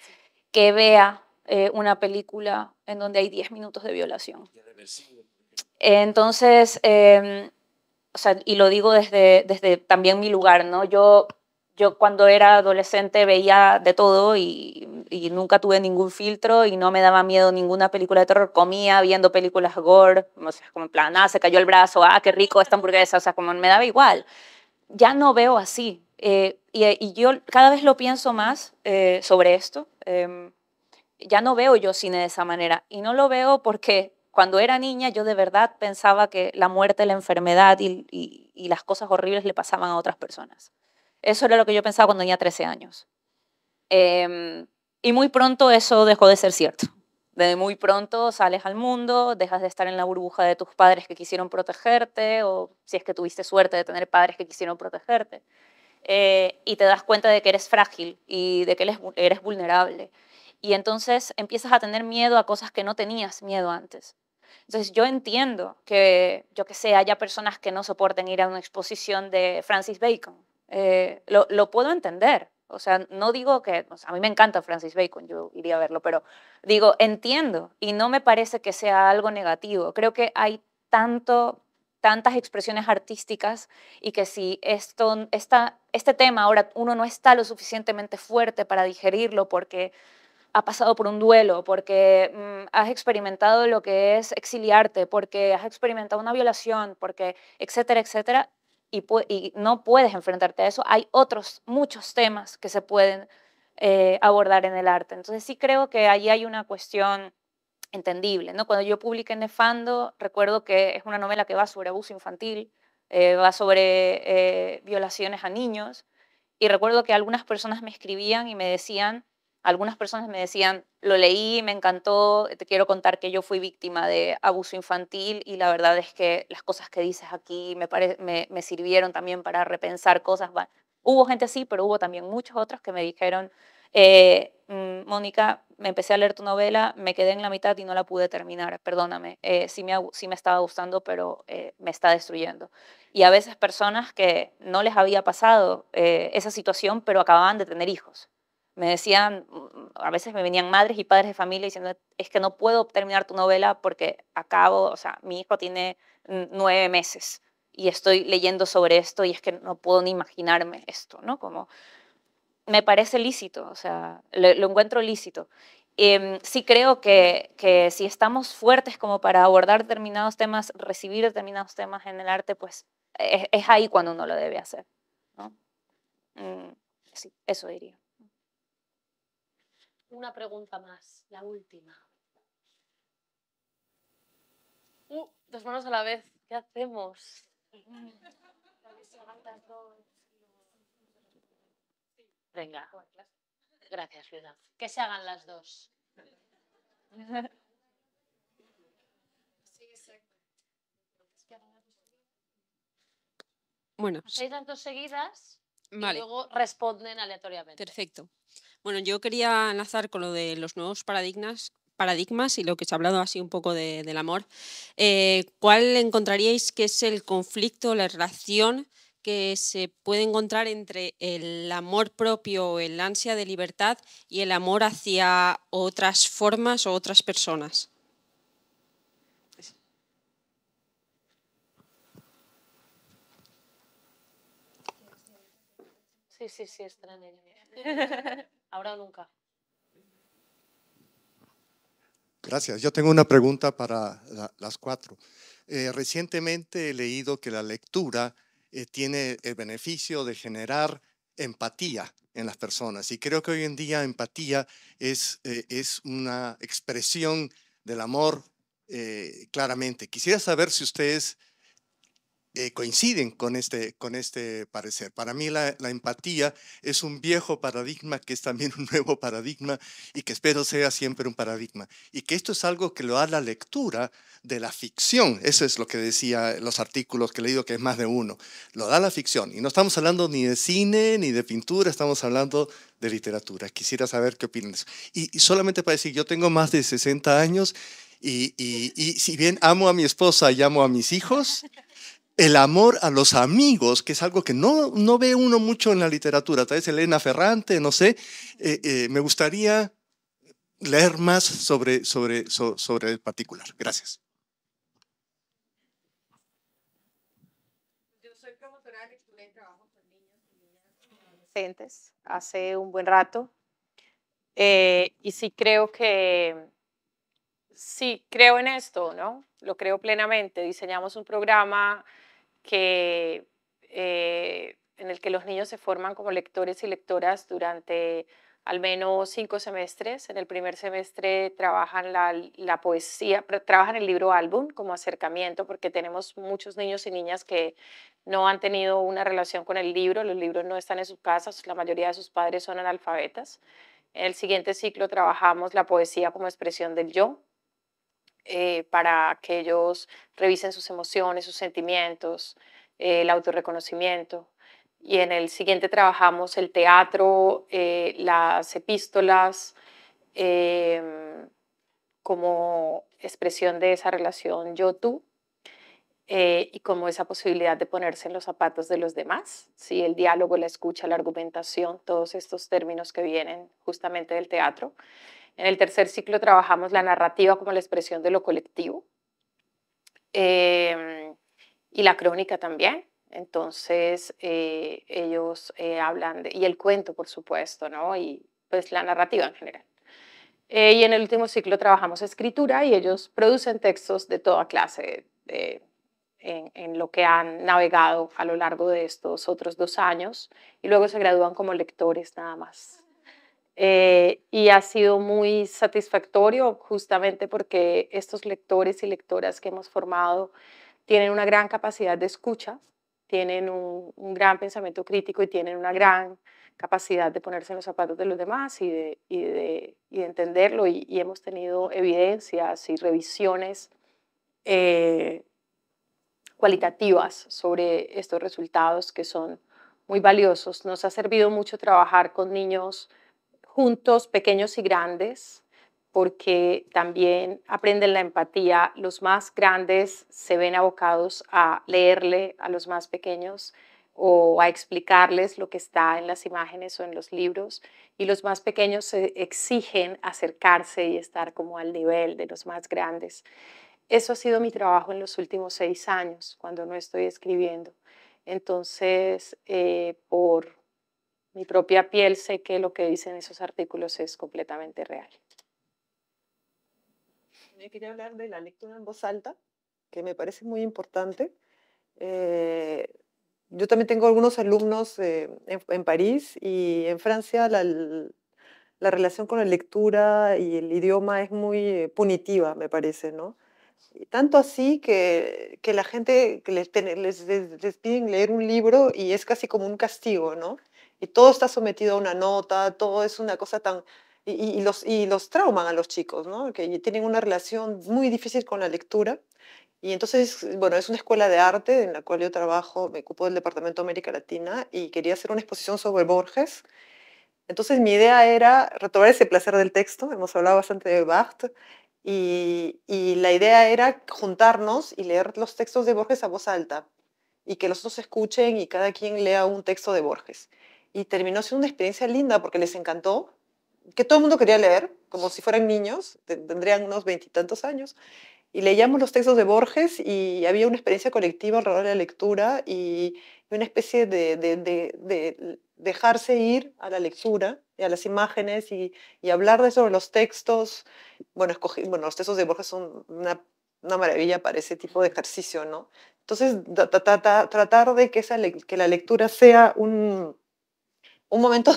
que vea eh, una película en donde hay 10 minutos de violación. Entonces, em, y lo digo desde, desde también mi lugar, ¿no? Yo yo cuando era adolescente veía de todo y, nunca tuve ningún filtro y no me daba miedo ninguna película de terror. Comía viendo películas gore, como en plan, ah, se cayó el brazo, ah, qué rico esta hamburguesa, o sea, como me daba igual. Ya no veo así. Eh, y, yo cada vez lo pienso más eh, sobre esto. Em, ya no veo yo cine de esa manera. Y no lo veo porque cuando era niña yo de verdad pensaba que la muerte, la enfermedad y las cosas horribles le pasaban a otras personas. Eso era lo que yo pensaba cuando tenía 13 años. Em, y muy pronto eso dejó de ser cierto. desde muy pronto sales al mundo, dejas de estar en la burbuja de tus padres que quisieron protegerte, o si es que tuviste suerte de tener padres que quisieron protegerte, eh, y te das cuenta de que eres frágil y de que eres, vulnerable. Y entonces empiezas a tener miedo a cosas que no tenías miedo antes. Entonces yo entiendo que, yo que sé, haya personas que no soporten ir a una exposición de Francis Bacon, eh, lo, puedo entender. O sea, no digo que, a mí me encanta Francis Bacon, yo iría a verlo, pero digo, entiendo y no me parece que sea algo negativo. Creo que hay tanto, tantas expresiones artísticas y que si esto, esta, este tema ahora uno no está lo suficientemente fuerte para digerirlo porque ha pasado por un duelo, porque mm, has experimentado lo que es exiliarte, porque has experimentado una violación, porque etcétera, etcétera, y, no puedes enfrentarte a eso, hay otros muchos temas que se pueden eh, abordar en el arte. Entonces sí creo que ahí hay una cuestión entendible. ¿no? Cuando yo publiqué Nefando, recuerdo que es una novela que va sobre abuso infantil, eh, va sobre eh, violaciones a niños, y recuerdo que algunas personas me escribían y me decían algunas personas me decían, lo leí, me encantó, te quiero contar que yo fui víctima de abuso infantil y la verdad es que las cosas que dices aquí me, sirvieron también para repensar cosas. Hubo gente así, pero hubo también muchos otros que me dijeron, eh, mm, Mónica, me empecé a leer tu novela, me quedé en la mitad y no la pude terminar, perdóname, eh, sí, me, estaba gustando, pero eh, me está destruyendo. Y a veces personas que no les había pasado esa situación, pero acababan de tener hijos me decían, a veces me venían madres y padres de familia diciendo, es que no puedo terminar tu novela porque acabo, o sea, mi hijo tiene nueve meses y estoy leyendo sobre esto y es que no puedo ni imaginarme esto, ¿no? Como me parece lícito, o sea, lo, encuentro lícito. Eh, sí creo que, que si estamos fuertes como para abordar determinados temas, recibir determinados temas en el arte, pues e, es, ahí cuando uno lo debe hacer, ¿no? Mm, sí, eso diría una pregunta más, la última. Uh, dos manos a la vez, ¿qué hacemos? Venga. Gracias, ciudad. Que se hagan las dos. Bueno. Seis las dos seguidas y luego responden aleatoriamente. Perfecto. Bueno, yo quería enlazar con lo de los nuevos paradigmas, y lo que se ha hablado así un poco del amor. Eh, ¿Cuál encontraríais que es el conflicto, la relación que se puede encontrar entre el amor propio, el ansia de libertad y el amor hacia otras formas o otras personas? Sí, sí, sí, ahora nunca. Gracias. Yo tengo una pregunta para las cuatro. Eh, recientemente he leído que la lectura eh, tiene el beneficio de generar empatía en las personas y creo que hoy en día empatía es, eh, es una expresión del amor claramente. Quisiera saber si ustedes eh, coinciden con este, con este parecer. Para mí la, empatía es un viejo paradigma que es también un nuevo paradigma y que espero sea siempre un paradigma. Y que esto es algo que lo da la lectura de la ficción. Eso es lo que decía eh, los artículos que he leído, que es más de uno. Lo da la ficción. Y no estamos hablando ni de cine ni de pintura, estamos hablando de literatura. Quisiera saber qué opinan Y, solamente para decir, yo tengo más de 60 años. Y, y si bien amo a mi esposa y amo a mis hijos, el amor a los amigos, que es algo que no, ve uno mucho en la literatura, tal vez Elena Ferrante, no sé, eh, eh, me gustaría leer más sobre, sobre, sobre el particular. Gracias. Yo soy promotora de lectura trabajo niños y niñas hace un buen rato. Eh, y sí creo que, sí creo en esto, ¿no? Lo creo plenamente. Diseñamos un programa que, eh, en el que los niños se forman como lectores y lectoras durante al menos cinco semestres. En el primer semestre trabajan la, poesía, trabajan el libro álbum como acercamiento, porque tenemos muchos niños y niñas que no han tenido una relación con el libro, los libros no están en sus casas, la mayoría de sus padres son analfabetas. En el siguiente ciclo trabajamos la poesía como expresión del yo, eh, para que ellos revisen sus emociones, sus sentimientos, eh, el autorreconocimiento. Y en el siguiente trabajamos el teatro, eh, las epístolas, em, como expresión de esa relación yo-tú. y como esa posibilidad de ponerse en los zapatos de los demás, ¿sí? el diálogo, la escucha, la argumentación, todos estos términos que vienen justamente del teatro. En el tercer ciclo trabajamos la narrativa como la expresión de lo colectivo em, y la crónica también. Entonces eh, ellos eh, hablan, y el cuento por supuesto, ¿no? Y pues la narrativa en general. Eh, y en el último ciclo trabajamos escritura y ellos producen textos de toda clase en lo que han navegado a lo largo de estos otros dos años y luego se gradúan como lectores nada más. Eh, y ha sido muy satisfactorio justamente porque estos lectores y lectoras que hemos formado tienen una gran capacidad de escucha, tienen un, gran pensamiento crítico y tienen una gran capacidad de ponerse en los zapatos de los demás y de, y de, entenderlo. Y, hemos tenido evidencias y revisiones eh, cualitativas sobre estos resultados que son muy valiosos. Nos ha servido mucho trabajar con niños juntos, pequeños y grandes, porque también aprenden la empatía. Los más grandes se ven abocados a leerle a los más pequeños o a explicarles lo que está en las imágenes o en los libros y los más pequeños se exigen acercarse y estar como al nivel de los más grandes. Eso ha sido mi trabajo en los últimos seis años, cuando no estoy escribiendo. Entonces, eh, por mi propia piel, sé que lo que dicen esos artículos es completamente real. Me quería hablar de la lectura en voz alta, que me parece muy importante. Eh, yo también tengo algunos alumnos eh, en, París y en Francia la, la, relación con la lectura y el idioma es muy punitiva, me parece, ¿no? tanto así que, que, la gente les, les, les piden leer un libro y es casi como un castigo, ¿no? y todo está sometido a una nota, todo es una cosa tan... Y, los, y los trauman a los chicos, ¿no? que tienen una relación muy difícil con la lectura. Y entonces, bueno, es una escuela de arte en la cual yo trabajo, me ocupo del Departamento de América Latina y quería hacer una exposición sobre Borges. Entonces mi idea era retomar ese placer del texto, hemos hablado bastante de Barthes, y, y, la idea era juntarnos y leer los textos de Borges a voz alta y que los dos escuchen y cada quien lea un texto de Borges y terminó siendo una experiencia linda porque les encantó, que todo el mundo quería leer, como si fueran niños, tendrían unos veintitantos años, y leíamos los textos de Borges y había una experiencia colectiva alrededor de la lectura y una especie de, dejarse ir a la lectura y a las imágenes y, hablar de sobre los textos. Bueno, bueno, los textos de Borges son una, maravilla para ese tipo de ejercicio, ¿no? Entonces, tratar de que, esa que la lectura sea un un momento...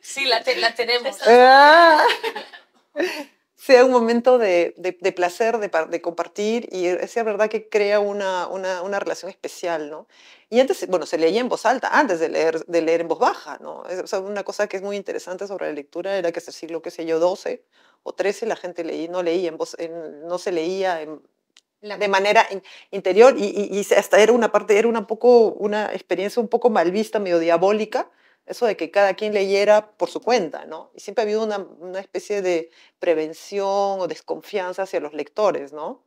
Sí, la, tenemos. sea un momento de, placer, de, compartir, y es verdad que crea una, relación especial, Y antes, bueno, se leía en voz alta, antes de leer, de leer en voz baja, ¿no? una cosa que es muy interesante sobre la lectura era que en el siglo, qué sé yo, 12 o 13 la gente no leía en voz, no se leía de manera interior y, y, hasta era una parte, era poco, una experiencia un poco mal vista, medio diabólica, eso de que cada quien leyera por su cuenta, ¿no? Y siempre ha habido una, especie de prevención o desconfianza hacia los lectores, ¿no?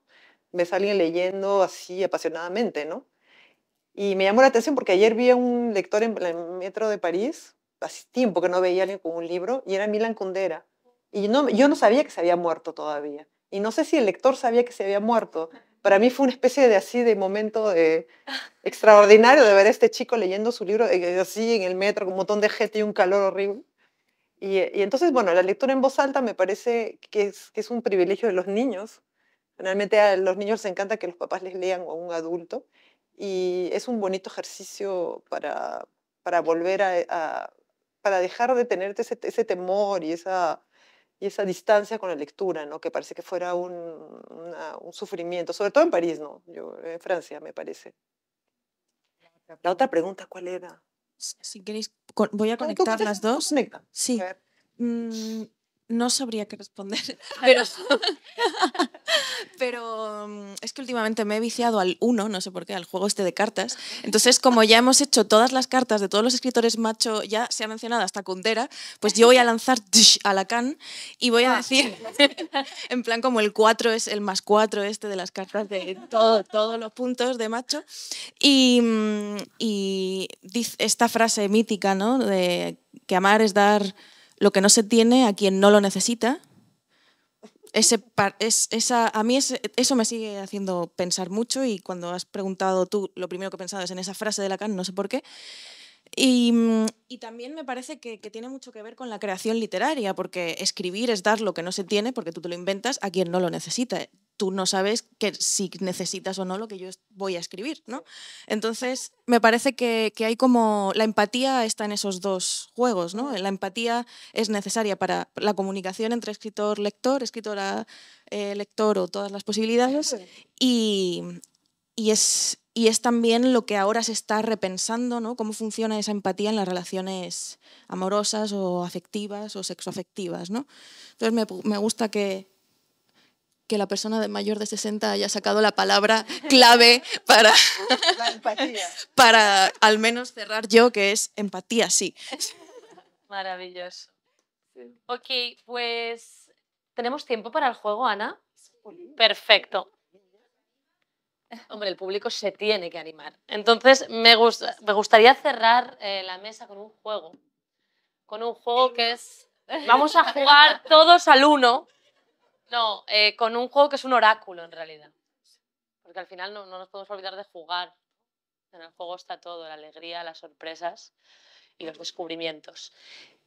Me a leyendo así apasionadamente, ¿no? Y me llamó la atención porque ayer vi a un lector en el metro de París, hace tiempo que no veía a alguien con un libro, y era Milan Kundera. Y yo no sabía que se había muerto todavía. Y no sé si el lector sabía que se había muerto para mí fue una especie de así de momento eh, extraordinario de ver a este chico leyendo su libro eh, así en el metro, con un montón de gente y un calor horrible. Y, eh, entonces, bueno, la lectura en voz alta me parece que es, un privilegio de los niños. Realmente a los niños les encanta que los papás les lean o a un adulto. Y es un bonito ejercicio para, para volver a, para dejar de tener ese temor y esa, y esa distancia con la lectura, ¿no? que parece que fuera un, sufrimiento, sobre todo en París, ¿no? Yo, en Francia, me parece. La otra pregunta, ¿cuál era? Si queréis, voy a conectar las dos. Sí. Mm, no sabría qué responder, pero, pero mm, es que últimamente me he viciado al uno, no sé por qué, al juego este de cartas. Entonces, como ya hemos hecho todas las cartas de todos los escritores macho, ya se ha mencionado hasta Kundera, pues yo voy a lanzar a la can y voy a ah, decir, en plan como el 4 es el más 4 este de las cartas de todo, todos los puntos de macho, y, mm, esta frase mítica, ¿no? De que amar es dar lo que no se tiene a quien no lo necesita. Ese esa, a mí eso me sigue haciendo pensar mucho y cuando has preguntado tú, lo primero que he pensado es en esa frase de Lacan, no sé por qué. Y, también me parece que, que, tiene mucho que ver con la creación literaria, porque escribir es dar lo que no se tiene, porque tú te lo inventas, a quien no lo necesita tú no sabes que si necesitas o no lo que yo voy a escribir, ¿no? Entonces, me parece que, hay como... La empatía está en esos dos juegos, ¿no? La empatía es necesaria para la comunicación entre escritor-lector, escritora-lector eh, o todas las posibilidades y, es, y es también lo que ahora se está repensando, ¿no? Cómo funciona esa empatía en las relaciones amorosas o afectivas o sexoafectivas, ¿no? Entonces, me gusta que que la persona de mayor de 60 haya sacado la palabra clave para, la empatía. para al menos cerrar yo, que es empatía, sí. Maravilloso. Ok, pues tenemos tiempo para el juego, Ana. Perfecto. Hombre, el público se tiene que animar. Entonces, me, me gustaría cerrar eh, la mesa con un juego. Con un juego que es... Vamos a jugar todos al uno. No, eh, con un juego que es un oráculo en realidad. Porque al final no, no, nos podemos olvidar de jugar. En el juego está todo, la alegría, las sorpresas y los descubrimientos.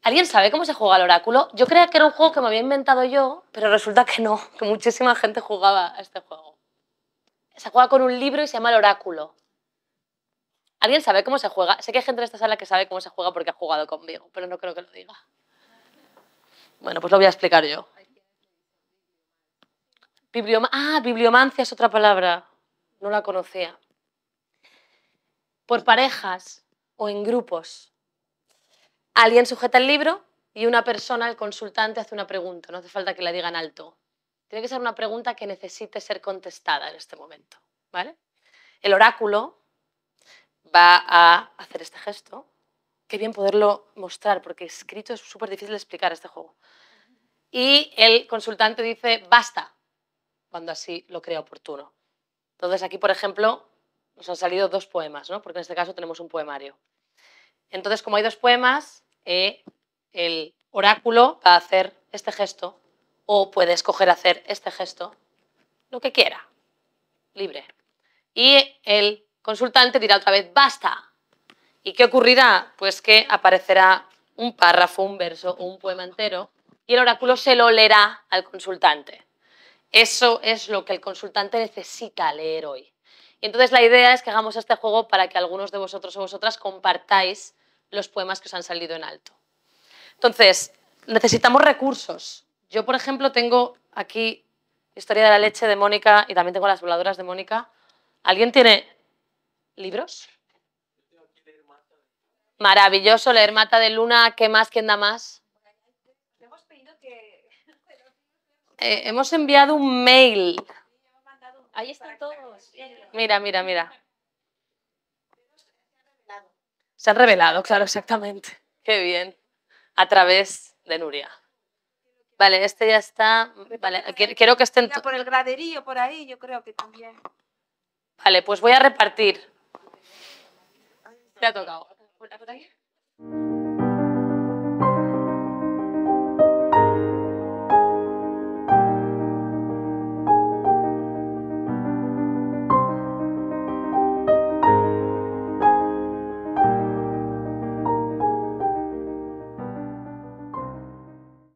¿Alguien sabe cómo se juega el oráculo? Yo creía que era un juego que me había inventado yo, pero resulta que no, que muchísima gente jugaba a este juego. Se juega con un libro y se llama el oráculo. ¿Alguien sabe cómo se juega? Sé que hay gente en esta sala que sabe cómo se juega porque ha jugado conmigo, pero no creo que lo diga. Bueno, pues lo voy a explicar yo ah, bibliomancia es otra palabra. No la conocía. Por parejas o en grupos. Alguien sujeta el libro y una persona, el consultante, hace una pregunta. No hace falta que la digan alto. Tiene que ser una pregunta que necesite ser contestada en este momento. ¿Vale? El oráculo va a hacer este gesto. Qué bien poderlo mostrar, porque escrito es súper difícil de explicar este juego. Y el consultante dice, basta, cuando así lo crea oportuno. Entonces aquí, por ejemplo, nos han salido dos poemas, ¿no? porque en este caso tenemos un poemario. Entonces, como hay dos poemas, eh, el oráculo va a hacer este gesto o puede escoger hacer este gesto, lo que quiera, libre. Y el consultante dirá otra vez, basta. ¿Y qué ocurrirá? Pues que aparecerá un párrafo, un verso un poema entero y el oráculo se lo leerá al consultante. Eso es lo que el consultante necesita leer hoy. Y entonces la idea es que hagamos este juego para que algunos de vosotros o vosotras compartáis los poemas que os han salido en alto. Entonces, necesitamos recursos. Yo, por ejemplo, tengo aquí Historia de la leche de Mónica y también tengo las voladoras de Mónica. ¿Alguien tiene libros? Maravilloso leer Mata de Luna, ¿qué más? ¿Quién da más? Eh, hemos enviado un mail. Ahí están todos. Mira, mira, mira. Se han revelado, claro, exactamente. Qué bien. A través de Nuria. Vale, este ya está. Vale, quiero que estén. Por el graderío, por ahí, yo creo que también. Vale, pues voy a repartir. Te ha tocado.